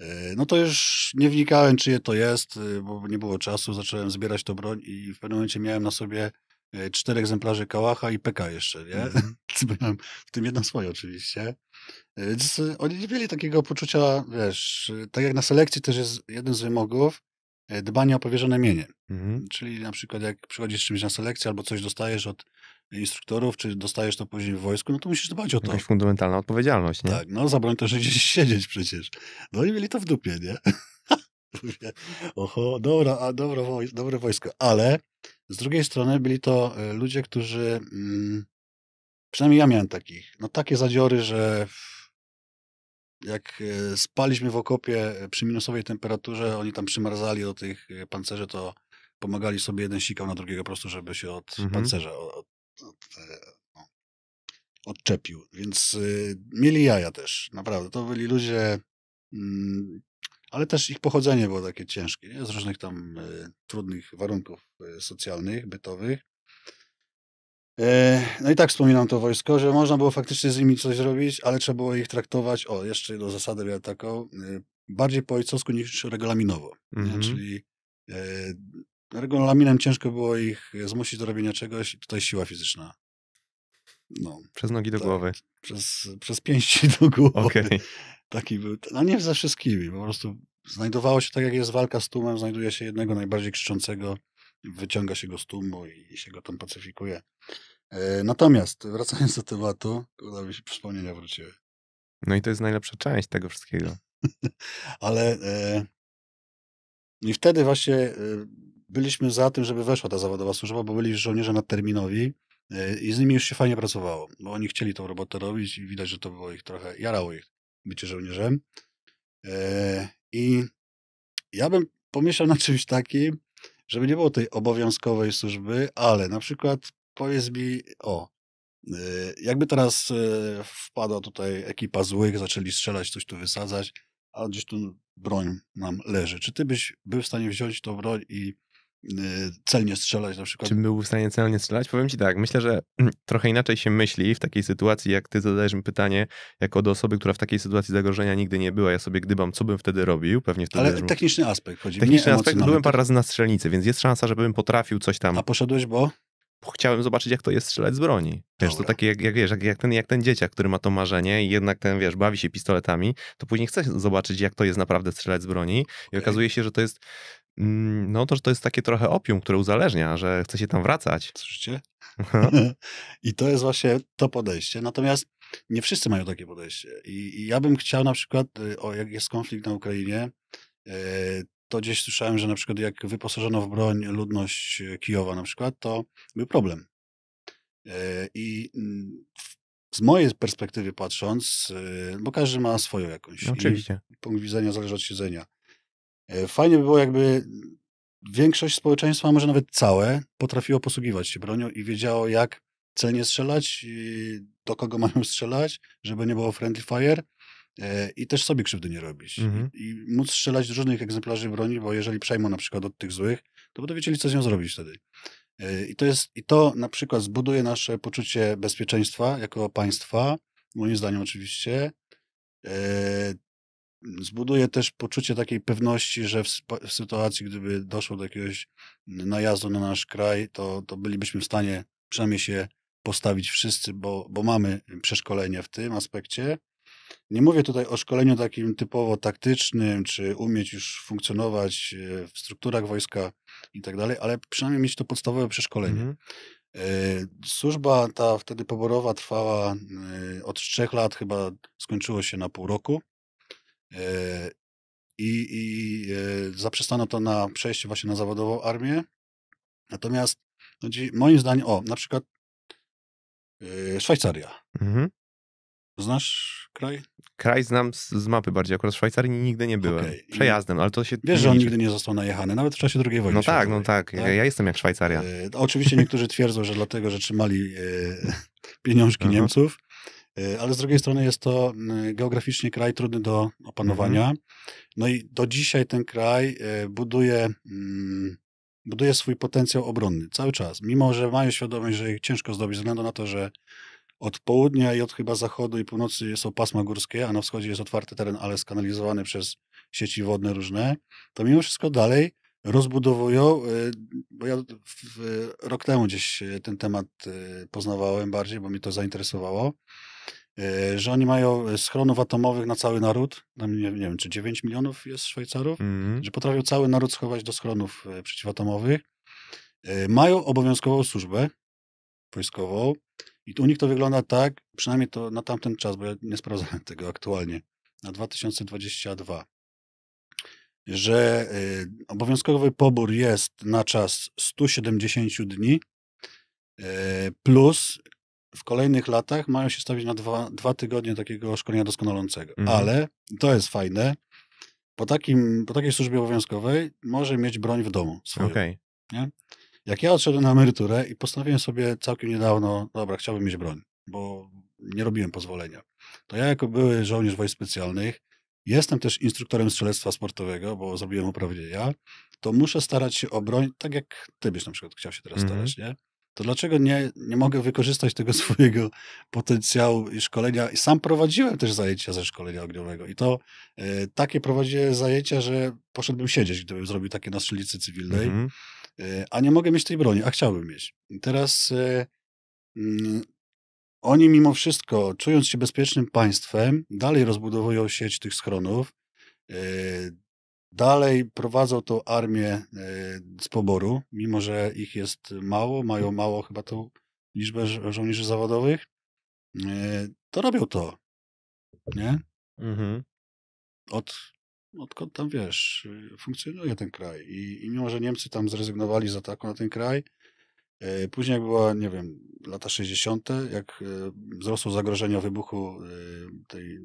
Yy, no to już nie wnikałem, czyje to jest, yy, bo nie było czasu. Zacząłem zbierać to broń i w pewnym momencie miałem na sobie yy, cztery egzemplarze Kałacha i PK jeszcze, nie? Mm. w tym jedno swoje oczywiście. Więc oni nie mieli takiego poczucia, wiesz, tak jak na selekcji też jest jeden z wymogów, dbanie o powierzone mienie. Mhm. Czyli na przykład jak przychodzisz z czymś na selekcję albo coś dostajesz od instruktorów, czy dostajesz to później w wojsku, no to musisz dbać o to. To jest fundamentalna odpowiedzialność, nie? Tak, no zabroń też gdzieś siedzieć przecież. No i mieli to w dupie, nie? oho, dobra, a dobra, dobre wojsko. Ale z drugiej strony byli to e, ludzie, którzy, mm, przynajmniej ja miałem takich, no takie zadziory, że jak e, spaliśmy w okopie e, przy minusowej temperaturze, oni tam przymarzali do tych pancerzy, to pomagali sobie, jeden sikał na drugiego po prostu, żeby się od mhm. pancerza E, no, odczepił. Więc y, mieli jaja też, naprawdę. To byli ludzie, y, ale też ich pochodzenie było takie ciężkie, nie? z różnych tam y, trudnych warunków e, socjalnych, bytowych. No i tak wspominam to wojsko, że można było faktycznie z nimi coś zrobić, ale trzeba było ich traktować, o, jeszcze jedną zasadę miałem taką, bardziej po ojcowsku niż regulaminowo. Mm -hmm. Czyli regulaminem ciężko było ich zmusić do robienia czegoś, tutaj siła fizyczna no, przez nogi do tak, głowy. Przez, przez pięści do głowy. Okay. Taki był, no nie ze wszystkimi, po prostu znajdowało się tak, jak jest walka z tłumem, znajduje się jednego najbardziej krzyczącego, wyciąga się go z tłumu i się go tam pacyfikuje. E, natomiast wracając do tematu, uda mi się wspomnienia wróciły. No i to jest najlepsza część tego wszystkiego. Ale e, no i wtedy właśnie e, byliśmy za tym, żeby weszła ta zawodowa służba, bo byli żołnierze terminowi. E, I z nimi już się fajnie pracowało, bo oni chcieli tą robotę robić i widać, że to było ich trochę, jarało ich bycie żołnierzem. E, I ja bym pomieszał na czymś takim, żeby nie było tej obowiązkowej służby, ale na przykład powiedz mi, o, e, jakby teraz wpadła tutaj ekipa złych, zaczęli strzelać, coś tu wysadzać, a gdzieś tu broń nam leży. Czy ty byś był w stanie wziąć tą broń i Y, celnie strzelać na przykład. Czy był w stanie celnie strzelać? Powiem ci tak, myślę, że trochę inaczej się myśli w takiej sytuacji, jak ty zadajesz mi pytanie, jako do osoby, która w takiej sytuacji zagrożenia nigdy nie była. Ja sobie gdybam, co bym wtedy robił, pewnie wtedy... Ale techniczny aspekt chodzi. Techniczny aspekt, byłem parę tak? razy na strzelnicy, więc jest szansa, żebym potrafił coś tam... A poszedłeś, bo? chciałem zobaczyć, jak to jest strzelać z broni. Wiesz, Dobra. to takie, jak, jak wiesz, jak, jak, ten, jak ten dzieciak, który ma to marzenie i jednak ten, wiesz, bawi się pistoletami, to później chce zobaczyć, jak to jest naprawdę strzelać z broni i okay. okazuje się, że to jest Mm, no to, że to jest takie trochę opium, które uzależnia, że chce się tam wracać. Słyszycie? I to jest właśnie to podejście. Natomiast nie wszyscy mają takie podejście. I, i ja bym chciał na przykład, y, o jak jest konflikt na Ukrainie, y, to gdzieś słyszałem, że na przykład jak wyposażono w broń ludność y, Kijowa na przykład, to był problem. I z mojej perspektywy patrząc, bo każdy ma swoją jakąś. No, oczywiście. punkt widzenia zależy od siedzenia. E, fajnie by było, jakby większość społeczeństwa, a może nawet całe, potrafiło posługiwać się bronią i wiedziało, jak celnie strzelać, do kogo mają strzelać, żeby nie było friendly fire e, i też sobie krzywdy nie robić. Mhm. I móc strzelać z różnych egzemplarzy broni, bo jeżeli przejmą na przykład od tych złych, to będą wiedzieli, co z nią zrobić wtedy. E, I to, jest, I to na przykład zbuduje nasze poczucie bezpieczeństwa jako państwa, moim zdaniem oczywiście zbuduje też poczucie takiej pewności, że w, w sytuacji, gdyby doszło do jakiegoś najazdu na nasz kraj, to, to bylibyśmy w stanie przynajmniej się postawić wszyscy, bo, bo mamy przeszkolenie w tym aspekcie. Nie mówię tutaj o szkoleniu takim typowo taktycznym, czy umieć już funkcjonować e, w strukturach wojska i tak dalej, ale przynajmniej mieć to podstawowe przeszkolenie. Mm. Służba ta wtedy poborowa trwała e, od trzech lat, chyba skończyło się na pół roku. E, I, i e, zaprzestano to na przejście właśnie na zawodową armię. Natomiast no moim zdaniem, o, na przykład e, Szwajcaria. Mhm. Znasz kraj? Kraj znam z, z, mapy bardziej. Akurat w Szwajcarii nigdy nie byłem. Okay. Przejazdem, ale to się. Wiesz, że on nigdy nie został najechany, nawet w czasie II wojny. No tak, no tak. tak? Ja, jestem jak Szwajcaria. E, oczywiście niektórzy twierdzą, że dlatego, że trzymali e, pieniążki mhm. Niemców. E, ale z drugiej strony jest to mm, geograficznie kraj trudny do opanowania. Mhm. No i do dzisiaj ten kraj e, buduje, mm, buduje swój potencjał obronny cały czas, mimo że mają świadomość, że ich ciężko zdobyć, ze względu na to, że od południa i od chyba zachodu i północy są pasma górskie, a na wschodzie jest otwarty teren, ale skanalizowany przez sieci wodne różne, to mimo wszystko dalej rozbudowują, e, bo ja rok temu gdzieś ten temat poznawałem bardziej, bo mi to zainteresowało. E, że oni mają e, schronów atomowych na cały naród, nie, nie wiem, czy 9 milionów jest Szwajcarów, mm -hmm. że potrafią cały naród schować do schronów e, przeciwatomowych. Mają obowiązkową służbę wojskową i u nich to wygląda tak, przynajmniej to na tamten czas, bo ja nie sprawdzałem tego aktualnie, na 2022, że obowiązkowy pobór jest na czas 170 dni plus w kolejnych latach mają się stawić na dwa, dwa tygodnie takiego szkolenia doskonalącego. Mhm. Ale to jest fajne. Po, takim, po takiej służbie obowiązkowej może mieć broń w domu swoją. Okay. Nie? Jak ja odszedłem na emeryturę i postanowiłem sobie całkiem niedawno, dobra, chciałbym mieć broń, bo nie robiłem pozwolenia, to ja jako były żołnierz wojsk specjalnych, jestem też instruktorem strzelectwa sportowego, bo zrobiłem uprawnienia, to muszę starać się o broń, tak jak ty byś na przykład chciał się teraz mm -hmm. starać, mhm. nie? to dlaczego nie, nie mogę wykorzystać tego swojego potencjału i szkolenia? I sam prowadziłem też zajęcia ze szkolenia ogniowego i to e, takie prowadziłem zajęcia, że poszedłbym siedzieć, gdybym zrobił takie na strzelnicy cywilnej, mm -hmm. a nie mogę mieć tej broni, a chciałbym mieć. I teraz e, mm, oni mimo wszystko, czując się bezpiecznym państwem, dalej rozbudowują sieć tych schronów, Dalej prowadzą tą armię e, z poboru, mimo że ich jest mało, mają mhm. mało chyba tą liczbę żo żołnierzy zawodowych, e, to robią to. Nie? Mhm. Od, odkąd tam wiesz, funkcjonuje ten kraj. I, I mimo, że Niemcy tam zrezygnowali z ataku na ten kraj, e, Później, jak była, nie wiem, lata 60., jak wzrosło zagrożenie wybuchu tej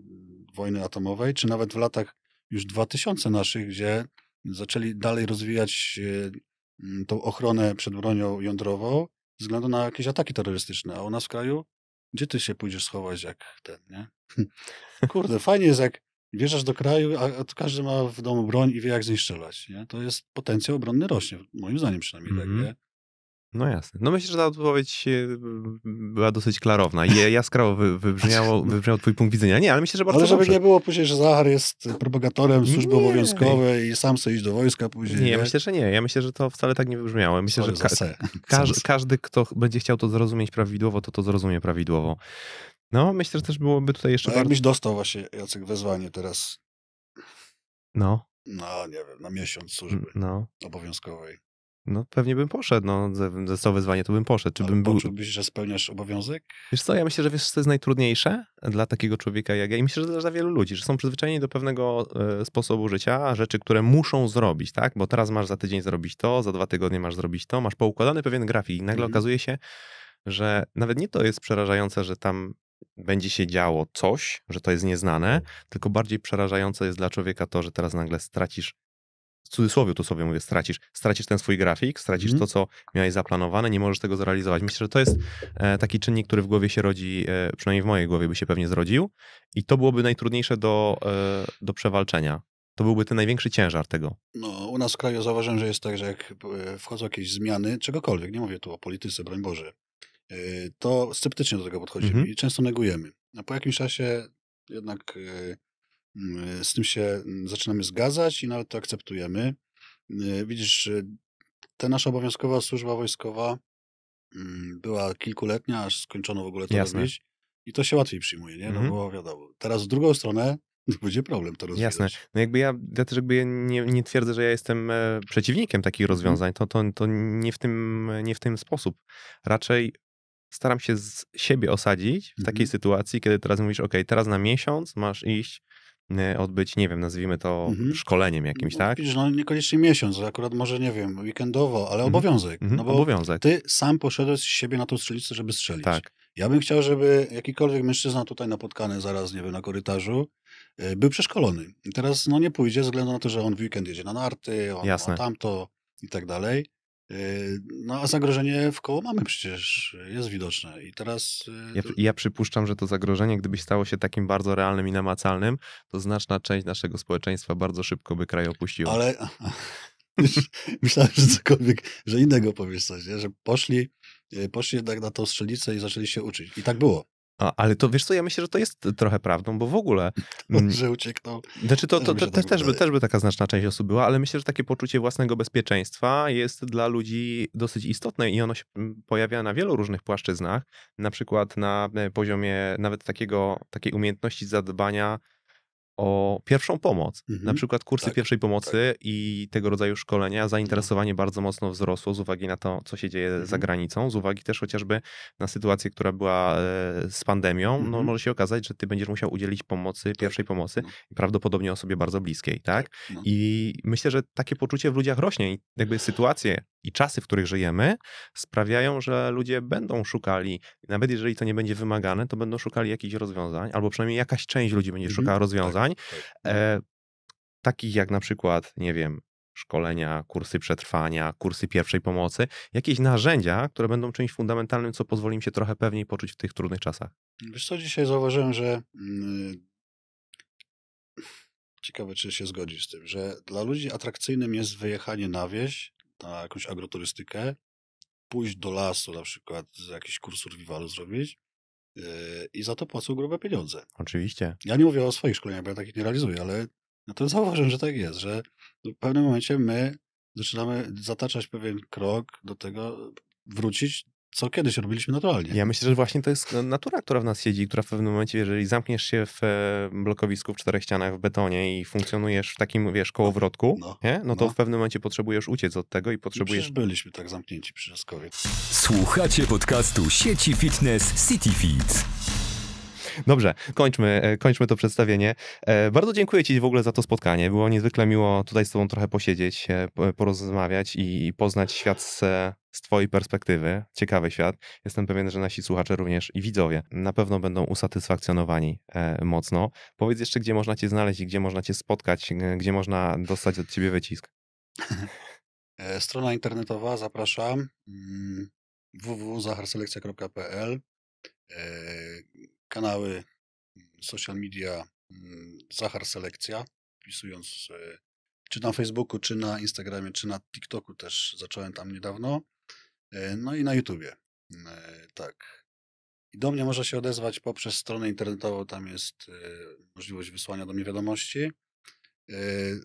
wojny atomowej, czy nawet w latach już 2000 naszych, gdzie zaczęli dalej rozwijać e, tą ochronę przed bronią jądrową ze względu na jakieś ataki terrorystyczne, a u nas w kraju, gdzie ty się pójdziesz schować jak ten, nie? Kurde, fajnie jest jak wjeżdżasz do kraju, a, każdy ma w domu broń i wie jak z niej strzelać, nie? To jest potencjał obronny rośnie, moim zdaniem przynajmniej, mm -hmm. tak, mhm. nie? No jasne. No myślę, że ta odpowiedź e, była dosyć klarowna i jaskrawo wybrzmiało, wybrzmiał twój punkt widzenia. Nie, ale myślę, że bardzo Ale żeby dobrze. nie było później, że Zachar jest propagatorem służby nie. obowiązkowej i sam sobie iść do wojska później. Nie, nie, myślę, że nie. Ja myślę, że to wcale tak nie wybrzmiało. Myślę, Sorry że ka każdy, kto będzie chciał to zrozumieć prawidłowo, to to zrozumie prawidłowo. No, myślę, że też byłoby tutaj jeszcze no, bardzo... Jakbyś dostał właśnie, Jacek, wezwanie teraz. No. No, nie wiem, na miesiąc służby no. obowiązkowej. No pewnie bym poszedł, no ze, ze wyzwanie to bym poszedł. Czy bym był... Poczułbyś, że spełniasz obowiązek? Wiesz co, ja myślę, że wiesz co jest najtrudniejsze dla takiego człowieka jak ja i myślę, że dla wielu ludzi, że są przyzwyczajeni do pewnego y, sposobu życia, rzeczy, które muszą zrobić, tak? Bo teraz masz za tydzień zrobić to, za dwa tygodnie masz zrobić to, masz poukładany pewien grafik i nagle mhm. okazuje się, że nawet nie to jest przerażające, że tam będzie się działo coś, że to jest nieznane, mhm. tylko bardziej przerażające jest dla człowieka to, że teraz nagle stracisz cudzysłowie to sobie mówię, stracisz. Stracisz ten swój grafik, stracisz mm. to, co miałeś zaplanowane, nie możesz tego zrealizować. Myślę, że to jest e, taki czynnik, który w głowie się rodzi, e, przynajmniej w mojej głowie by się pewnie zrodził i to byłoby najtrudniejsze do, e, do przewalczenia. To byłby ten największy ciężar tego. No, u nas w kraju zauważyłem, że jest tak, że jak wchodzą jakieś zmiany, czegokolwiek, nie mówię tu o polityce, broń Boże, to sceptycznie do tego podchodzimy mm i często negujemy. A po jakimś czasie jednak Y, z tym się mm, zaczynamy zgadzać i nawet to akceptujemy. Y, widzisz, ta nasza obowiązkowa służba wojskowa mm, była kilkuletnia, aż skończono w ogóle to Jasne. robić. I to się łatwiej przyjmuje, nie? No mhm. bo wiadomo. Teraz w drugą stronę będzie problem to rozwiązać. Jasne. No jakby ja, ja też jakby nie, nie twierdzę, że ja jestem e, przeciwnikiem takich mhm. rozwiązań. To, to, to nie, w tym, nie w tym sposób. Raczej staram się z siebie osadzić w takiej mhm. sytuacji, kiedy teraz mówisz, ok, teraz na miesiąc masz iść E, odbyć, nie wiem, nazwijmy to mhm. szkoleniem jakimś, tak? No, niekoniecznie miesiąc, akurat może, nie wiem, weekendowo, ale mhm. obowiązek. Mhm. No bo obowiązek. ty sam poszedłeś z siebie na tą strzelicę, żeby strzelić. Tak. Ja bym chciał, żeby jakikolwiek mężczyzna tutaj napotkany zaraz, nie wiem, na korytarzu, e, był przeszkolony. I teraz, no nie pójdzie, ze względu na to, że on w weekend jedzie na narty, on tamto i tak dalej. E, no a zagrożenie w koło mamy przecież, jest widoczne i teraz... E, ja, ja, przypuszczam, że to zagrożenie, gdyby stało się takim bardzo realnym i namacalnym, to znaczna część naszego społeczeństwa bardzo szybko by kraj opuściła. Ale myślałem, że cokolwiek, że innego powiesz coś, nie? że poszli, e, poszli jednak na tą strzelnicę i zaczęli się uczyć. I tak było. A, ale to wiesz co, ja myślę, że to jest trochę prawdą, bo w ogóle... Mm, że ucieknął. Znaczy to, to, to, to tak też, by, też by taka znaczna część osób była, ale myślę, że takie poczucie własnego bezpieczeństwa jest dla ludzi dosyć istotne i ono się mm, pojawia na wielu różnych płaszczyznach, na przykład na e, poziomie nawet takiego, takiej umiejętności zadbania o pierwszą pomoc. Mhm. Na przykład kursy tak, pierwszej pomocy tak. i tego rodzaju szkolenia, zainteresowanie mhm. bardzo mocno wzrosło z uwagi na to, co się dzieje mhm. za granicą, z uwagi też chociażby na sytuację, która była e, z pandemią. No, mhm. No, może się okazać, że ty będziesz musiał udzielić pomocy, tak. pierwszej pomocy, no. prawdopodobnie osobie bardzo bliskiej, tak? tak? No. I myślę, że takie poczucie w ludziach rośnie i jakby sytuacje i czasy, w których żyjemy, sprawiają, że ludzie będą szukali, nawet jeżeli to nie będzie wymagane, to będą szukali jakichś rozwiązań, albo przynajmniej jakaś część ludzi będzie mhm. szukała tak. rozwiązań, tak. e, takich jak na przykład, nie wiem, szkolenia, kursy przetrwania, kursy pierwszej pomocy, jakieś narzędzia, które będą czymś fundamentalnym, co pozwoli im się trochę pewniej poczuć w tych trudnych czasach. Wiesz co, dzisiaj zauważyłem, że mm, e, ciekawe, czy się zgodzisz z tym, że dla ludzi atrakcyjnym jest wyjechanie na wieś, na jakąś agroturystykę, pójść do lasu na przykład, jakiś kurs survivalu zrobić, Yy, i za to płacą grube pieniądze. Oczywiście. Ja nie mówię o swoich szkoleniach, bo ja takich nie realizuję, ale no to zauważyłem, że tak jest, że no w pewnym momencie my zaczynamy zataczać pewien krok do tego, wrócić co kiedyś robiliśmy naturalnie. Ja myślę, że właśnie to jest no, natura, która w nas siedzi, która w pewnym momencie, jeżeli zamkniesz się w e, blokowisku w czterech ścianach w betonie i funkcjonujesz w takim, wiesz, kołowrotku, no, no, nie? no to no. w pewnym momencie potrzebujesz uciec od tego i potrzebujesz... I byliśmy tak zamknięci przy Rzeskowie. Słuchacie podcastu sieci fitness CityFit. Dobrze, kończmy, e, kończmy to przedstawienie. E, bardzo dziękuję Ci w ogóle za to spotkanie. Było niezwykle miło tutaj z Tobą trochę posiedzieć, e, porozmawiać i poznać świat z, z Twojej perspektywy. Ciekawy świat. Jestem pewien, że nasi słuchacze również i widzowie na pewno będą usatysfakcjonowani mocno. Powiedz jeszcze, gdzie można Cię znaleźć i gdzie można Cię spotkać, gdzie można dostać od Ciebie wycisk. Strona internetowa, zapraszam mm, www.zacharselekcja.pl kanały mm, social media mm, Zachar Selekcja, wpisując e, czy na Facebooku, czy na Instagramie, czy na TikToku też zacząłem tam niedawno. E, no i na YouTubie. Mm, e, tak. I do mnie można się odezwać poprzez stronę internetową, tam jest możliwość wysłania do mnie wiadomości.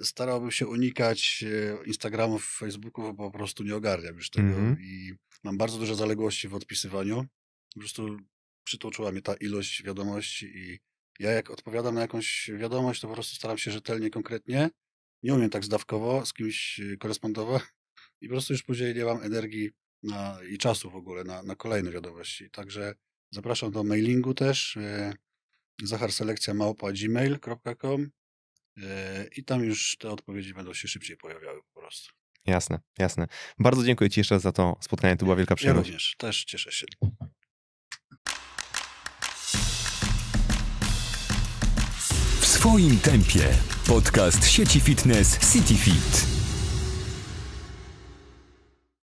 Starałbym się unikać Instagramów, Facebooków, bo po prostu nie ogarniam już tego mm -hmm. i mam bardzo duże zaległości w odpisywaniu. Po prostu przytłoczyła mnie ta ilość wiadomości i ja jak odpowiadam na jakąś wiadomość, to po prostu staram się rzetelnie, konkretnie. Nie umiem tak zdawkowo z kimś y, korespondować i po prostu już później nie mam energii na, i czasu w ogóle na, na kolejne wiadomości. Także zapraszam do mailingu też. Y, zacharselekcja małpa gmail.com y, i tam już te odpowiedzi będą się szybciej pojawiały po prostu. Jasne, jasne. Bardzo dziękuję Ci jeszcze za to spotkanie. To była wielka przyjemność. Ja również, też cieszę się. Twoim tempie. Podcast sieci fitness CityFit.